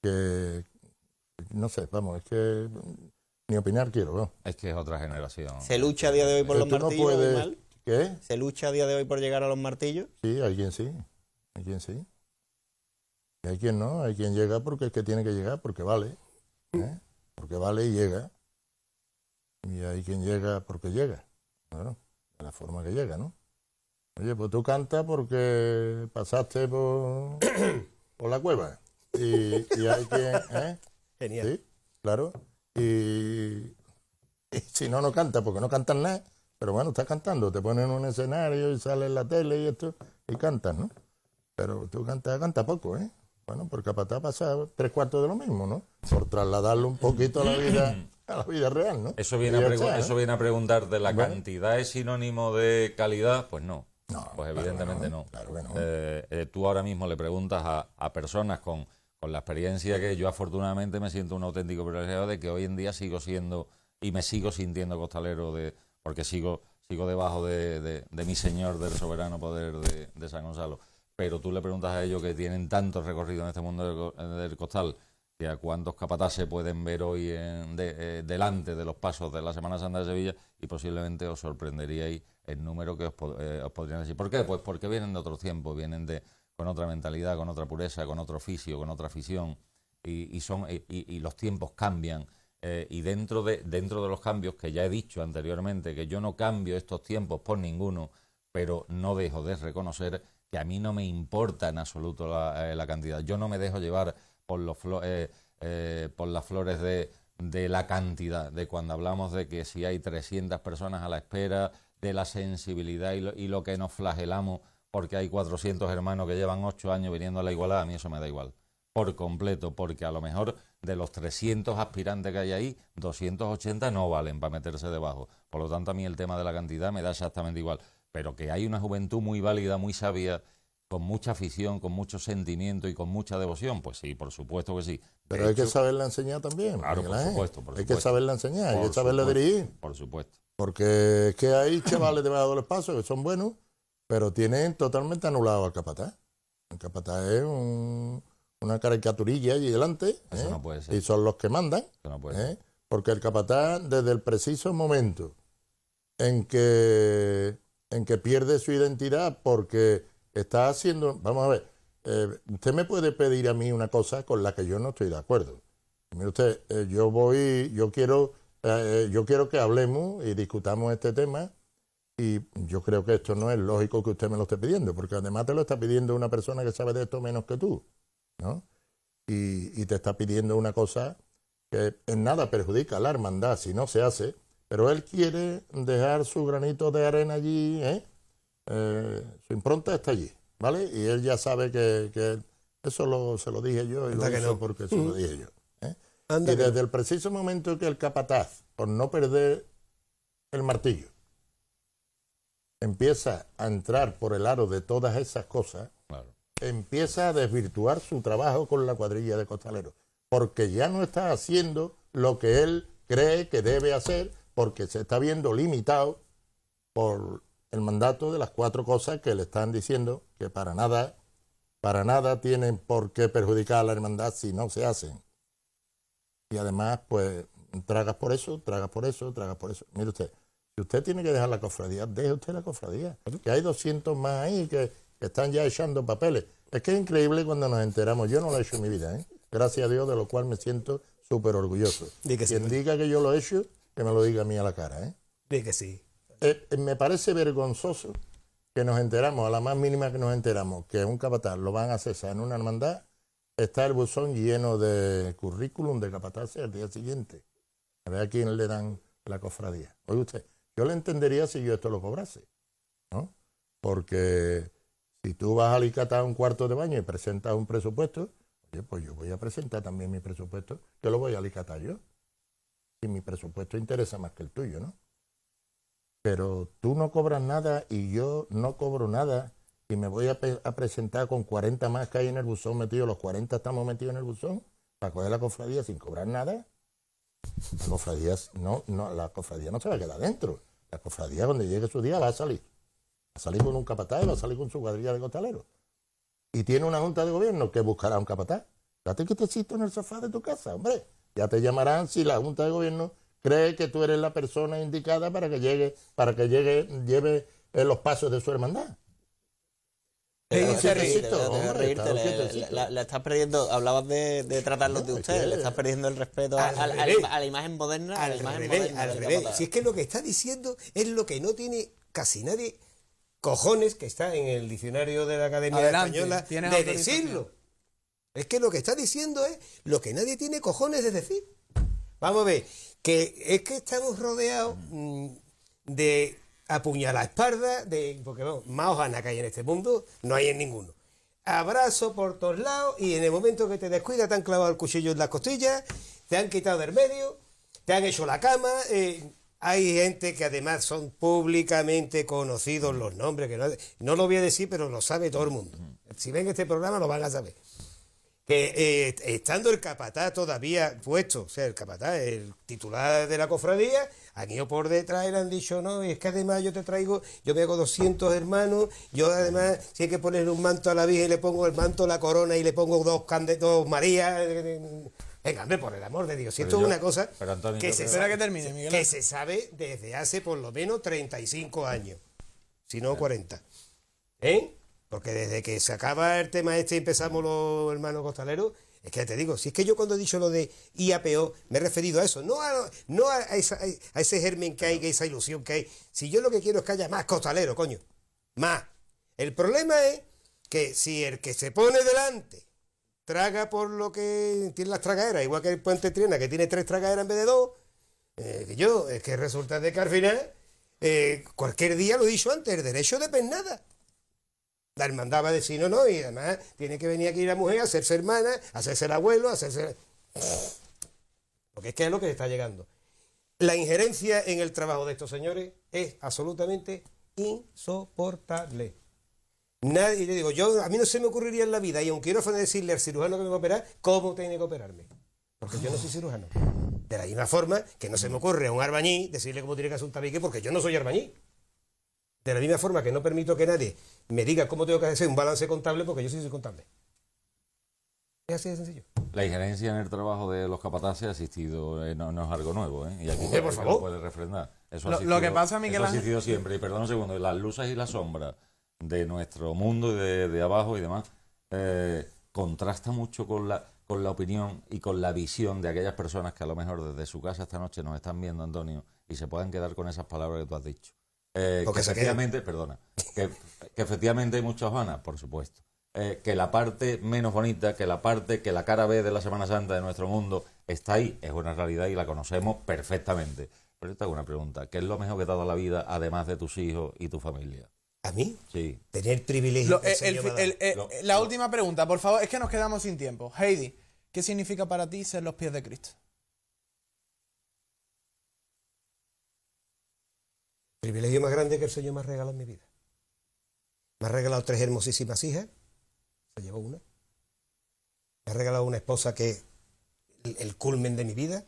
que, no sé, vamos, es que ni opinar quiero. ¿no? Es que es otra generación. Se lucha a día de hoy por los martillos. No ¿Se lucha a día de hoy por llegar a los martillos? Sí, hay quien sí, hay quien sí. Y hay quien no, hay quien llega porque es que tiene que llegar, porque vale. ¿eh? Porque vale y llega. Y hay quien llega porque llega. Bueno, de la forma que llega, ¿no? Oye, pues tú cantas porque pasaste por, por la cueva. Y, hay quien. ¿eh? Genial. Sí, claro. Y, si no, no canta, porque no cantan nada. Pero bueno, estás cantando, te ponen un escenario y sale en la tele y esto, y cantas, ¿no? Pero tú cantas, canta poco, ¿eh? Bueno, porque por ha pasado tres cuartos de lo mismo, ¿no? Por trasladarlo un poquito a la vida, a la vida real, ¿no? Eso viene, a, preguntar, eso viene a preguntarte, ¿la cantidad es sinónimo de calidad? Pues no. pues evidentemente no. Claro que eh, eh, tú ahora mismo le preguntas a, a personas con, con, la experiencia que yo afortunadamente me siento un auténtico privilegiado de que hoy en día sigo siendo y me sigo sintiendo costalero de, porque sigo, sigo debajo de, mi señor del soberano poder de, San Gonzalo. Pero tú le preguntas a ellos que tienen tanto recorrido en este mundo del, eh, costal, que a cuántos capataces pueden ver hoy en, eh, delante de los pasos de la Semana Santa de Sevilla, y posiblemente os sorprenderíais el número que os, eh, podrían decir. ¿Por qué? Pues porque vienen de otro tiempo, vienen de, con otra mentalidad, con otra pureza, con otro oficio, con otra afición, y, son, y los tiempos cambian. Eh, y dentro de, dentro de los cambios que ya he dicho anteriormente, que yo no cambio estos tiempos por ninguno, pero no dejo de reconocer que a mí no me importa en absoluto la, eh, cantidad. Yo no me dejo llevar por, los eh, por las flores de, de la cantidad, de cuando hablamos de que si hay 300 personas a la espera, de la sensibilidad y lo, que nos flagelamos porque hay 400 hermanos que llevan 8 años viniendo a la igualada, a mí eso me da igual, por completo, porque a lo mejor de los 300 aspirantes que hay ahí, 280 no valen para meterse debajo. Por lo tanto, a mí el tema de la cantidad me da exactamente igual. Pero que hay una juventud muy válida, muy sabia, con mucha afición, con mucho sentimiento y con mucha devoción, pues sí, por supuesto que sí. Pero hay que saberla enseñar también. Claro, por supuesto, Hay que saberla enseñar, y hay que saberla dirigir. Por supuesto. Porque es que hay chavales de el espacio, que son buenos pero tienen totalmente anulado al capataz. El capataz es un, una caricaturilla allí delante. ¿eh? Y son los que mandan. ¿eh? Porque el capatán, desde el preciso momento en que, en que pierde su identidad, porque está haciendo. Vamos a ver, eh, usted me puede pedir a mí una cosa con la que yo no estoy de acuerdo. Mire usted, yo voy, yo quiero, yo quiero que hablemos y discutamos este tema. Y yo creo que esto no es lógico que usted me lo esté pidiendo, porque además te lo está pidiendo una persona que sabe de esto menos que tú. ¿no? Y, te está pidiendo una cosa que en nada perjudica a la hermandad si no se hace, pero él quiere dejar su granito de arena allí, ¿eh? Eh, su impronta está allí, ¿vale? Y él ya sabe que, eso lo, se lo dije yo y lo hizo porque se lo mm. dije yo. ¿eh? Y desde el preciso momento que el capataz, por no perder el martillo, empieza a entrar por el aro de todas esas cosas, empieza a desvirtuar su trabajo con la cuadrilla de costaleros, porque ya no está haciendo lo que él cree que debe hacer, porque se está viendo limitado por el mandato de las cuatro cosas que le están diciendo que para nada, para nada tienen por qué perjudicar a la hermandad si no se hacen. Y además, pues, tragas por eso, tragas por eso, tragas por eso. Mire usted, si usted tiene que dejar la cofradía, deje usted la cofradía. Que hay 200 más ahí que están ya echando papeles. Es que es increíble cuando nos enteramos. Yo no lo he hecho en mi vida, ¿eh? gracias a Dios, de lo cual me siento súper orgulloso. Dí que Quien diga que yo lo he hecho, que me lo diga a mí a la cara. ¿eh? Dí que sí. Eh, eh, me parece vergonzoso que nos enteramos, a la más mínima que nos enteramos, que un capataz lo van a cesar en una hermandad, está el buzón lleno de currículum de capataz al día siguiente. A ver a quién le dan la cofradía. Oye usted, yo le entendería si yo esto lo cobrase, ¿no? Porque si tú vas a alicatar un cuarto de baño y presentas un presupuesto, pues yo voy a presentar también mi presupuesto, que lo voy a alicatar yo. Y mi presupuesto interesa más que el tuyo, ¿no? Pero tú no cobras nada y yo no cobro nada y me voy a, presentar con 40 más que hay en el buzón metido, los 40 estamos metidos en el buzón, para coger la cofradía sin cobrar nada. La cofradía no, no, la cofradía no se va a quedar dentro. La cofradía cuando llegue su día va a salir salir con un capataz va a salir con su cuadrilla de costaleros. Y tiene una junta de gobierno que buscará un capataz. Date que te siento en el sofá de tu casa, hombre. Ya te llamarán si la junta de gobierno cree que tú eres la persona indicada para que llegue, para que llegue, lleve eh, los pasos de su hermandad. Eh, le estás perdiendo, hablabas de, tratarlos de ustedes, le estás perdiendo el respeto a, la imagen moderna. moderna Si es que lo que está diciendo es lo que no tiene casi nadie cojones, que está en el diccionario de la Academia Española, de decirlo. Es que lo que está diciendo es lo que nadie tiene cojones de decir. Vamos a ver, que es que estamos rodeados mm, de apuñalar espalda, de, porque vamos, más hojanas que hay en este mundo, no hay en ninguno. Abrazo por todos lados y en el momento que te descuida te han clavado el cuchillo en las costillas, te han quitado del medio, te han hecho la cama. Eh, hay gente que además son públicamente conocidos los nombres, que no, lo voy a decir, pero lo sabe todo el mundo. Si ven este programa lo van a saber. Que eh, estando el capatá todavía puesto, o sea, el capatá, el titular de la cofradía, han ido por detrás y han dicho, no, y es que además yo te traigo, yo me hago 200 hermanos, yo además, si hay que ponerle un manto a la Virgen, le pongo el manto, la corona y le pongo dos, dos Marías. Eh, eh, Venga, hombre, por el amor de Dios. Si esto es una cosa que, se sabe, termine, que se sabe desde hace por lo menos 35 años, si no 40. ¿Eh? Porque desde que se acaba el tema este empezamos los hermanos costaleros, es que te digo, si es que yo cuando he dicho lo de IAPO me he referido a eso, no a, no a, ese germen que hay, que esa ilusión que hay. Si yo lo que quiero es que haya más Costalero, coño, más. El problema es que si el que se pone delante traga por lo que tiene las tragaderas, igual que el puente Triana, que tiene tres tragaderas en vez de dos, eh, que yo, es que resulta de que al final, eh, cualquier día, lo he dicho antes, el derecho de nada La hermandad va a decir, no, no, y además tiene que venir aquí la mujer a hacerse hermana, a hacerse el abuelo, a hacerse... Porque es que es lo que está llegando. La injerencia en el trabajo de estos señores es absolutamente insoportable. Nadie, digo, yo, a mí no se me ocurriría en la vida y a quiero quirófano decirle al cirujano que me va a operar cómo tiene que operarme. Porque yo no soy cirujano. De la misma forma que no se me ocurre a un arbañí decirle cómo tiene que hacer un tabique porque yo no soy arbañí. De la misma forma que no permito que nadie me diga cómo tengo que hacer un balance contable porque yo sí soy contable. Es así de sencillo. La injerencia en el trabajo de los capataces ha asistido, eh, no, es algo nuevo, eh, Y aquí sí, por favor. puede refrendar. Eso lo, que pasa, Miguel Ángel. ha siempre, y perdón un segundo, las luces y las sombra de nuestro mundo y de, abajo y demás, eh, contrasta mucho con la, con la opinión y con la visión de aquellas personas que a lo mejor desde su casa esta noche nos están viendo, Antonio, y se puedan quedar con esas palabras que tú has dicho. Eh, que efectivamente, perdona, que, efectivamente hay muchas vanas, por supuesto. Eh, que la parte menos bonita, que la parte, que la cara ve de la Semana Santa de nuestro mundo está ahí, es una realidad y la conocemos perfectamente. Pero yo te hago una pregunta, ¿qué es lo mejor que te ha dado la vida además de tus hijos y tu familia? ¿A mí? Sí. Tener privilegios. Eh, eh, la última pregunta, por favor, es que nos quedamos sin tiempo. Heidi, ¿qué significa para ti ser los pies de Cristo? privilegio más grande que el Señor me ha regalado en mi vida. Me ha regalado tres hermosísimas hijas, se llevó una. Me ha regalado una esposa que el, el culmen de mi vida.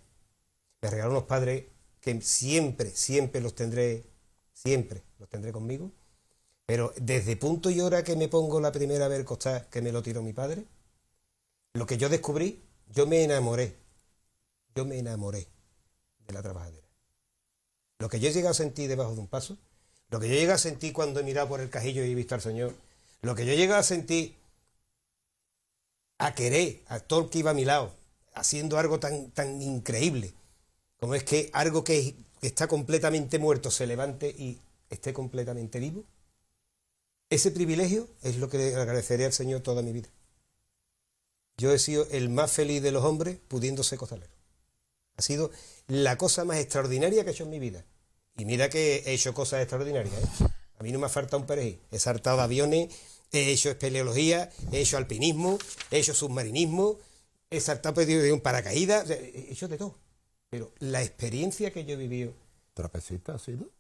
Me ha regalado unos padres que siempre, siempre los tendré, siempre los tendré conmigo pero desde punto y hora que me pongo la primera vez ver costal que me lo tiró mi padre, lo que yo descubrí, yo me enamoré. Yo me enamoré de la trabajadera. Lo que yo llegué a sentir debajo de un paso, lo que yo llegué a sentir cuando he mirado por el cajillo y he visto al Señor, lo que yo llegué a sentir a querer a todo el que iba a mi lado, haciendo algo tan, tan increíble, como es que algo que está completamente muerto se levante y esté completamente vivo. Ese privilegio es lo que le agradeceré al Señor toda mi vida. Yo he sido el más feliz de los hombres pudiéndose ser costalero. Ha sido la cosa más extraordinaria que he hecho en mi vida. Y mira que he hecho cosas extraordinarias. ¿eh? A mí no me ha faltado un perejil. He saltado aviones, he hecho espeleología, he hecho alpinismo, he hecho submarinismo, he saltado pues, de un paracaídas, he hecho de todo. Pero la experiencia que yo he vivido. ¿Trapecista ha sido?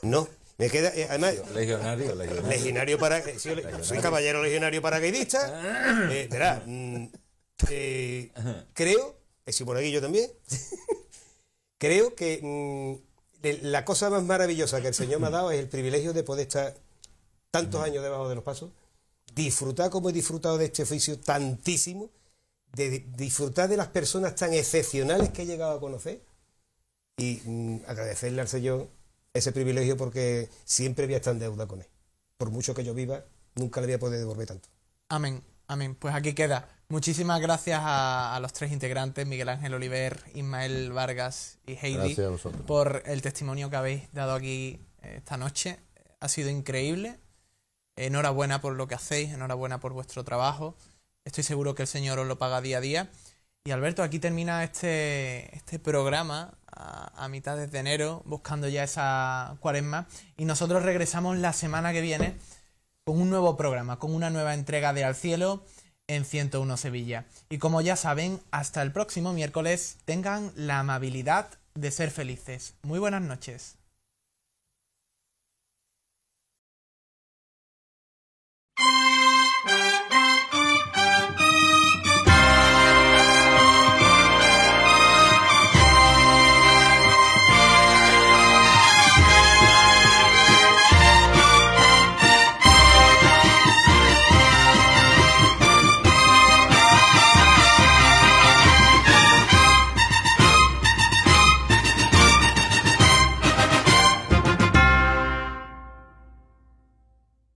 No, me queda, eh, legionario, legionario. para, eh, Soy caballero legionario paracaidista. Ah. Eh, verá, mm, eh, creo, eh, si por aquí yo también, creo que mm, la cosa más maravillosa que el Señor me ha dado es el privilegio de poder estar tantos años debajo de los pasos, disfrutar como he disfrutado de este oficio tantísimo, de disfrutar de las personas tan excepcionales que he llegado a conocer y mm, agradecerle al Señor ese privilegio porque siempre voy a estar en deuda con él. Por mucho que yo viva, nunca le voy a poder devolver tanto. Amén, amén. Pues aquí queda. Muchísimas gracias a, a los tres integrantes, Miguel Ángel Oliver, Ismael Vargas y Heidi, por el testimonio que habéis dado aquí eh, esta noche. Ha sido increíble. Enhorabuena por lo que hacéis, enhorabuena por vuestro trabajo. Estoy seguro que el Señor os lo paga día a día. Y Alberto, aquí termina este, este programa a, a mitad de enero, buscando ya esa cuaresma. Y nosotros regresamos la semana que viene con un nuevo programa, con una nueva entrega de Al Cielo en 101 Sevilla. Y como ya saben, hasta el próximo miércoles tengan la amabilidad de ser felices. Muy buenas noches.